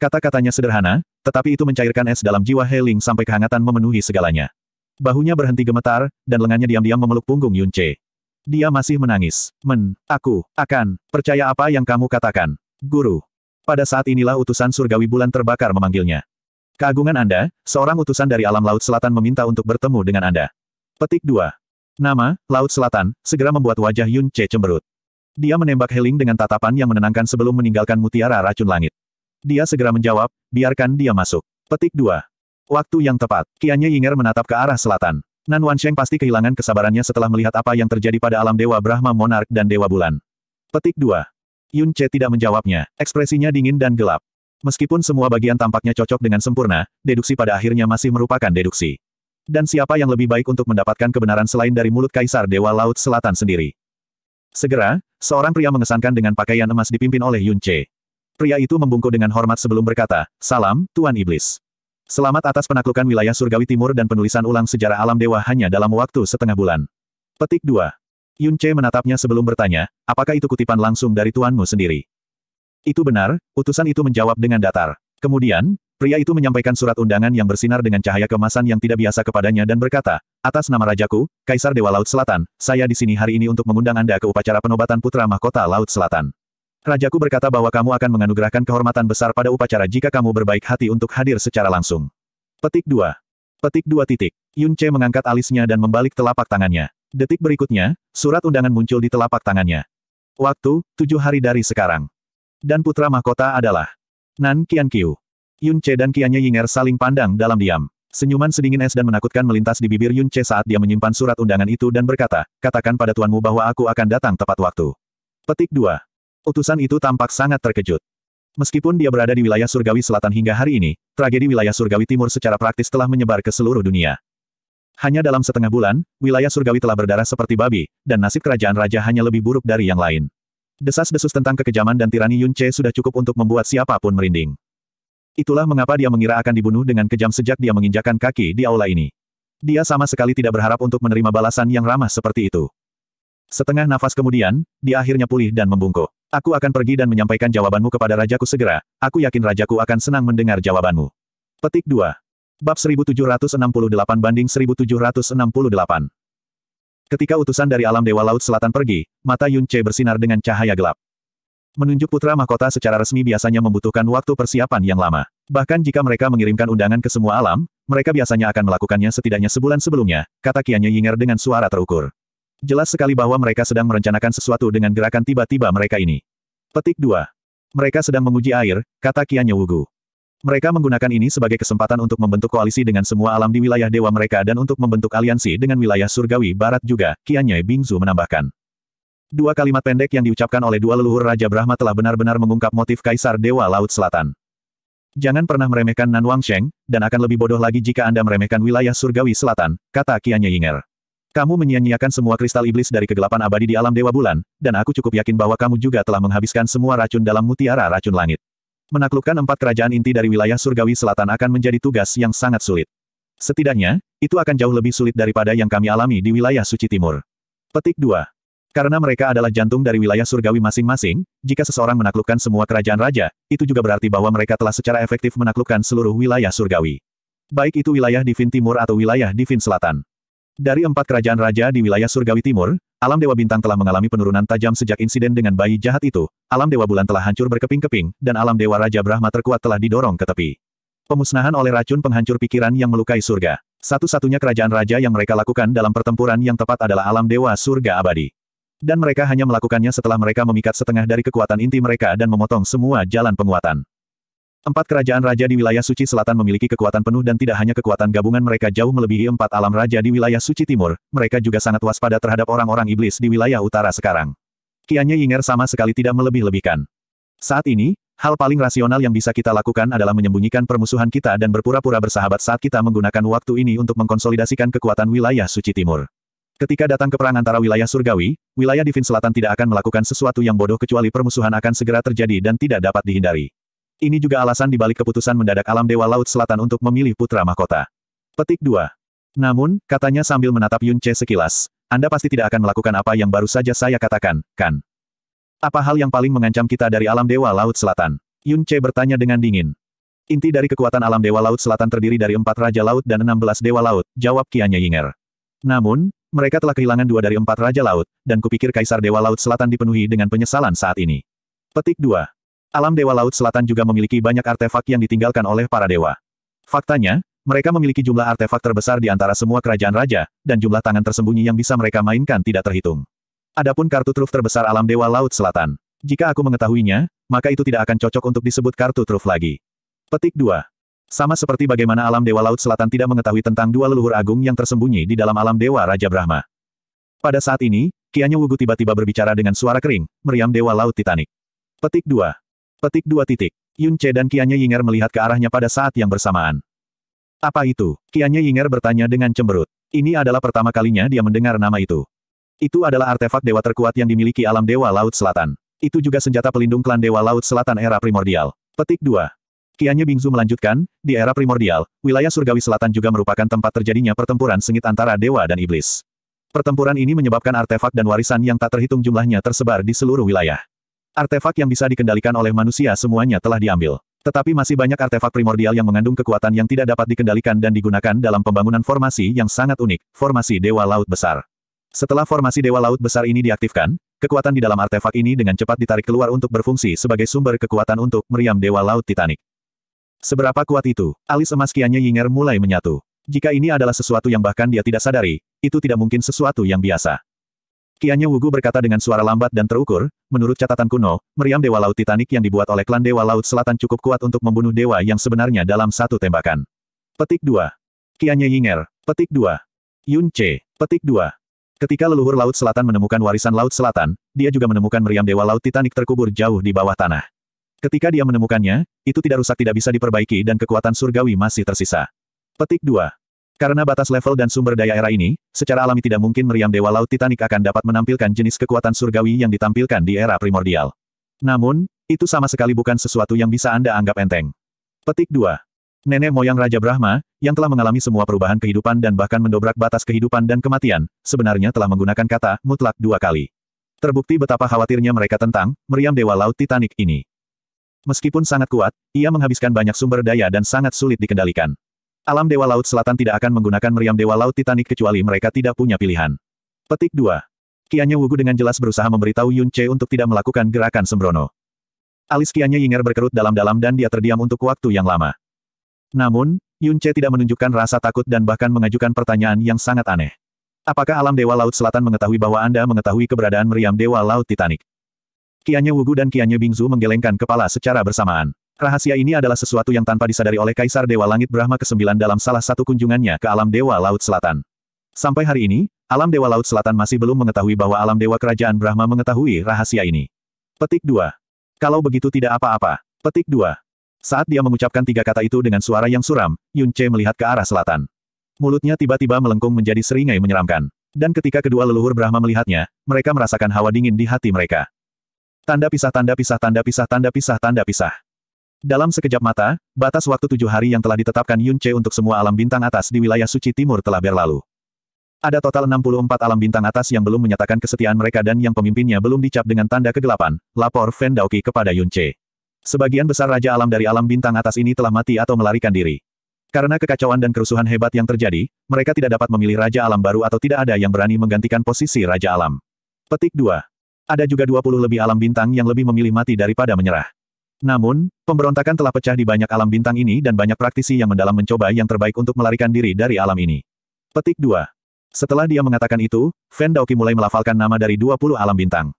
Kata-katanya sederhana, tetapi itu mencairkan es dalam jiwa Heling sampai kehangatan memenuhi segalanya. Bahunya berhenti gemetar, dan lengannya diam-diam memeluk punggung Yun Che. Dia masih menangis. Men, aku, akan, percaya apa yang kamu katakan. Guru. Pada saat inilah utusan surgawi bulan terbakar memanggilnya. Keagungan Anda, seorang utusan dari alam Laut Selatan meminta untuk bertemu dengan Anda. Petik 2. Nama, Laut Selatan, segera membuat wajah Yun Che cemberut. Dia menembak Heling dengan tatapan yang menenangkan sebelum meninggalkan mutiara racun langit. Dia segera menjawab, biarkan dia masuk. Petik 2. Waktu yang tepat. Kianya Yinger menatap ke arah selatan. Nan Wansheng pasti kehilangan kesabarannya setelah melihat apa yang terjadi pada alam Dewa Brahma Monark dan Dewa Bulan. Petik 2. Yun Che tidak menjawabnya. Ekspresinya dingin dan gelap. Meskipun semua bagian tampaknya cocok dengan sempurna, deduksi pada akhirnya masih merupakan deduksi. Dan siapa yang lebih baik untuk mendapatkan kebenaran selain dari mulut Kaisar Dewa Laut Selatan sendiri? Segera, seorang pria mengesankan dengan pakaian emas dipimpin oleh Yun Che. Pria itu membungkuk dengan hormat sebelum berkata, Salam, Tuan Iblis. Selamat atas penaklukan wilayah surgawi timur dan penulisan ulang sejarah alam dewa hanya dalam waktu setengah bulan. Petik 2. Yun Che menatapnya sebelum bertanya, apakah itu kutipan langsung dari tuanmu sendiri? Itu benar, utusan itu menjawab dengan datar. Kemudian, pria itu menyampaikan surat undangan yang bersinar dengan cahaya kemasan yang tidak biasa kepadanya dan berkata, atas nama Rajaku, Kaisar Dewa Laut Selatan, saya di sini hari ini untuk mengundang Anda ke upacara penobatan Putra Mahkota Laut Selatan. Rajaku berkata bahwa kamu akan menganugerahkan kehormatan besar pada upacara jika kamu berbaik hati untuk hadir secara langsung. Petik 2. Petik 2 titik. Yun Che mengangkat alisnya dan membalik telapak tangannya. Detik berikutnya, surat undangan muncul di telapak tangannya. Waktu, tujuh hari dari sekarang. Dan putra mahkota adalah Nan Qian Qiu. Yun Che dan Qiannya Yinger saling pandang dalam diam. Senyuman sedingin es dan menakutkan melintas di bibir Yun Che saat dia menyimpan surat undangan itu dan berkata, katakan pada tuanmu bahwa aku akan datang tepat waktu. Petik 2. Utusan itu tampak sangat terkejut. Meskipun dia berada di wilayah surgawi selatan hingga hari ini, tragedi wilayah surgawi timur secara praktis telah menyebar ke seluruh dunia. Hanya dalam setengah bulan, wilayah surgawi telah berdarah seperti babi, dan nasib kerajaan raja hanya lebih buruk dari yang lain. Desas-desus tentang kekejaman dan tirani Yun Che sudah cukup untuk membuat siapapun merinding. Itulah mengapa dia mengira akan dibunuh dengan kejam sejak dia menginjakan kaki di aula ini. Dia sama sekali tidak berharap untuk menerima balasan yang ramah seperti itu. Setengah nafas kemudian, dia akhirnya pulih dan membungkuk. Aku akan pergi dan menyampaikan jawabanmu kepada rajaku segera, aku yakin rajaku akan senang mendengar jawabanmu. Petik 2. Bab 1768 banding 1768. Ketika utusan dari alam Dewa Laut Selatan pergi, mata Yun Che bersinar dengan cahaya gelap. Menunjuk putra mahkota secara resmi biasanya membutuhkan waktu persiapan yang lama. Bahkan jika mereka mengirimkan undangan ke semua alam, mereka biasanya akan melakukannya setidaknya sebulan sebelumnya, kata Kianya Yinger dengan suara terukur. Jelas sekali bahwa mereka sedang merencanakan sesuatu dengan gerakan tiba-tiba mereka ini. Petik 2. Mereka sedang menguji air, kata Kianya Wugu. Mereka menggunakan ini sebagai kesempatan untuk membentuk koalisi dengan semua alam di wilayah dewa mereka dan untuk membentuk aliansi dengan wilayah surgawi barat juga, Kianya Bingzu menambahkan. Dua kalimat pendek yang diucapkan oleh dua leluhur Raja Brahma telah benar-benar mengungkap motif Kaisar Dewa Laut Selatan. Jangan pernah meremehkan Nan Wangsheng, dan akan lebih bodoh lagi jika Anda meremehkan wilayah surgawi selatan, kata Kianya Yinger. Kamu menyia-nyiakan semua kristal iblis dari kegelapan abadi di alam Dewa Bulan, dan aku cukup yakin bahwa kamu juga telah menghabiskan semua racun dalam mutiara racun langit. Menaklukkan empat kerajaan inti dari wilayah surgawi selatan akan menjadi tugas yang sangat sulit. Setidaknya, itu akan jauh lebih sulit daripada yang kami alami di wilayah suci timur. Petik 2. Karena mereka adalah jantung dari wilayah surgawi masing-masing, jika seseorang menaklukkan semua kerajaan raja, itu juga berarti bahwa mereka telah secara efektif menaklukkan seluruh wilayah surgawi. Baik itu wilayah Divin Timur atau wilayah Divin Selatan. Dari empat kerajaan raja di wilayah surgawi timur, alam Dewa Bintang telah mengalami penurunan tajam sejak insiden dengan bayi jahat itu, alam Dewa Bulan telah hancur berkeping-keping, dan alam Dewa Raja Brahma terkuat telah didorong ke tepi. Pemusnahan oleh racun penghancur pikiran yang melukai surga. Satu-satunya kerajaan raja yang mereka lakukan dalam pertempuran yang tepat adalah alam dewa surga abadi. Dan mereka hanya melakukannya setelah mereka memikat setengah dari kekuatan inti mereka dan memotong semua jalan penguatan. Empat kerajaan raja di wilayah suci selatan memiliki kekuatan penuh dan tidak hanya kekuatan gabungan mereka jauh melebihi empat alam raja di wilayah suci timur, mereka juga sangat waspada terhadap orang-orang iblis di wilayah utara sekarang. Kianya Yinger sama sekali tidak melebih-lebihkan. Saat ini, hal paling rasional yang bisa kita lakukan adalah menyembunyikan permusuhan kita dan berpura-pura bersahabat saat kita menggunakan waktu ini untuk mengkonsolidasikan kekuatan wilayah suci timur. Ketika datang ke perang antara wilayah surgawi, wilayah divin selatan tidak akan melakukan sesuatu yang bodoh kecuali permusuhan akan segera terjadi dan tidak dapat dihindari. Ini juga alasan dibalik keputusan mendadak alam Dewa Laut Selatan untuk memilih putra mahkota. Petik 2. Namun, katanya sambil menatap Yun Che sekilas, Anda pasti tidak akan melakukan apa yang baru saja saya katakan, kan? Apa hal yang paling mengancam kita dari alam Dewa Laut Selatan? Yun Che bertanya dengan dingin. Inti dari kekuatan alam Dewa Laut Selatan terdiri dari empat Raja Laut dan enam belas Dewa Laut, jawab Kianya Yinger. Namun, mereka telah kehilangan dua dari empat Raja Laut, dan kupikir Kaisar Dewa Laut Selatan dipenuhi dengan penyesalan saat ini. Petik 2. Alam Dewa Laut Selatan juga memiliki banyak artefak yang ditinggalkan oleh para dewa. Faktanya, mereka memiliki jumlah artefak terbesar di antara semua kerajaan raja, dan jumlah tangan tersembunyi yang bisa mereka mainkan tidak terhitung. Adapun kartu truf terbesar Alam Dewa Laut Selatan. Jika aku mengetahuinya, maka itu tidak akan cocok untuk disebut kartu truf lagi. Petik 2. Sama seperti bagaimana Alam Dewa Laut Selatan tidak mengetahui tentang dua leluhur agung yang tersembunyi di dalam Alam Dewa Raja Brahma. Pada saat ini, Kianya Wugu tiba-tiba berbicara dengan suara kering, meriam Dewa Laut Titanic. Petik 2. Petik dua titik. Yun Che dan Kianya Yinger melihat ke arahnya pada saat yang bersamaan. Apa itu? Kianya Yinger bertanya dengan cemberut. Ini adalah pertama kalinya dia mendengar nama itu. Itu adalah artefak dewa terkuat yang dimiliki alam dewa Laut Selatan. Itu juga senjata pelindung klan dewa Laut Selatan era primordial. Petik dua. Kianya Bingzu melanjutkan, di era primordial, wilayah surgawi selatan juga merupakan tempat terjadinya pertempuran sengit antara dewa dan iblis. Pertempuran ini menyebabkan artefak dan warisan yang tak terhitung jumlahnya tersebar di seluruh wilayah. Artefak yang bisa dikendalikan oleh manusia semuanya telah diambil. Tetapi masih banyak artefak primordial yang mengandung kekuatan yang tidak dapat dikendalikan dan digunakan dalam pembangunan formasi yang sangat unik, formasi Dewa Laut Besar. Setelah formasi Dewa Laut Besar ini diaktifkan, kekuatan di dalam artefak ini dengan cepat ditarik keluar untuk berfungsi sebagai sumber kekuatan untuk meriam Dewa Laut Titanic. Seberapa kuat itu? Alis emas kianya Yinger mulai menyatu. Jika ini adalah sesuatu yang bahkan dia tidak sadari, itu tidak mungkin sesuatu yang biasa. Kianya Wugu berkata dengan suara lambat dan terukur, menurut catatan kuno, meriam Dewa Laut Titanic yang dibuat oleh klan Dewa Laut Selatan cukup kuat untuk membunuh dewa yang sebenarnya dalam satu tembakan. Petik 2. Kianya Yinger. Petik 2. Yun C. Petik 2. Ketika leluhur Laut Selatan menemukan warisan Laut Selatan, dia juga menemukan meriam Dewa Laut Titanic terkubur jauh di bawah tanah. Ketika dia menemukannya, itu tidak rusak tidak bisa diperbaiki dan kekuatan surgawi masih tersisa. Petik 2. Karena batas level dan sumber daya era ini, secara alami tidak mungkin meriam Dewa Laut Titanic akan dapat menampilkan jenis kekuatan surgawi yang ditampilkan di era primordial. Namun, itu sama sekali bukan sesuatu yang bisa Anda anggap enteng. Petik 2. Nenek moyang Raja Brahma, yang telah mengalami semua perubahan kehidupan dan bahkan mendobrak batas kehidupan dan kematian, sebenarnya telah menggunakan kata mutlak dua kali. Terbukti betapa khawatirnya mereka tentang meriam Dewa Laut Titanic ini. Meskipun sangat kuat, ia menghabiskan banyak sumber daya dan sangat sulit dikendalikan. Alam Dewa Laut Selatan tidak akan menggunakan meriam Dewa Laut Titanic kecuali mereka tidak punya pilihan. Petik 2. Kianya Wugu dengan jelas berusaha memberitahu Yun Che untuk tidak melakukan gerakan sembrono. Alis Kianya Yinger berkerut dalam-dalam dan dia terdiam untuk waktu yang lama. Namun, Yun Che tidak menunjukkan rasa takut dan bahkan mengajukan pertanyaan yang sangat aneh. Apakah alam Dewa Laut Selatan mengetahui bahwa Anda mengetahui keberadaan meriam Dewa Laut Titanic? Kianya Wugu dan Kianya Bingzu menggelengkan kepala secara bersamaan. Rahasia ini adalah sesuatu yang tanpa disadari oleh Kaisar Dewa Langit Brahma ke-9 dalam salah satu kunjungannya ke alam Dewa Laut Selatan. Sampai hari ini, alam Dewa Laut Selatan masih belum mengetahui bahwa alam Dewa Kerajaan Brahma mengetahui rahasia ini. Petik 2. Kalau begitu tidak apa-apa. Petik 2. Saat dia mengucapkan tiga kata itu dengan suara yang suram, Yun Che melihat ke arah selatan. Mulutnya tiba-tiba melengkung menjadi seringai menyeramkan. Dan ketika kedua leluhur Brahma melihatnya, mereka merasakan hawa dingin di hati mereka. Tanda pisah tanda pisah tanda pisah tanda pisah tanda pisah. Dalam sekejap mata, batas waktu tujuh hari yang telah ditetapkan Yun Che untuk semua alam bintang atas di wilayah suci timur telah berlalu. Ada total 64 alam bintang atas yang belum menyatakan kesetiaan mereka dan yang pemimpinnya belum dicap dengan tanda kegelapan, lapor Fen Daoki kepada Yun Che. Sebagian besar raja alam dari alam bintang atas ini telah mati atau melarikan diri. Karena kekacauan dan kerusuhan hebat yang terjadi, mereka tidak dapat memilih raja alam baru atau tidak ada yang berani menggantikan posisi raja alam. Petik 2. Ada juga 20 lebih alam bintang yang lebih memilih mati daripada menyerah. Namun, pemberontakan telah pecah di banyak alam bintang ini dan banyak praktisi yang mendalam mencoba yang terbaik untuk melarikan diri dari alam ini. Petik 2. Setelah dia mengatakan itu, Fen Daoki mulai melafalkan nama dari 20 alam bintang.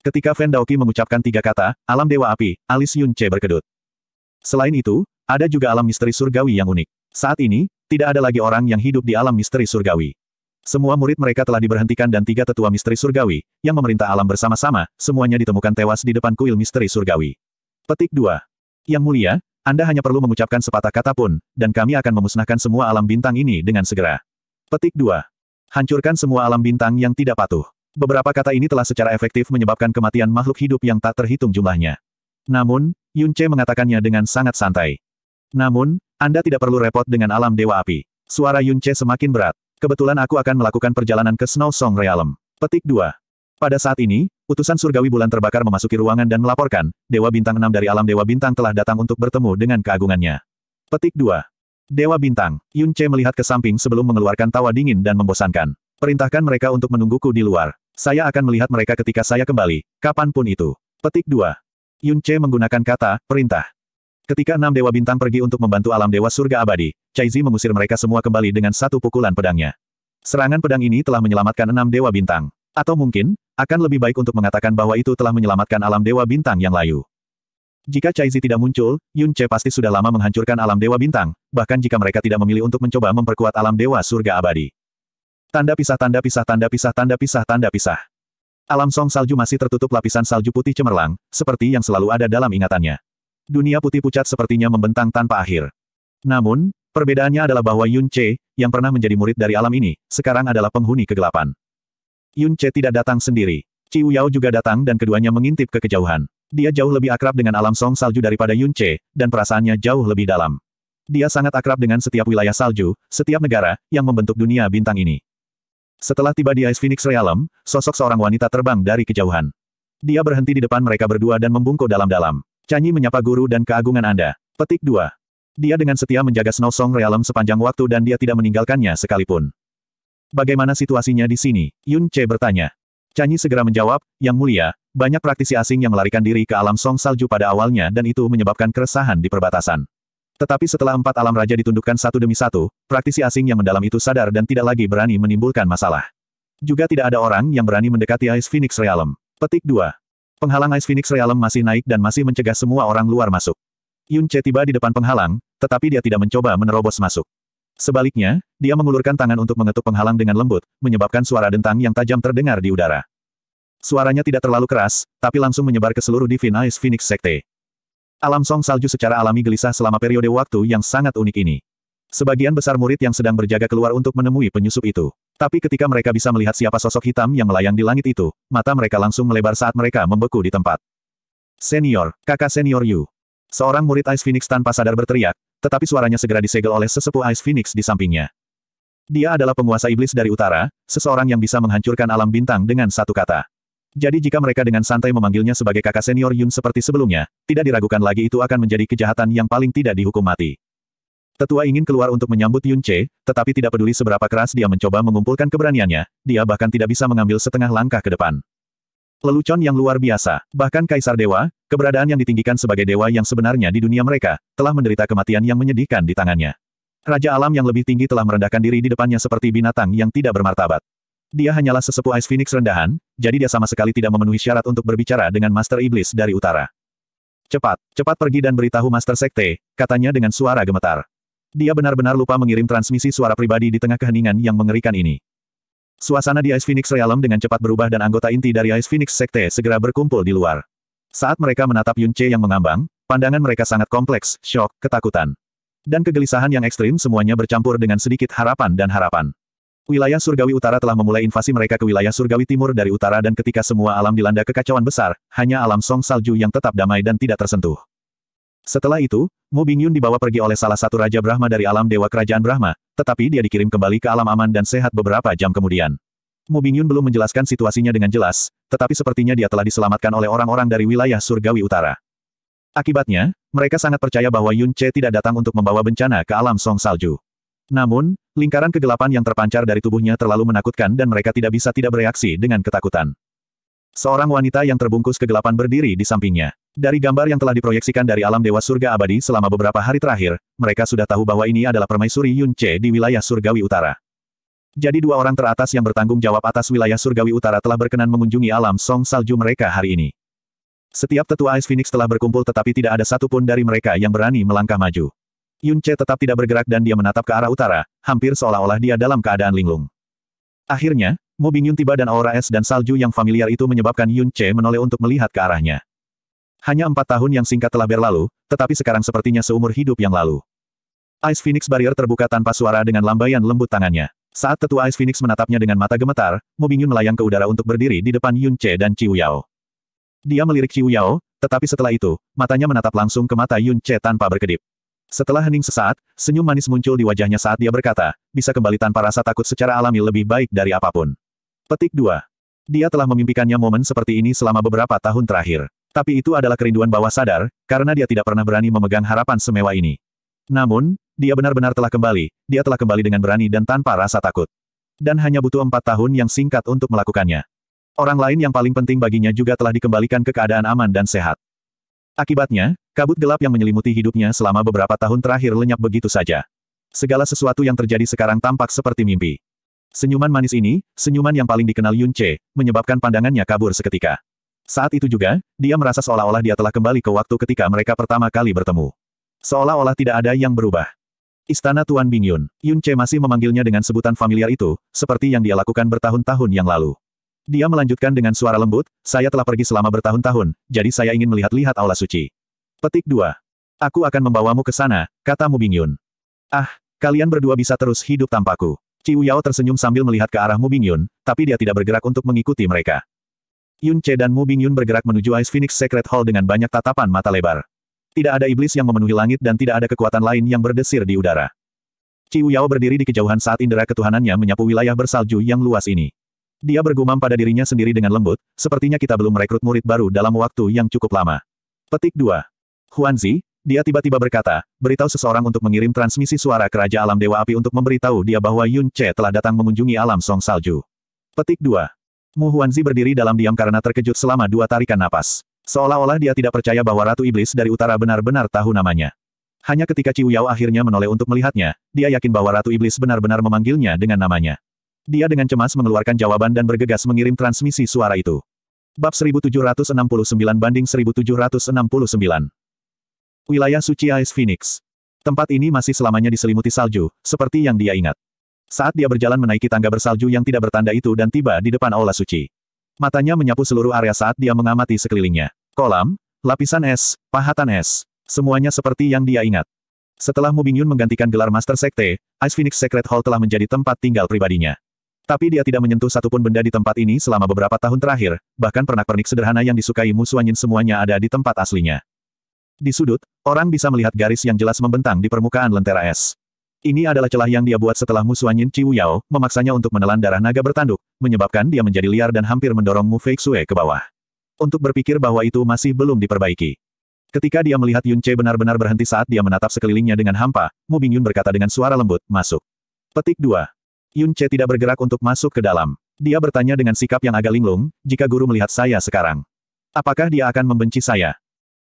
Ketika Fen Daoki mengucapkan tiga kata, alam dewa api, alis Yun Che berkedut. Selain itu, ada juga alam misteri surgawi yang unik. Saat ini, tidak ada lagi orang yang hidup di alam misteri surgawi. Semua murid mereka telah diberhentikan dan tiga tetua misteri surgawi, yang memerintah alam bersama-sama, semuanya ditemukan tewas di depan kuil misteri surgawi. Petik 2. Yang mulia, Anda hanya perlu mengucapkan sepatah kata pun, dan kami akan memusnahkan semua alam bintang ini dengan segera. Petik 2. Hancurkan semua alam bintang yang tidak patuh. Beberapa kata ini telah secara efektif menyebabkan kematian makhluk hidup yang tak terhitung jumlahnya. Namun, Yun Che mengatakannya dengan sangat santai. Namun, Anda tidak perlu repot dengan alam Dewa Api. Suara Yun Che semakin berat. Kebetulan aku akan melakukan perjalanan ke Snow Song Realm. Petik 2. Pada saat ini, Utusan surgawi bulan terbakar memasuki ruangan dan melaporkan, Dewa Bintang 6 dari alam Dewa Bintang telah datang untuk bertemu dengan keagungannya. Petik 2. Dewa Bintang, Yun Che melihat ke samping sebelum mengeluarkan tawa dingin dan membosankan. Perintahkan mereka untuk menungguku di luar. Saya akan melihat mereka ketika saya kembali, kapanpun itu. Petik 2. Yun Che menggunakan kata, perintah. Ketika enam Dewa Bintang pergi untuk membantu alam Dewa Surga Abadi, Zi mengusir mereka semua kembali dengan satu pukulan pedangnya. Serangan pedang ini telah menyelamatkan enam Dewa Bintang. Atau mungkin, akan lebih baik untuk mengatakan bahwa itu telah menyelamatkan alam dewa bintang yang layu. Jika Zi tidak muncul, Yun Che pasti sudah lama menghancurkan alam dewa bintang, bahkan jika mereka tidak memilih untuk mencoba memperkuat alam dewa surga abadi. Tanda pisah tanda pisah tanda pisah tanda pisah tanda pisah. Alam song salju masih tertutup lapisan salju putih cemerlang, seperti yang selalu ada dalam ingatannya. Dunia putih pucat sepertinya membentang tanpa akhir. Namun, perbedaannya adalah bahwa Yun Che, yang pernah menjadi murid dari alam ini, sekarang adalah penghuni kegelapan. Yun Che tidak datang sendiri. Ciu Yao juga datang dan keduanya mengintip ke kejauhan. Dia jauh lebih akrab dengan alam song salju daripada Yun Che, dan perasaannya jauh lebih dalam. Dia sangat akrab dengan setiap wilayah salju, setiap negara, yang membentuk dunia bintang ini. Setelah tiba di Ice Phoenix Realm, sosok seorang wanita terbang dari kejauhan. Dia berhenti di depan mereka berdua dan membungkuk dalam-dalam. Canyi menyapa guru dan keagungan Anda. Petik 2. Dia dengan setia menjaga Snow Song Realm sepanjang waktu dan dia tidak meninggalkannya sekalipun. Bagaimana situasinya di sini? Yun Che bertanya. Canyi segera menjawab, Yang Mulia, banyak praktisi asing yang melarikan diri ke alam song salju pada awalnya dan itu menyebabkan keresahan di perbatasan. Tetapi setelah empat alam raja ditundukkan satu demi satu, praktisi asing yang mendalam itu sadar dan tidak lagi berani menimbulkan masalah. Juga tidak ada orang yang berani mendekati Ice Phoenix Realm. Petik 2. Penghalang Ice Phoenix Realm masih naik dan masih mencegah semua orang luar masuk. Yun Che tiba di depan penghalang, tetapi dia tidak mencoba menerobos masuk. Sebaliknya, dia mengulurkan tangan untuk mengetuk penghalang dengan lembut, menyebabkan suara dentang yang tajam terdengar di udara. Suaranya tidak terlalu keras, tapi langsung menyebar ke seluruh Divine Ice Phoenix Sekte. Alam song salju secara alami gelisah selama periode waktu yang sangat unik ini. Sebagian besar murid yang sedang berjaga keluar untuk menemui penyusup itu. Tapi ketika mereka bisa melihat siapa sosok hitam yang melayang di langit itu, mata mereka langsung melebar saat mereka membeku di tempat. Senior, kakak senior Yu. Seorang murid Ice Phoenix tanpa sadar berteriak, tetapi suaranya segera disegel oleh sesepuh Ice Phoenix di sampingnya. Dia adalah penguasa iblis dari utara, seseorang yang bisa menghancurkan alam bintang dengan satu kata. Jadi jika mereka dengan santai memanggilnya sebagai kakak senior Yun seperti sebelumnya, tidak diragukan lagi itu akan menjadi kejahatan yang paling tidak dihukum mati. Tetua ingin keluar untuk menyambut Yun Che, tetapi tidak peduli seberapa keras dia mencoba mengumpulkan keberaniannya, dia bahkan tidak bisa mengambil setengah langkah ke depan. Lelucon yang luar biasa, bahkan Kaisar Dewa, keberadaan yang ditinggikan sebagai dewa yang sebenarnya di dunia mereka, telah menderita kematian yang menyedihkan di tangannya. Raja alam yang lebih tinggi telah merendahkan diri di depannya seperti binatang yang tidak bermartabat. Dia hanyalah sesepuh Ice Phoenix rendahan, jadi dia sama sekali tidak memenuhi syarat untuk berbicara dengan Master Iblis dari utara. Cepat, cepat pergi dan beritahu Master Sekte, katanya dengan suara gemetar. Dia benar-benar lupa mengirim transmisi suara pribadi di tengah keheningan yang mengerikan ini. Suasana di Ice Phoenix Realm dengan cepat berubah dan anggota inti dari Ice Phoenix Sekte segera berkumpul di luar. Saat mereka menatap Yun Che yang mengambang, pandangan mereka sangat kompleks, shock, ketakutan. Dan kegelisahan yang ekstrim semuanya bercampur dengan sedikit harapan dan harapan. Wilayah Surgawi Utara telah memulai invasi mereka ke wilayah Surgawi Timur dari utara dan ketika semua alam dilanda kekacauan besar, hanya alam Song Salju yang tetap damai dan tidak tersentuh. Setelah itu, Mo Bingyun dibawa pergi oleh salah satu Raja Brahma dari alam Dewa Kerajaan Brahma, tetapi dia dikirim kembali ke alam aman dan sehat beberapa jam kemudian. Mo Bingyun belum menjelaskan situasinya dengan jelas, tetapi sepertinya dia telah diselamatkan oleh orang-orang dari wilayah Surgawi Utara. Akibatnya, mereka sangat percaya bahwa Yun Che tidak datang untuk membawa bencana ke alam Song Salju. Namun, lingkaran kegelapan yang terpancar dari tubuhnya terlalu menakutkan dan mereka tidak bisa tidak bereaksi dengan ketakutan. Seorang wanita yang terbungkus kegelapan berdiri di sampingnya. Dari gambar yang telah diproyeksikan dari alam Dewa Surga Abadi selama beberapa hari terakhir, mereka sudah tahu bahwa ini adalah permaisuri Yun Che di wilayah Surgawi Utara. Jadi dua orang teratas yang bertanggung jawab atas wilayah Surgawi Utara telah berkenan mengunjungi alam Song Salju mereka hari ini. Setiap tetua Ice Phoenix telah berkumpul tetapi tidak ada satupun dari mereka yang berani melangkah maju. Yun Che tetap tidak bergerak dan dia menatap ke arah utara, hampir seolah-olah dia dalam keadaan linglung. Akhirnya, Mo Bingyun tiba dan aura es dan salju yang familiar itu menyebabkan Yun Che menoleh untuk melihat ke arahnya. Hanya empat tahun yang singkat telah berlalu, tetapi sekarang sepertinya seumur hidup yang lalu. Ice Phoenix Barrier terbuka tanpa suara dengan lambaian lembut tangannya. Saat tetua Ice Phoenix menatapnya dengan mata gemetar, Bingyun melayang ke udara untuk berdiri di depan Yun Che dan Chiu Yao. Dia melirik Chiu Yao, tetapi setelah itu, matanya menatap langsung ke mata Yun Che tanpa berkedip. Setelah hening sesaat, senyum manis muncul di wajahnya saat dia berkata, bisa kembali tanpa rasa takut secara alami lebih baik dari apapun. Petik 2. Dia telah memimpikannya momen seperti ini selama beberapa tahun terakhir. Tapi itu adalah kerinduan bawah sadar, karena dia tidak pernah berani memegang harapan semewa ini. Namun, dia benar-benar telah kembali, dia telah kembali dengan berani dan tanpa rasa takut. Dan hanya butuh empat tahun yang singkat untuk melakukannya. Orang lain yang paling penting baginya juga telah dikembalikan ke keadaan aman dan sehat. Akibatnya, kabut gelap yang menyelimuti hidupnya selama beberapa tahun terakhir lenyap begitu saja. Segala sesuatu yang terjadi sekarang tampak seperti mimpi. Senyuman manis ini, senyuman yang paling dikenal Yun Che, menyebabkan pandangannya kabur seketika. Saat itu juga, dia merasa seolah-olah dia telah kembali ke waktu ketika mereka pertama kali bertemu. Seolah-olah tidak ada yang berubah. Istana Tuan Bingyun, Yun Che masih memanggilnya dengan sebutan familiar itu, seperti yang dia lakukan bertahun-tahun yang lalu. Dia melanjutkan dengan suara lembut, saya telah pergi selama bertahun-tahun, jadi saya ingin melihat-lihat aula suci. Petik 2. Aku akan membawamu ke sana, kata Mu Bingyun. Ah, kalian berdua bisa terus hidup tanpaku. Ciu Yao tersenyum sambil melihat ke arah Mu Bingyun, tapi dia tidak bergerak untuk mengikuti mereka. Yun Che dan Mu Bing Yun bergerak menuju Ice Phoenix Secret Hall dengan banyak tatapan mata lebar. Tidak ada iblis yang memenuhi langit dan tidak ada kekuatan lain yang berdesir di udara. Ciu Yao berdiri di kejauhan saat indera ketuhanannya menyapu wilayah bersalju yang luas ini. Dia bergumam pada dirinya sendiri dengan lembut, sepertinya kita belum merekrut murid baru dalam waktu yang cukup lama. Petik 2. Huanzi, dia tiba-tiba berkata, beritahu seseorang untuk mengirim transmisi suara ke Raja Alam Dewa Api untuk memberitahu dia bahwa Yun Che telah datang mengunjungi alam Song Salju. Petik 2. Mu Huanzi berdiri dalam diam karena terkejut selama dua tarikan napas. Seolah-olah dia tidak percaya bahwa Ratu Iblis dari Utara benar-benar tahu namanya. Hanya ketika Ciu Yao akhirnya menoleh untuk melihatnya, dia yakin bahwa Ratu Iblis benar-benar memanggilnya dengan namanya. Dia dengan cemas mengeluarkan jawaban dan bergegas mengirim transmisi suara itu. Bab 1769 banding 1769 Wilayah Suci Ice Phoenix Tempat ini masih selamanya diselimuti salju, seperti yang dia ingat. Saat dia berjalan menaiki tangga bersalju yang tidak bertanda itu dan tiba di depan aula suci. Matanya menyapu seluruh area saat dia mengamati sekelilingnya. Kolam, lapisan es, pahatan es. Semuanya seperti yang dia ingat. Setelah Bingyun menggantikan gelar Master Sekte, Ice Phoenix Secret Hall telah menjadi tempat tinggal pribadinya. Tapi dia tidak menyentuh satupun benda di tempat ini selama beberapa tahun terakhir, bahkan pernak-pernik sederhana yang disukai musuh semuanya ada di tempat aslinya. Di sudut, orang bisa melihat garis yang jelas membentang di permukaan lentera es. Ini adalah celah yang dia buat setelah musuh Yin Ciu Yao, memaksanya untuk menelan darah naga bertanduk, menyebabkan dia menjadi liar dan hampir mendorong Mu Fei Xue ke bawah. Untuk berpikir bahwa itu masih belum diperbaiki. Ketika dia melihat Yun Che benar-benar berhenti saat dia menatap sekelilingnya dengan hampa, Mu Bingyun berkata dengan suara lembut, masuk. Petik 2. Yun Che tidak bergerak untuk masuk ke dalam. Dia bertanya dengan sikap yang agak linglung, jika guru melihat saya sekarang. Apakah dia akan membenci saya?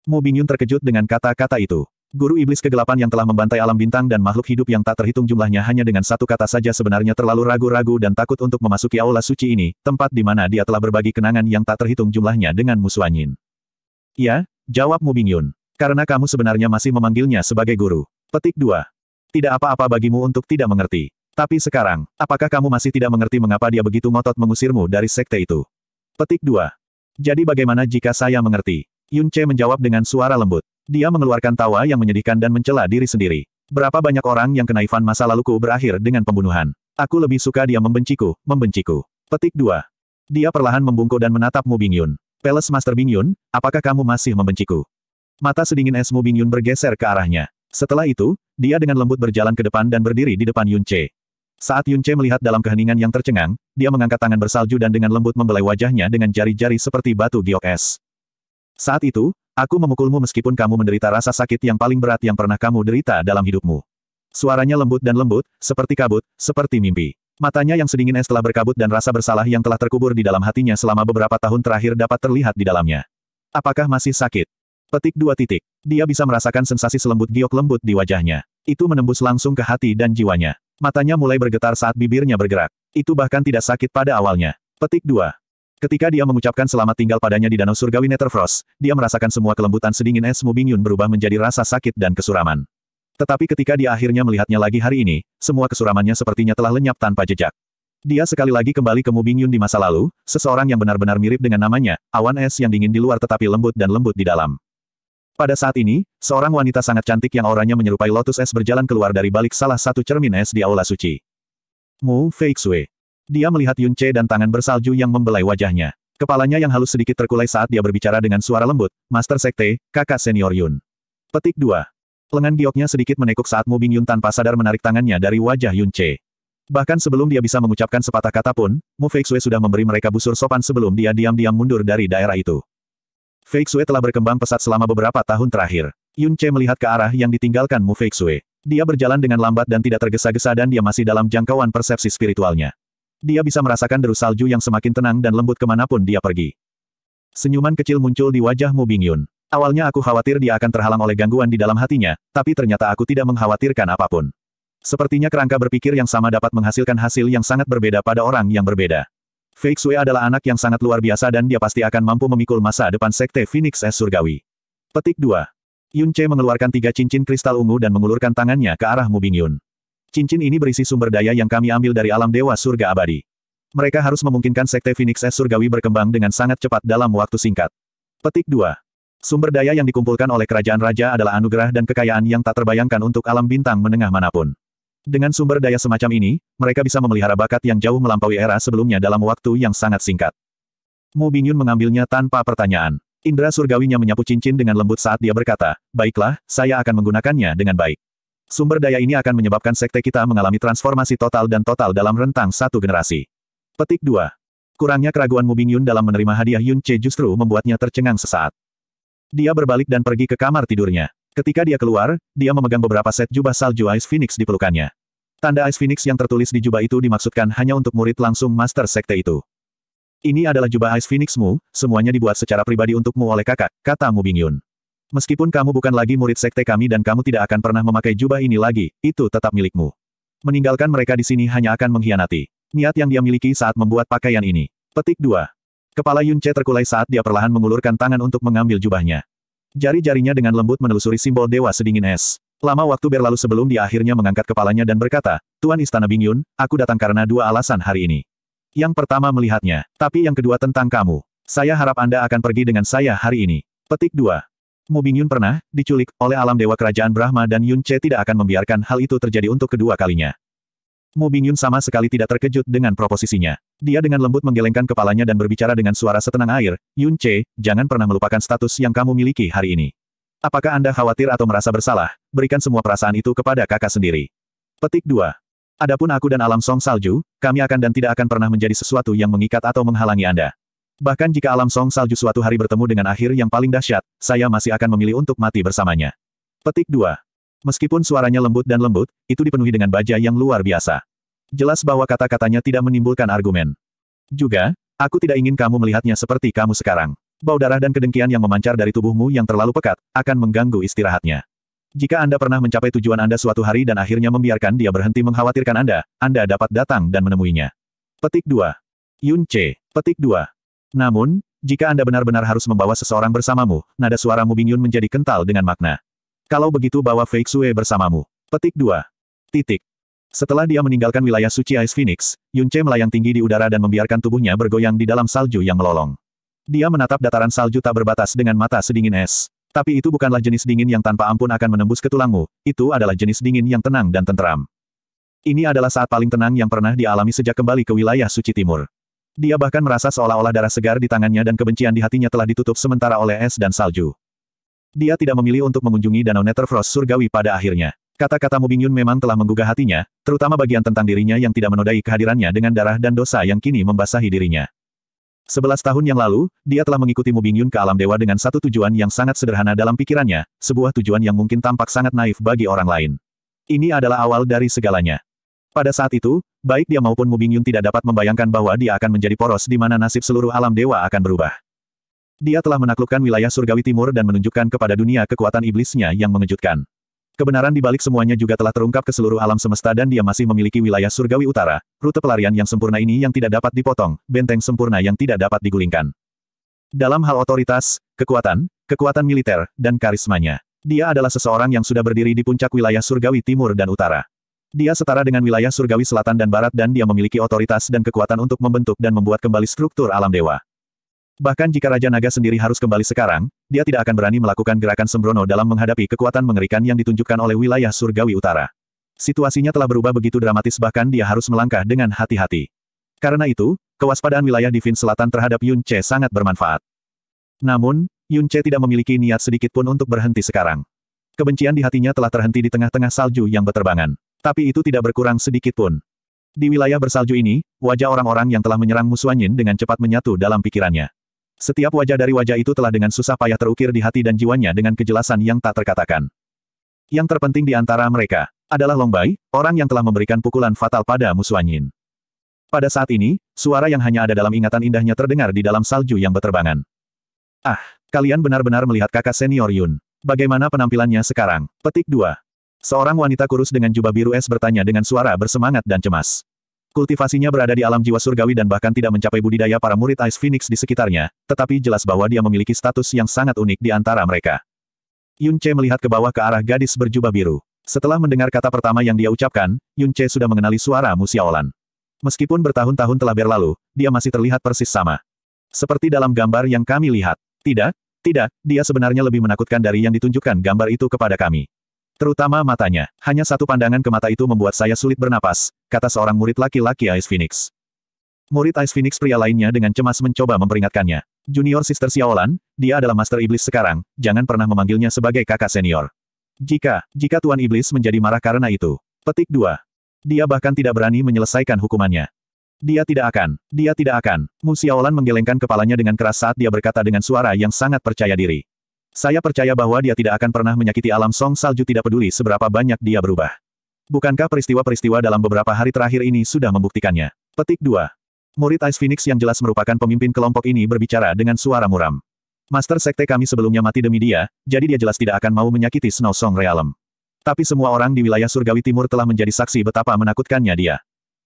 Mu Bingyun terkejut dengan kata-kata itu. Guru iblis kegelapan yang telah membantai alam bintang dan makhluk hidup yang tak terhitung jumlahnya hanya dengan satu kata saja sebenarnya terlalu ragu-ragu dan takut untuk memasuki aula suci ini, tempat di mana dia telah berbagi kenangan yang tak terhitung jumlahnya dengan musuh Ya, jawab Bingyun. Karena kamu sebenarnya masih memanggilnya sebagai guru. Petik 2. Tidak apa-apa bagimu untuk tidak mengerti. Tapi sekarang, apakah kamu masih tidak mengerti mengapa dia begitu ngotot mengusirmu dari sekte itu? Petik 2. Jadi bagaimana jika saya mengerti? Yun Che menjawab dengan suara lembut. Dia mengeluarkan tawa yang menyedihkan dan mencela diri sendiri. Berapa banyak orang yang kenaifan masa laluku berakhir dengan pembunuhan. Aku lebih suka dia membenciku, membenciku. Petik 2. Dia perlahan membungkuk dan menatap Mu Bingyun. Peles Master Bingyun, apakah kamu masih membenciku? Mata sedingin es Mu Bingyun bergeser ke arahnya. Setelah itu, dia dengan lembut berjalan ke depan dan berdiri di depan Yun Saat Yun melihat dalam keheningan yang tercengang, dia mengangkat tangan bersalju dan dengan lembut membelai wajahnya dengan jari-jari seperti batu giok es. Saat itu, Aku memukulmu meskipun kamu menderita rasa sakit yang paling berat yang pernah kamu derita dalam hidupmu. Suaranya lembut dan lembut, seperti kabut, seperti mimpi. Matanya yang sedingin es telah berkabut dan rasa bersalah yang telah terkubur di dalam hatinya selama beberapa tahun terakhir dapat terlihat di dalamnya. Apakah masih sakit? Petik dua titik. Dia bisa merasakan sensasi selembut giok lembut di wajahnya. Itu menembus langsung ke hati dan jiwanya. Matanya mulai bergetar saat bibirnya bergerak. Itu bahkan tidak sakit pada awalnya. Petik dua. Ketika dia mengucapkan selamat tinggal padanya di Danau Surgawi Netherfrost, dia merasakan semua kelembutan sedingin es Mubing Yun berubah menjadi rasa sakit dan kesuraman. Tetapi ketika dia akhirnya melihatnya lagi hari ini, semua kesuramannya sepertinya telah lenyap tanpa jejak. Dia sekali lagi kembali ke Mubing Yun di masa lalu, seseorang yang benar-benar mirip dengan namanya, awan es yang dingin di luar tetapi lembut dan lembut di dalam. Pada saat ini, seorang wanita sangat cantik yang auranya menyerupai lotus es berjalan keluar dari balik salah satu cermin es di aula suci. Mu Feixue. Dia melihat Yun Che dan tangan bersalju yang membelai wajahnya. Kepalanya yang halus sedikit terkulai saat dia berbicara dengan suara lembut, Master Sekte, kakak senior Yun. Petik 2. Lengan gioknya sedikit menekuk saat Mu Bing Yun tanpa sadar menarik tangannya dari wajah Yun Che. Bahkan sebelum dia bisa mengucapkan sepatah kata pun, Mu Feixue sudah memberi mereka busur sopan sebelum dia diam-diam mundur dari daerah itu. Feixue telah berkembang pesat selama beberapa tahun terakhir. Yun Che melihat ke arah yang ditinggalkan Mu Feixue. Dia berjalan dengan lambat dan tidak tergesa-gesa dan dia masih dalam jangkauan persepsi spiritualnya. Dia bisa merasakan deru salju yang semakin tenang dan lembut kemanapun dia pergi. Senyuman kecil muncul di wajah Mu Bingyun. Awalnya aku khawatir dia akan terhalang oleh gangguan di dalam hatinya, tapi ternyata aku tidak mengkhawatirkan apapun. Sepertinya kerangka berpikir yang sama dapat menghasilkan hasil yang sangat berbeda pada orang yang berbeda. Fake Sui adalah anak yang sangat luar biasa dan dia pasti akan mampu memikul masa depan Sekte Phoenix S Surgawi. Petik 2. Yun Che mengeluarkan tiga cincin kristal ungu dan mengulurkan tangannya ke arah Mu Bingyun. Cincin ini berisi sumber daya yang kami ambil dari alam dewa surga abadi. Mereka harus memungkinkan Sekte Phoenix S surgawi berkembang dengan sangat cepat dalam waktu singkat. Petik 2. Sumber daya yang dikumpulkan oleh kerajaan raja adalah anugerah dan kekayaan yang tak terbayangkan untuk alam bintang menengah manapun. Dengan sumber daya semacam ini, mereka bisa memelihara bakat yang jauh melampaui era sebelumnya dalam waktu yang sangat singkat. Mu Bingyun mengambilnya tanpa pertanyaan. Indra surgawinya menyapu cincin dengan lembut saat dia berkata, Baiklah, saya akan menggunakannya dengan baik sumber daya ini akan menyebabkan sekte kita mengalami transformasi total dan total dalam rentang satu generasi. Petik 2. Kurangnya keraguan Mubing Yun dalam menerima hadiah Yun Che justru membuatnya tercengang sesaat. Dia berbalik dan pergi ke kamar tidurnya. Ketika dia keluar, dia memegang beberapa set jubah salju Ice Phoenix di pelukannya. Tanda Ice Phoenix yang tertulis di jubah itu dimaksudkan hanya untuk murid langsung Master Sekte itu. Ini adalah jubah Ice Phoenixmu, semuanya dibuat secara pribadi untukmu oleh kakak, kata Mubing Yun. Meskipun kamu bukan lagi murid sekte kami dan kamu tidak akan pernah memakai jubah ini lagi, itu tetap milikmu. Meninggalkan mereka di sini hanya akan mengkhianati. Niat yang dia miliki saat membuat pakaian ini. Petik 2. Kepala Che terkulai saat dia perlahan mengulurkan tangan untuk mengambil jubahnya. Jari-jarinya dengan lembut menelusuri simbol dewa sedingin es. Lama waktu berlalu sebelum dia akhirnya mengangkat kepalanya dan berkata, Tuan Istana Bingyun, aku datang karena dua alasan hari ini. Yang pertama melihatnya, tapi yang kedua tentang kamu. Saya harap Anda akan pergi dengan saya hari ini. Petik 2. Mu Bingyun pernah diculik oleh alam dewa kerajaan Brahma dan Yun Che tidak akan membiarkan hal itu terjadi untuk kedua kalinya. Mu Bingyun sama sekali tidak terkejut dengan proposisinya. Dia dengan lembut menggelengkan kepalanya dan berbicara dengan suara setenang air, Yun Che, jangan pernah melupakan status yang kamu miliki hari ini. Apakah Anda khawatir atau merasa bersalah? Berikan semua perasaan itu kepada kakak sendiri. Petik 2. Adapun aku dan alam song salju, kami akan dan tidak akan pernah menjadi sesuatu yang mengikat atau menghalangi Anda. Bahkan jika alam song salju suatu hari bertemu dengan akhir yang paling dahsyat, saya masih akan memilih untuk mati bersamanya. Petik 2. Meskipun suaranya lembut dan lembut, itu dipenuhi dengan baja yang luar biasa. Jelas bahwa kata-katanya tidak menimbulkan argumen. Juga, aku tidak ingin kamu melihatnya seperti kamu sekarang. Bau darah dan kedengkian yang memancar dari tubuhmu yang terlalu pekat, akan mengganggu istirahatnya. Jika Anda pernah mencapai tujuan Anda suatu hari dan akhirnya membiarkan dia berhenti mengkhawatirkan Anda, Anda dapat datang dan menemuinya. Petik 2. Yun C. Petik 2. Namun, jika Anda benar-benar harus membawa seseorang bersamamu, nada suaramu Mu Bingyun menjadi kental dengan makna. Kalau begitu bawa Fake Sue bersamamu. Petik 2. Titik. Setelah dia meninggalkan wilayah suci Ice Phoenix, Yunche melayang tinggi di udara dan membiarkan tubuhnya bergoyang di dalam salju yang melolong. Dia menatap dataran salju tak berbatas dengan mata sedingin es. Tapi itu bukanlah jenis dingin yang tanpa ampun akan menembus ke tulangmu, itu adalah jenis dingin yang tenang dan tenteram. Ini adalah saat paling tenang yang pernah dialami sejak kembali ke wilayah suci timur. Dia bahkan merasa seolah-olah darah segar di tangannya dan kebencian di hatinya telah ditutup sementara oleh es dan salju. Dia tidak memilih untuk mengunjungi Danau Netherfrost surgawi pada akhirnya. Kata-kata Mubingyun memang telah menggugah hatinya, terutama bagian tentang dirinya yang tidak menodai kehadirannya dengan darah dan dosa yang kini membasahi dirinya. Sebelas tahun yang lalu, dia telah mengikuti Mubingyun ke alam dewa dengan satu tujuan yang sangat sederhana dalam pikirannya, sebuah tujuan yang mungkin tampak sangat naif bagi orang lain. Ini adalah awal dari segalanya. Pada saat itu, baik dia maupun Mubing Yun tidak dapat membayangkan bahwa dia akan menjadi poros di mana nasib seluruh alam dewa akan berubah. Dia telah menaklukkan wilayah surgawi timur dan menunjukkan kepada dunia kekuatan iblisnya yang mengejutkan. Kebenaran di balik semuanya juga telah terungkap ke seluruh alam semesta dan dia masih memiliki wilayah surgawi utara, rute pelarian yang sempurna ini yang tidak dapat dipotong, benteng sempurna yang tidak dapat digulingkan. Dalam hal otoritas, kekuatan, kekuatan militer, dan karismanya. Dia adalah seseorang yang sudah berdiri di puncak wilayah surgawi timur dan utara. Dia setara dengan wilayah surgawi selatan dan barat dan dia memiliki otoritas dan kekuatan untuk membentuk dan membuat kembali struktur alam dewa. Bahkan jika Raja Naga sendiri harus kembali sekarang, dia tidak akan berani melakukan gerakan sembrono dalam menghadapi kekuatan mengerikan yang ditunjukkan oleh wilayah surgawi utara. Situasinya telah berubah begitu dramatis bahkan dia harus melangkah dengan hati-hati. Karena itu, kewaspadaan wilayah Divin Selatan terhadap Yun Che sangat bermanfaat. Namun, Yun Che tidak memiliki niat sedikit pun untuk berhenti sekarang. Kebencian di hatinya telah terhenti di tengah-tengah salju yang berterbangan. Tapi itu tidak berkurang sedikit pun. Di wilayah bersalju ini, wajah orang-orang yang telah menyerang Musuanyin dengan cepat menyatu dalam pikirannya. Setiap wajah dari wajah itu telah dengan susah payah terukir di hati dan jiwanya dengan kejelasan yang tak terkatakan. Yang terpenting di antara mereka adalah Longbai, orang yang telah memberikan pukulan fatal pada Musuanyin. Pada saat ini, suara yang hanya ada dalam ingatan indahnya terdengar di dalam salju yang berterbangan. Ah, kalian benar-benar melihat kakak senior Yun. Bagaimana penampilannya sekarang? Petik 2. Seorang wanita kurus dengan jubah biru es bertanya dengan suara bersemangat dan cemas. Kultivasinya berada di alam jiwa surgawi dan bahkan tidak mencapai budidaya para murid Ice Phoenix di sekitarnya, tetapi jelas bahwa dia memiliki status yang sangat unik di antara mereka. Yun Che melihat ke bawah ke arah gadis berjubah biru. Setelah mendengar kata pertama yang dia ucapkan, Yun Che sudah mengenali suara Musiaolan. Meskipun bertahun-tahun telah berlalu, dia masih terlihat persis sama. Seperti dalam gambar yang kami lihat. Tidak, tidak, dia sebenarnya lebih menakutkan dari yang ditunjukkan gambar itu kepada kami. Terutama matanya. Hanya satu pandangan ke mata itu membuat saya sulit bernapas, kata seorang murid laki-laki Ice Phoenix. Murid Ice Phoenix pria lainnya dengan cemas mencoba memperingatkannya. Junior Sister Xiaolan, dia adalah Master Iblis sekarang, jangan pernah memanggilnya sebagai kakak senior. Jika, jika Tuan Iblis menjadi marah karena itu. Petik 2. Dia bahkan tidak berani menyelesaikan hukumannya. Dia tidak akan, dia tidak akan. Mu Xiaolan menggelengkan kepalanya dengan keras saat dia berkata dengan suara yang sangat percaya diri. Saya percaya bahwa dia tidak akan pernah menyakiti alam song salju tidak peduli seberapa banyak dia berubah. Bukankah peristiwa-peristiwa dalam beberapa hari terakhir ini sudah membuktikannya? Petik 2. Murid Ice Phoenix yang jelas merupakan pemimpin kelompok ini berbicara dengan suara muram. Master Sekte kami sebelumnya mati demi dia, jadi dia jelas tidak akan mau menyakiti Snow Song Realm. Tapi semua orang di wilayah Surgawi Timur telah menjadi saksi betapa menakutkannya dia.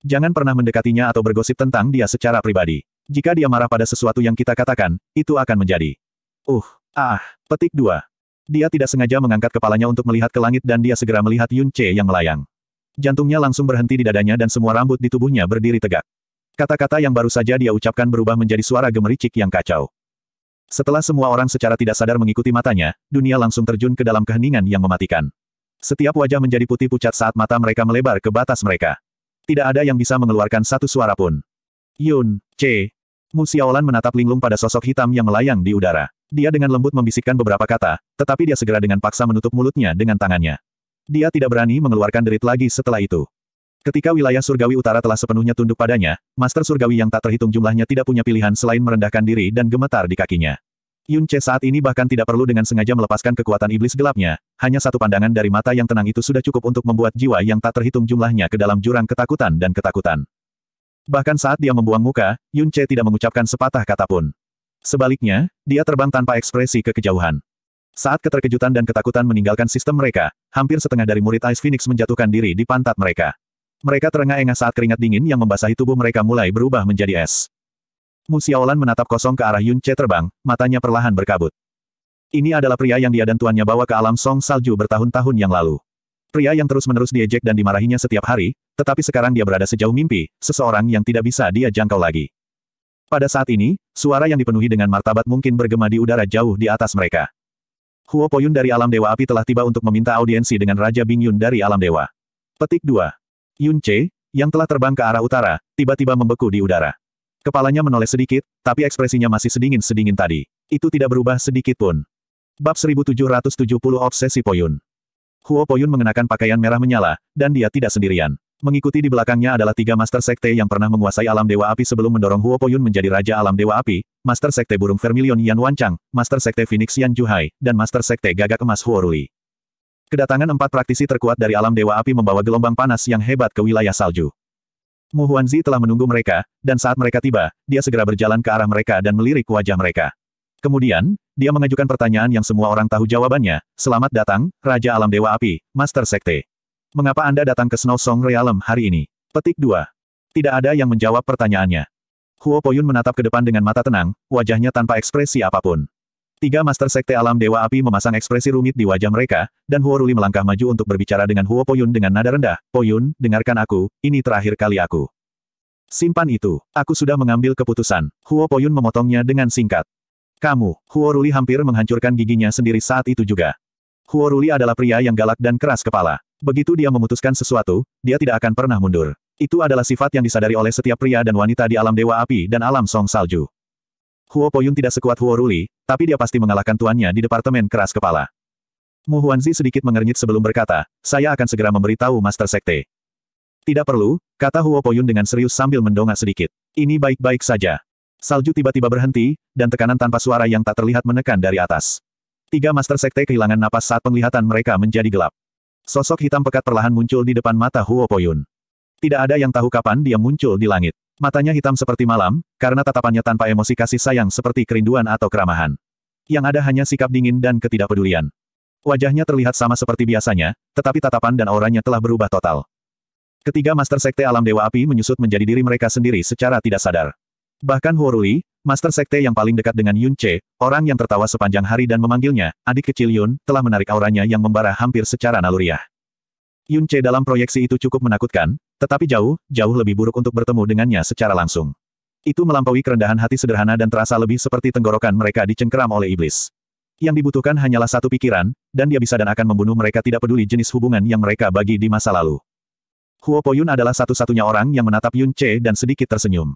Jangan pernah mendekatinya atau bergosip tentang dia secara pribadi. Jika dia marah pada sesuatu yang kita katakan, itu akan menjadi. Uh, Ah, petik dua. Dia tidak sengaja mengangkat kepalanya untuk melihat ke langit dan dia segera melihat Yun Che yang melayang. Jantungnya langsung berhenti di dadanya dan semua rambut di tubuhnya berdiri tegak. Kata-kata yang baru saja dia ucapkan berubah menjadi suara gemericik yang kacau. Setelah semua orang secara tidak sadar mengikuti matanya, dunia langsung terjun ke dalam keheningan yang mematikan. Setiap wajah menjadi putih pucat saat mata mereka melebar ke batas mereka. Tidak ada yang bisa mengeluarkan satu suara pun. Yun, C. Musiaolan menatap linglung pada sosok hitam yang melayang di udara. Dia dengan lembut membisikkan beberapa kata, tetapi dia segera dengan paksa menutup mulutnya dengan tangannya. Dia tidak berani mengeluarkan derit lagi setelah itu. Ketika wilayah surgawi utara telah sepenuhnya tunduk padanya, Master Surgawi yang tak terhitung jumlahnya tidak punya pilihan selain merendahkan diri dan gemetar di kakinya. Yun Che saat ini bahkan tidak perlu dengan sengaja melepaskan kekuatan iblis gelapnya, hanya satu pandangan dari mata yang tenang itu sudah cukup untuk membuat jiwa yang tak terhitung jumlahnya ke dalam jurang ketakutan dan ketakutan. Bahkan saat dia membuang muka, Yun Che tidak mengucapkan sepatah kata pun. Sebaliknya, dia terbang tanpa ekspresi ke kejauhan. Saat keterkejutan dan ketakutan meninggalkan sistem mereka, hampir setengah dari murid Ice Phoenix menjatuhkan diri di pantat mereka. Mereka terengah-engah saat keringat dingin yang membasahi tubuh mereka mulai berubah menjadi es. Musiaolan menatap kosong ke arah Yun Che terbang, matanya perlahan berkabut. Ini adalah pria yang dia dan tuannya bawa ke alam song salju bertahun-tahun yang lalu. Pria yang terus-menerus diejek dan dimarahinya setiap hari, tetapi sekarang dia berada sejauh mimpi, seseorang yang tidak bisa dia jangkau lagi. Pada saat ini, suara yang dipenuhi dengan martabat mungkin bergema di udara jauh di atas mereka. Huo Poyun dari alam dewa api telah tiba untuk meminta audiensi dengan Raja Bing Yun dari alam dewa. Petik 2. Yun Che, yang telah terbang ke arah utara, tiba-tiba membeku di udara. Kepalanya menoleh sedikit, tapi ekspresinya masih sedingin-sedingin tadi. Itu tidak berubah sedikit pun. Bab 1770 Obsesi Poyun Huo Poyun mengenakan pakaian merah menyala, dan dia tidak sendirian. Mengikuti di belakangnya adalah tiga Master Sekte yang pernah menguasai alam Dewa Api sebelum mendorong Huo Poyun menjadi Raja Alam Dewa Api, Master Sekte Burung Vermilion Yan Wancang, Master Sekte Phoenix Yan Juhai, dan Master Sekte Gagak Emas Huo Ruli. Kedatangan empat praktisi terkuat dari alam Dewa Api membawa gelombang panas yang hebat ke wilayah salju. Mu Huanzi telah menunggu mereka, dan saat mereka tiba, dia segera berjalan ke arah mereka dan melirik wajah mereka. Kemudian, dia mengajukan pertanyaan yang semua orang tahu jawabannya, Selamat datang, Raja Alam Dewa Api, Master Sekte. Mengapa Anda datang ke Snow Song Realm hari ini? Petik 2. Tidak ada yang menjawab pertanyaannya. Huo Poyun menatap ke depan dengan mata tenang, wajahnya tanpa ekspresi apapun. Tiga Master Sekte Alam Dewa Api memasang ekspresi rumit di wajah mereka, dan Huo Ruli melangkah maju untuk berbicara dengan Huo Poyun dengan nada rendah, Poyun, dengarkan aku, ini terakhir kali aku. Simpan itu, aku sudah mengambil keputusan. Huo Poyun memotongnya dengan singkat. Kamu, Huo Ruli hampir menghancurkan giginya sendiri saat itu juga. Huo Ruli adalah pria yang galak dan keras kepala. Begitu dia memutuskan sesuatu, dia tidak akan pernah mundur. Itu adalah sifat yang disadari oleh setiap pria dan wanita di alam dewa api dan alam song salju. Huo Poyun tidak sekuat Huo Ruli, tapi dia pasti mengalahkan tuannya di Departemen Keras Kepala. Mu Huanzi sedikit mengernyit sebelum berkata, saya akan segera memberitahu Master Sekte. Tidak perlu, kata Huo Poyun dengan serius sambil mendongak sedikit. Ini baik-baik saja. Salju tiba-tiba berhenti, dan tekanan tanpa suara yang tak terlihat menekan dari atas. Tiga Master Sekte kehilangan napas saat penglihatan mereka menjadi gelap. Sosok hitam pekat perlahan muncul di depan mata Huo Poyun. Tidak ada yang tahu kapan dia muncul di langit. Matanya hitam seperti malam, karena tatapannya tanpa emosi kasih sayang seperti kerinduan atau keramahan. Yang ada hanya sikap dingin dan ketidakpedulian. Wajahnya terlihat sama seperti biasanya, tetapi tatapan dan auranya telah berubah total. Ketiga Master Sekte Alam Dewa Api menyusut menjadi diri mereka sendiri secara tidak sadar. Bahkan Huorui, Master Sekte yang paling dekat dengan Yun Che, orang yang tertawa sepanjang hari dan memanggilnya, adik kecil Yun, telah menarik auranya yang membara hampir secara naluriah. Yun Che dalam proyeksi itu cukup menakutkan, tetapi jauh, jauh lebih buruk untuk bertemu dengannya secara langsung. Itu melampaui kerendahan hati sederhana dan terasa lebih seperti tenggorokan mereka dicengkeram oleh iblis. Yang dibutuhkan hanyalah satu pikiran, dan dia bisa dan akan membunuh mereka tidak peduli jenis hubungan yang mereka bagi di masa lalu. Huo Poyun adalah satu-satunya orang yang menatap Yun Che dan sedikit tersenyum.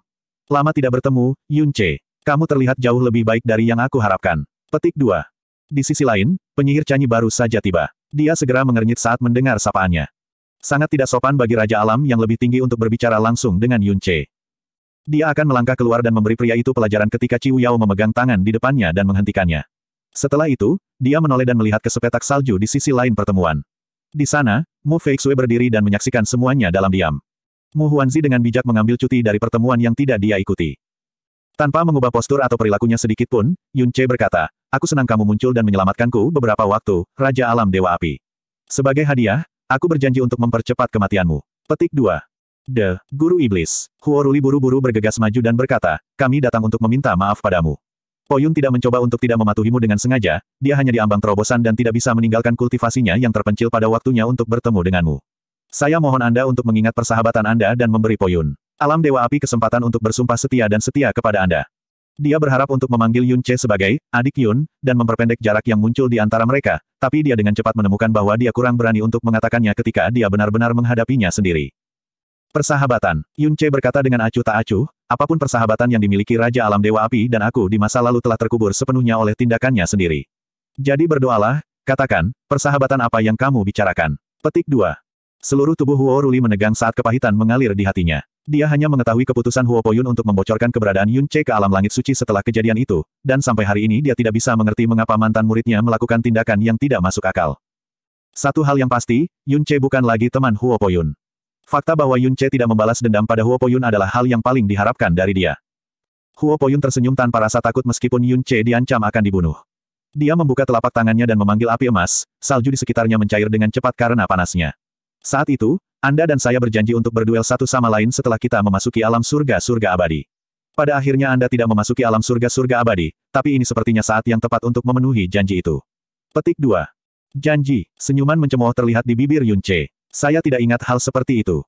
Lama tidak bertemu, Yun Che. Kamu terlihat jauh lebih baik dari yang aku harapkan. Petik 2. Di sisi lain, penyihir Canyi baru saja tiba. Dia segera mengernyit saat mendengar sapaannya. Sangat tidak sopan bagi Raja Alam yang lebih tinggi untuk berbicara langsung dengan Yun Che. Dia akan melangkah keluar dan memberi pria itu pelajaran ketika Ciu Yao memegang tangan di depannya dan menghentikannya. Setelah itu, dia menoleh dan melihat ke sepetak salju di sisi lain pertemuan. Di sana, Mu Feixue berdiri dan menyaksikan semuanya dalam diam. Mu Huanzi dengan bijak mengambil cuti dari pertemuan yang tidak dia ikuti. Tanpa mengubah postur atau perilakunya sedikit pun, Yun Che berkata, Aku senang kamu muncul dan menyelamatkanku beberapa waktu, Raja Alam Dewa Api. Sebagai hadiah, aku berjanji untuk mempercepat kematianmu. Petik 2. The Guru Iblis. Huoruli buru-buru bergegas maju dan berkata, Kami datang untuk meminta maaf padamu. Poyun tidak mencoba untuk tidak mematuhimu dengan sengaja, dia hanya diambang terobosan dan tidak bisa meninggalkan kultivasinya yang terpencil pada waktunya untuk bertemu denganmu. Saya mohon Anda untuk mengingat persahabatan Anda dan memberi Poyun. Alam Dewa Api kesempatan untuk bersumpah setia dan setia kepada Anda. Dia berharap untuk memanggil Yun Che sebagai adik Yun, dan memperpendek jarak yang muncul di antara mereka, tapi dia dengan cepat menemukan bahwa dia kurang berani untuk mengatakannya ketika dia benar-benar menghadapinya sendiri. Persahabatan, Yun Che berkata dengan acuh tak acuh, apapun persahabatan yang dimiliki Raja Alam Dewa Api dan aku di masa lalu telah terkubur sepenuhnya oleh tindakannya sendiri. Jadi berdoalah, katakan, persahabatan apa yang kamu bicarakan. Petik 2. Seluruh tubuh Huo Ruli menegang saat kepahitan mengalir di hatinya. Dia hanya mengetahui keputusan Huo Poyun untuk membocorkan keberadaan Yun Che ke alam langit suci setelah kejadian itu, dan sampai hari ini dia tidak bisa mengerti mengapa mantan muridnya melakukan tindakan yang tidak masuk akal. Satu hal yang pasti, Yun Che bukan lagi teman Huo Poyun. Fakta bahwa Yun Che tidak membalas dendam pada Huo Poyun adalah hal yang paling diharapkan dari dia. Huo Poyun tersenyum tanpa rasa takut meskipun Yun Che diancam akan dibunuh. Dia membuka telapak tangannya dan memanggil api emas, salju di sekitarnya mencair dengan cepat karena panasnya. Saat itu, Anda dan saya berjanji untuk berduel satu sama lain setelah kita memasuki alam surga-surga abadi. Pada akhirnya Anda tidak memasuki alam surga-surga abadi, tapi ini sepertinya saat yang tepat untuk memenuhi janji itu. Petik 2. Janji, senyuman mencemooh terlihat di bibir Yun Che. Saya tidak ingat hal seperti itu.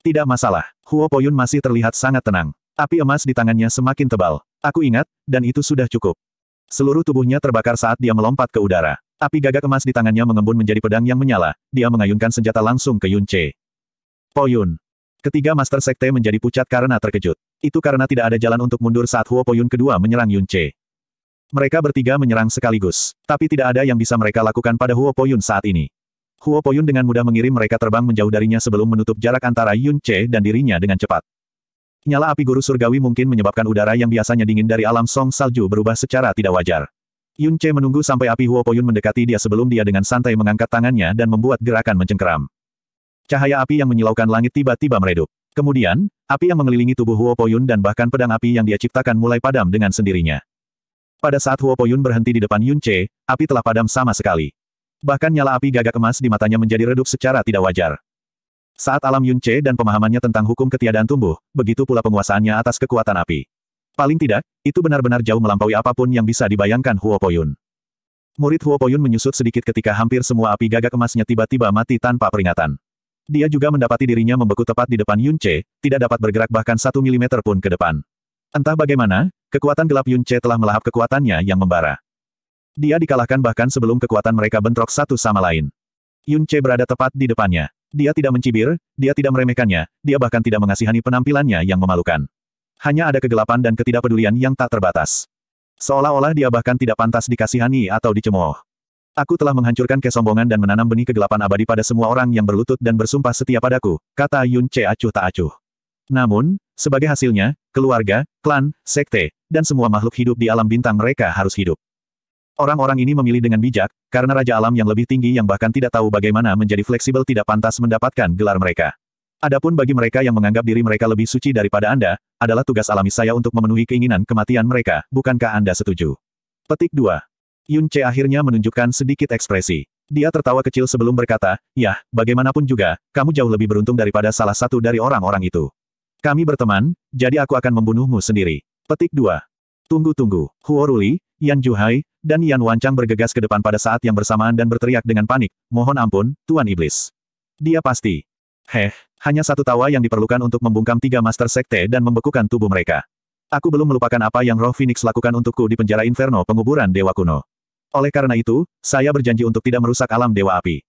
Tidak masalah, Huo Poyun masih terlihat sangat tenang. Api emas di tangannya semakin tebal. Aku ingat, dan itu sudah cukup. Seluruh tubuhnya terbakar saat dia melompat ke udara. Api gagak emas di tangannya mengembun menjadi pedang yang menyala, dia mengayunkan senjata langsung ke Yunce. Poyun. Ketiga Master Sekte menjadi pucat karena terkejut. Itu karena tidak ada jalan untuk mundur saat Huo Poyun kedua menyerang Yunce. Mereka bertiga menyerang sekaligus, tapi tidak ada yang bisa mereka lakukan pada Huo Poyun saat ini. Huo Poyun dengan mudah mengirim mereka terbang menjauh darinya sebelum menutup jarak antara Yun dan dirinya dengan cepat. Nyala api guru surgawi mungkin menyebabkan udara yang biasanya dingin dari alam song salju berubah secara tidak wajar. Yun Che menunggu sampai api Huo Poyun mendekati dia sebelum dia dengan santai mengangkat tangannya dan membuat gerakan mencengkeram. Cahaya api yang menyilaukan langit tiba-tiba meredup. Kemudian, api yang mengelilingi tubuh Huo Poyun dan bahkan pedang api yang dia ciptakan mulai padam dengan sendirinya. Pada saat Huo Poyun berhenti di depan Yun Che, api telah padam sama sekali. Bahkan nyala api gagak emas di matanya menjadi redup secara tidak wajar. Saat alam Yun Che dan pemahamannya tentang hukum ketiadaan tumbuh, begitu pula penguasaannya atas kekuatan api. Paling tidak, itu benar-benar jauh melampaui apapun yang bisa dibayangkan Huo Poyun. Murid Huo Poyun menyusut sedikit ketika hampir semua api gagak emasnya tiba-tiba mati tanpa peringatan. Dia juga mendapati dirinya membeku tepat di depan Yun Che, tidak dapat bergerak bahkan satu milimeter pun ke depan. Entah bagaimana, kekuatan gelap Yun Che telah melahap kekuatannya yang membara. Dia dikalahkan bahkan sebelum kekuatan mereka bentrok satu sama lain. Yun Che berada tepat di depannya. Dia tidak mencibir, dia tidak meremehkannya, dia bahkan tidak mengasihani penampilannya yang memalukan hanya ada kegelapan dan ketidakpedulian yang tak terbatas. Seolah-olah dia bahkan tidak pantas dikasihani atau dicemooh. Aku telah menghancurkan kesombongan dan menanam benih kegelapan abadi pada semua orang yang berlutut dan bersumpah setia padaku, kata Yun Che acuh tak acuh. Namun, sebagai hasilnya, keluarga, klan, sekte, dan semua makhluk hidup di alam bintang mereka harus hidup. Orang-orang ini memilih dengan bijak, karena Raja Alam yang lebih tinggi yang bahkan tidak tahu bagaimana menjadi fleksibel tidak pantas mendapatkan gelar mereka. Adapun bagi mereka yang menganggap diri mereka lebih suci daripada Anda, adalah tugas alami saya untuk memenuhi keinginan kematian mereka, bukankah Anda setuju? Petik 2. Yun Che akhirnya menunjukkan sedikit ekspresi. Dia tertawa kecil sebelum berkata, Yah, bagaimanapun juga, kamu jauh lebih beruntung daripada salah satu dari orang-orang itu. Kami berteman, jadi aku akan membunuhmu sendiri. Petik 2. Tunggu-tunggu, Huo Ruli, Yan Juhai, dan Yan Wancang bergegas ke depan pada saat yang bersamaan dan berteriak dengan panik, mohon ampun, Tuan Iblis. Dia pasti Heh, hanya satu tawa yang diperlukan untuk membungkam tiga master sekte dan membekukan tubuh mereka. Aku belum melupakan apa yang roh Phoenix lakukan untukku di penjara Inferno penguburan Dewa Kuno. Oleh karena itu, saya berjanji untuk tidak merusak alam Dewa Api.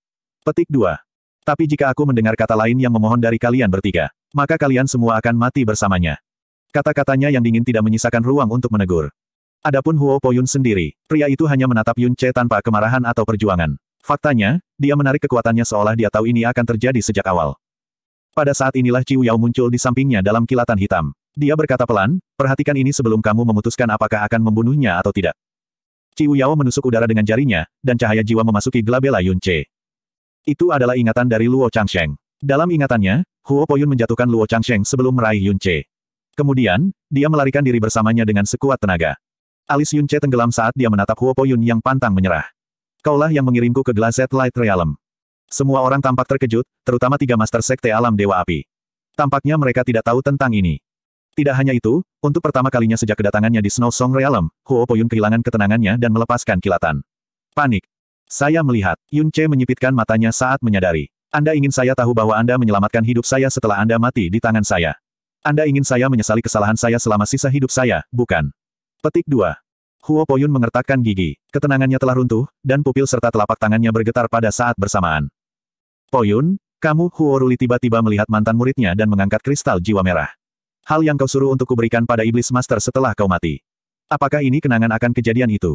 Petik 2. Tapi jika aku mendengar kata lain yang memohon dari kalian bertiga, maka kalian semua akan mati bersamanya. Kata-katanya yang dingin tidak menyisakan ruang untuk menegur. Adapun Huo Poyun sendiri, pria itu hanya menatap Yun Che tanpa kemarahan atau perjuangan. Faktanya, dia menarik kekuatannya seolah dia tahu ini akan terjadi sejak awal. Pada saat inilah Ciu Yao muncul di sampingnya dalam kilatan hitam. Dia berkata pelan, perhatikan ini sebelum kamu memutuskan apakah akan membunuhnya atau tidak. Ciu Yao menusuk udara dengan jarinya, dan cahaya jiwa memasuki glabella Yun Che. Itu adalah ingatan dari Luo Changsheng. Dalam ingatannya, Huo Poyun menjatuhkan Luo Changsheng sebelum meraih Yun Che. Kemudian, dia melarikan diri bersamanya dengan sekuat tenaga. Alis Yun Che tenggelam saat dia menatap Huo Poyun yang pantang menyerah. Kaulah yang mengirimku ke Glazed Light Realm. Semua orang tampak terkejut, terutama tiga Master Sekte Alam Dewa Api. Tampaknya mereka tidak tahu tentang ini. Tidak hanya itu, untuk pertama kalinya sejak kedatangannya di Snow Song Realm, Huo Poyun kehilangan ketenangannya dan melepaskan kilatan. Panik. Saya melihat, Yun Che menyipitkan matanya saat menyadari. Anda ingin saya tahu bahwa Anda menyelamatkan hidup saya setelah Anda mati di tangan saya. Anda ingin saya menyesali kesalahan saya selama sisa hidup saya, bukan? Petik 2. Huo Poyun mengertakkan gigi. Ketenangannya telah runtuh, dan pupil serta telapak tangannya bergetar pada saat bersamaan. Poyun, kamu Huoruli tiba-tiba melihat mantan muridnya dan mengangkat kristal jiwa merah. Hal yang kau suruh untuk kuberikan pada iblis master setelah kau mati. Apakah ini kenangan akan kejadian itu?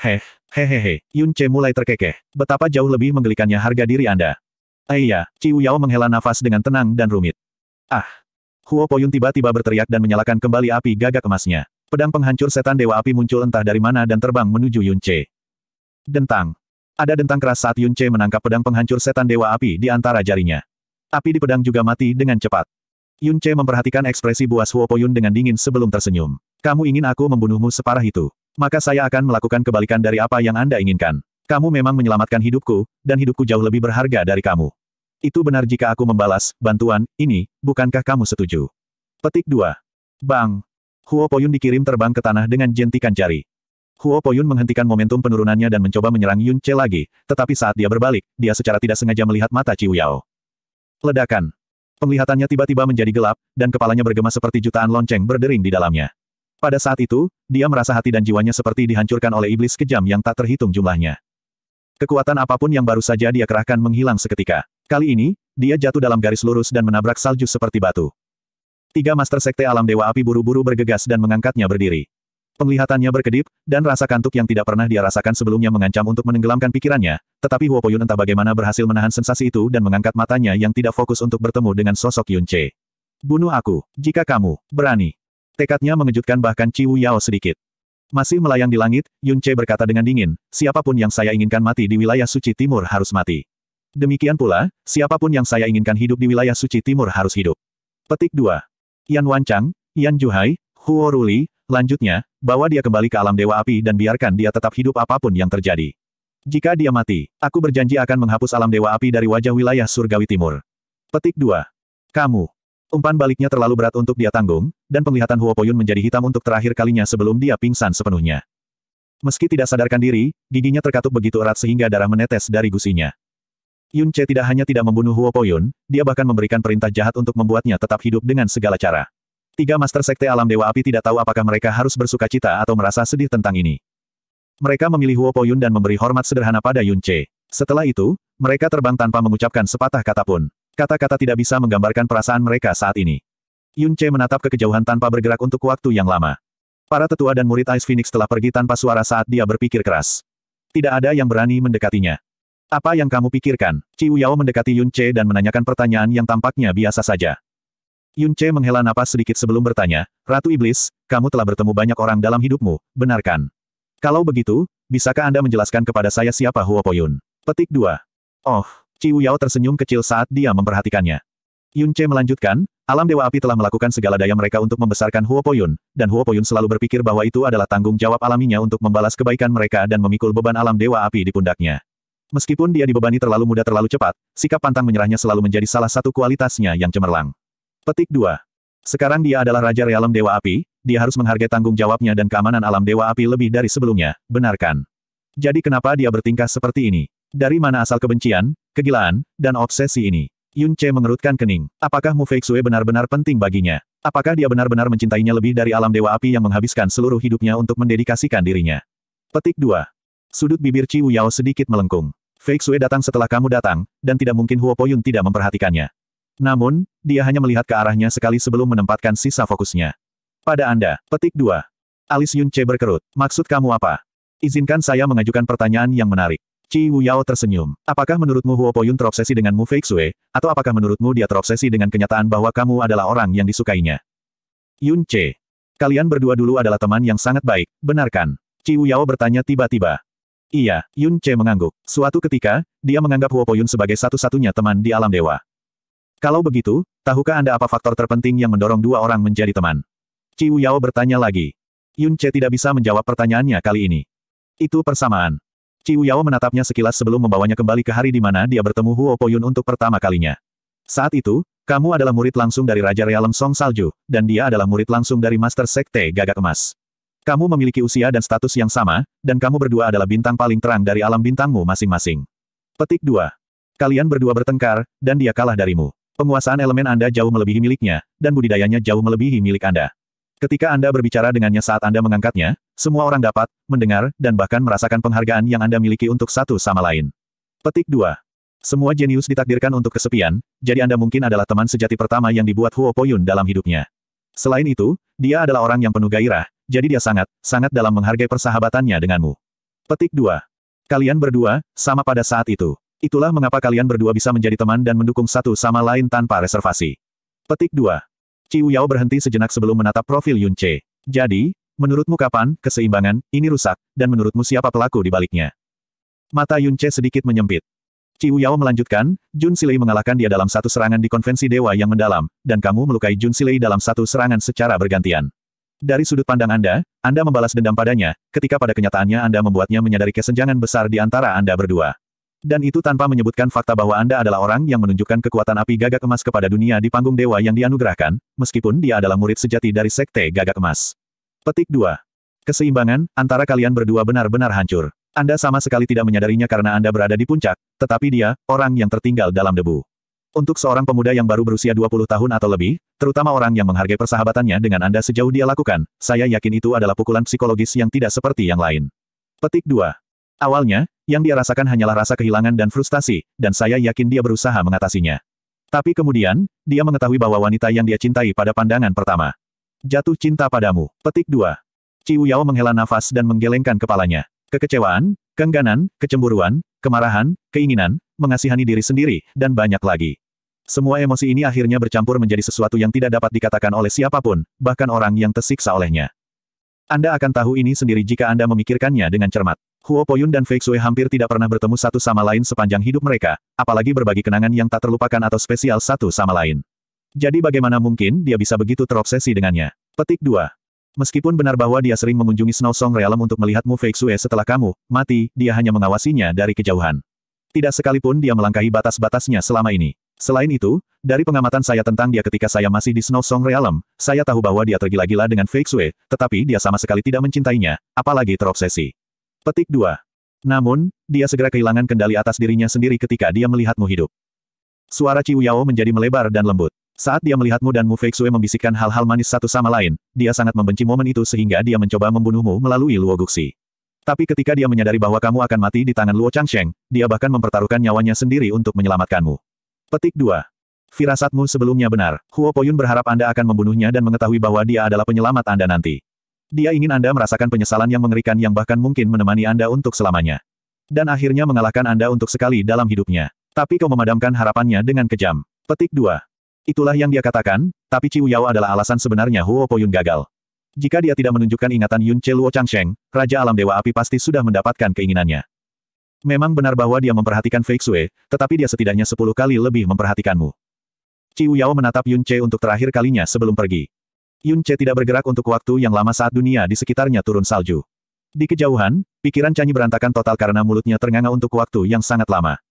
Heh, hehehe, Yun Che mulai terkekeh. Betapa jauh lebih menggelikannya harga diri Anda. Ayah, eh Ciu Yao menghela nafas dengan tenang dan rumit. Ah! Huo Poyun tiba-tiba berteriak dan menyalakan kembali api gagak emasnya. Pedang penghancur setan dewa api muncul entah dari mana dan terbang menuju Yun Che. Dentang. Ada dentang keras saat Yun menangkap pedang penghancur setan dewa api di antara jarinya. Api di pedang juga mati dengan cepat. Yun memperhatikan ekspresi buas Huo Poyun dengan dingin sebelum tersenyum. Kamu ingin aku membunuhmu separah itu. Maka saya akan melakukan kebalikan dari apa yang Anda inginkan. Kamu memang menyelamatkan hidupku, dan hidupku jauh lebih berharga dari kamu. Itu benar jika aku membalas, bantuan, ini, bukankah kamu setuju? Petik 2. Bang! Huo Poyun dikirim terbang ke tanah dengan jentikan jari. Huo Poyun menghentikan momentum penurunannya dan mencoba menyerang Yun Che lagi, tetapi saat dia berbalik, dia secara tidak sengaja melihat mata Ciu Yao. Ledakan. Penglihatannya tiba-tiba menjadi gelap, dan kepalanya bergema seperti jutaan lonceng berdering di dalamnya. Pada saat itu, dia merasa hati dan jiwanya seperti dihancurkan oleh iblis kejam yang tak terhitung jumlahnya. Kekuatan apapun yang baru saja dia kerahkan menghilang seketika. Kali ini, dia jatuh dalam garis lurus dan menabrak salju seperti batu. Tiga Master Sekte Alam Dewa Api buru-buru bergegas dan mengangkatnya berdiri. Penglihatannya berkedip, dan rasa kantuk yang tidak pernah dia rasakan sebelumnya mengancam untuk menenggelamkan pikirannya, tetapi Huo Poyun entah bagaimana berhasil menahan sensasi itu dan mengangkat matanya yang tidak fokus untuk bertemu dengan sosok Yun Che. Bunuh aku, jika kamu berani. Tekadnya mengejutkan bahkan Ciu Yao sedikit. Masih melayang di langit, Yun Che berkata dengan dingin, siapapun yang saya inginkan mati di wilayah suci timur harus mati. Demikian pula, siapapun yang saya inginkan hidup di wilayah suci timur harus hidup. Petik 2. Yan Wancang, Yan Juhai, Huo Ruli, Lanjutnya, bawa dia kembali ke alam Dewa Api dan biarkan dia tetap hidup apapun yang terjadi. Jika dia mati, aku berjanji akan menghapus alam Dewa Api dari wajah wilayah Surgawi Timur. Petik 2. Kamu. Umpan baliknya terlalu berat untuk dia tanggung, dan penglihatan Huopoyun menjadi hitam untuk terakhir kalinya sebelum dia pingsan sepenuhnya. Meski tidak sadarkan diri, giginya terkatup begitu erat sehingga darah menetes dari gusinya. Yun Che tidak hanya tidak membunuh Huo Poyun, dia bahkan memberikan perintah jahat untuk membuatnya tetap hidup dengan segala cara. Tiga Master Sekte Alam Dewa Api tidak tahu apakah mereka harus bersuka cita atau merasa sedih tentang ini. Mereka memilih Huo Poyun dan memberi hormat sederhana pada Yun Che. Setelah itu, mereka terbang tanpa mengucapkan sepatah kata pun. Kata-kata tidak bisa menggambarkan perasaan mereka saat ini. Yun Che menatap ke kejauhan tanpa bergerak untuk waktu yang lama. Para tetua dan murid Ice Phoenix telah pergi tanpa suara saat dia berpikir keras. Tidak ada yang berani mendekatinya. Apa yang kamu pikirkan? Ciu Yao mendekati Yun Che dan menanyakan pertanyaan yang tampaknya biasa saja. Yun Che menghela napas sedikit sebelum bertanya, Ratu Iblis, kamu telah bertemu banyak orang dalam hidupmu, benarkan? Kalau begitu, bisakah Anda menjelaskan kepada saya siapa Huo Poyun? Petik 2. Oh, Ci Yao tersenyum kecil saat dia memperhatikannya. Yun Che melanjutkan, alam Dewa Api telah melakukan segala daya mereka untuk membesarkan Huo Poyun, dan Huo Poyun selalu berpikir bahwa itu adalah tanggung jawab alaminya untuk membalas kebaikan mereka dan memikul beban alam Dewa Api di pundaknya. Meskipun dia dibebani terlalu muda terlalu cepat, sikap pantang menyerahnya selalu menjadi salah satu kualitasnya yang cemerlang. Petik 2. Sekarang dia adalah Raja Realem Dewa Api, dia harus menghargai tanggung jawabnya dan keamanan alam Dewa Api lebih dari sebelumnya, benarkan? Jadi kenapa dia bertingkah seperti ini? Dari mana asal kebencian, kegilaan, dan obsesi ini? Yun Che mengerutkan kening. Apakah Mu Xue benar-benar penting baginya? Apakah dia benar-benar mencintainya lebih dari alam Dewa Api yang menghabiskan seluruh hidupnya untuk mendedikasikan dirinya? Petik 2. Sudut bibir Wu Yao sedikit melengkung. Xue datang setelah kamu datang, dan tidak mungkin Huo Po Yun tidak memperhatikannya. Namun, dia hanya melihat ke arahnya sekali sebelum menempatkan sisa fokusnya. Pada Anda, petik 2. Alis Yun Che berkerut. Maksud kamu apa? Izinkan saya mengajukan pertanyaan yang menarik. Ci Wuyao tersenyum. Apakah menurutmu Huo Poyun terobsesi dengan Mu Fake Sue, atau apakah menurutmu dia terobsesi dengan kenyataan bahwa kamu adalah orang yang disukainya? Yun Che. Kalian berdua dulu adalah teman yang sangat baik, benarkan? kan? Ci Wuyao bertanya tiba-tiba. Iya, Yun Che mengangguk. Suatu ketika, dia menganggap Huo Poyun sebagai satu-satunya teman di alam dewa. Kalau begitu, tahukah Anda apa faktor terpenting yang mendorong dua orang menjadi teman? Ciu Yao bertanya lagi. Yun Che tidak bisa menjawab pertanyaannya kali ini. Itu persamaan. Ciu Yao menatapnya sekilas sebelum membawanya kembali ke hari di mana dia bertemu Huo Poyun untuk pertama kalinya. Saat itu, kamu adalah murid langsung dari Raja Realem Song Salju, dan dia adalah murid langsung dari Master Sekte Gagak Emas. Kamu memiliki usia dan status yang sama, dan kamu berdua adalah bintang paling terang dari alam bintangmu masing-masing. Petik 2. Kalian berdua bertengkar, dan dia kalah darimu. Penguasaan elemen Anda jauh melebihi miliknya, dan budidayanya jauh melebihi milik Anda. Ketika Anda berbicara dengannya saat Anda mengangkatnya, semua orang dapat mendengar dan bahkan merasakan penghargaan yang Anda miliki untuk satu sama lain. Petik 2. Semua jenius ditakdirkan untuk kesepian, jadi Anda mungkin adalah teman sejati pertama yang dibuat Huo Poyun dalam hidupnya. Selain itu, dia adalah orang yang penuh gairah, jadi dia sangat, sangat dalam menghargai persahabatannya denganmu. Petik 2. Kalian berdua, sama pada saat itu. Itulah mengapa kalian berdua bisa menjadi teman dan mendukung satu sama lain tanpa reservasi. Petik 2. Ciu Yao berhenti sejenak sebelum menatap profil Yun Che. Jadi, menurutmu kapan, keseimbangan, ini rusak, dan menurutmu siapa pelaku di baliknya? Mata Yun Che sedikit menyempit. Ciu Yao melanjutkan, Jun Silei mengalahkan dia dalam satu serangan di konvensi dewa yang mendalam, dan kamu melukai Jun Silei dalam satu serangan secara bergantian. Dari sudut pandang Anda, Anda membalas dendam padanya, ketika pada kenyataannya Anda membuatnya menyadari kesenjangan besar di antara Anda berdua. Dan itu tanpa menyebutkan fakta bahwa Anda adalah orang yang menunjukkan kekuatan api gagak emas kepada dunia di panggung dewa yang dianugerahkan, meskipun dia adalah murid sejati dari sekte gagak emas. Petik 2. Keseimbangan, antara kalian berdua benar-benar hancur. Anda sama sekali tidak menyadarinya karena Anda berada di puncak, tetapi dia, orang yang tertinggal dalam debu. Untuk seorang pemuda yang baru berusia 20 tahun atau lebih, terutama orang yang menghargai persahabatannya dengan Anda sejauh dia lakukan, saya yakin itu adalah pukulan psikologis yang tidak seperti yang lain. Petik 2. Awalnya, yang dia rasakan hanyalah rasa kehilangan dan frustasi, dan saya yakin dia berusaha mengatasinya. Tapi kemudian, dia mengetahui bahwa wanita yang dia cintai pada pandangan pertama. Jatuh cinta padamu. Petik dua. Ciu Yao menghela nafas dan menggelengkan kepalanya. Kekecewaan, kengganan, kecemburuan, kemarahan, keinginan, mengasihani diri sendiri, dan banyak lagi. Semua emosi ini akhirnya bercampur menjadi sesuatu yang tidak dapat dikatakan oleh siapapun, bahkan orang yang tersiksa olehnya. Anda akan tahu ini sendiri jika Anda memikirkannya dengan cermat. Huo Poyun dan Fei Xue hampir tidak pernah bertemu satu sama lain sepanjang hidup mereka, apalagi berbagi kenangan yang tak terlupakan atau spesial satu sama lain. Jadi bagaimana mungkin dia bisa begitu terobsesi dengannya? Petik 2. Meskipun benar bahwa dia sering mengunjungi Snow Song Realm untuk melihatmu Fei Xue setelah kamu, mati, dia hanya mengawasinya dari kejauhan. Tidak sekalipun dia melangkahi batas-batasnya selama ini. Selain itu, dari pengamatan saya tentang dia ketika saya masih di Snow Song Realm, saya tahu bahwa dia tergila-gila dengan Fei Xue, tetapi dia sama sekali tidak mencintainya, apalagi terobsesi. Petik 2. Namun, dia segera kehilangan kendali atas dirinya sendiri ketika dia melihatmu hidup. Suara Ciu Yao menjadi melebar dan lembut. Saat dia melihatmu dan Mu Feixue membisikkan hal-hal manis satu sama lain, dia sangat membenci momen itu sehingga dia mencoba membunuhmu melalui Luo Guxi. Tapi ketika dia menyadari bahwa kamu akan mati di tangan Luo Changsheng, dia bahkan mempertaruhkan nyawanya sendiri untuk menyelamatkanmu. Petik 2. Firasatmu sebelumnya benar. Huo Poyun berharap Anda akan membunuhnya dan mengetahui bahwa dia adalah penyelamat Anda nanti. Dia ingin Anda merasakan penyesalan yang mengerikan yang bahkan mungkin menemani Anda untuk selamanya. Dan akhirnya mengalahkan Anda untuk sekali dalam hidupnya. Tapi kau memadamkan harapannya dengan kejam. Petik 2. Itulah yang dia katakan, tapi Ciu Yao adalah alasan sebenarnya Huo Poyun gagal. Jika dia tidak menunjukkan ingatan Yun Che Luo Changsheng, Raja Alam Dewa Api pasti sudah mendapatkan keinginannya. Memang benar bahwa dia memperhatikan Fei Xue, tetapi dia setidaknya sepuluh kali lebih memperhatikanmu. Ciu Yao menatap Yun Che untuk terakhir kalinya sebelum pergi. Yun Che tidak bergerak untuk waktu yang lama saat dunia di sekitarnya turun salju. Di kejauhan, pikiran Canyi berantakan total karena mulutnya ternganga untuk waktu yang sangat lama.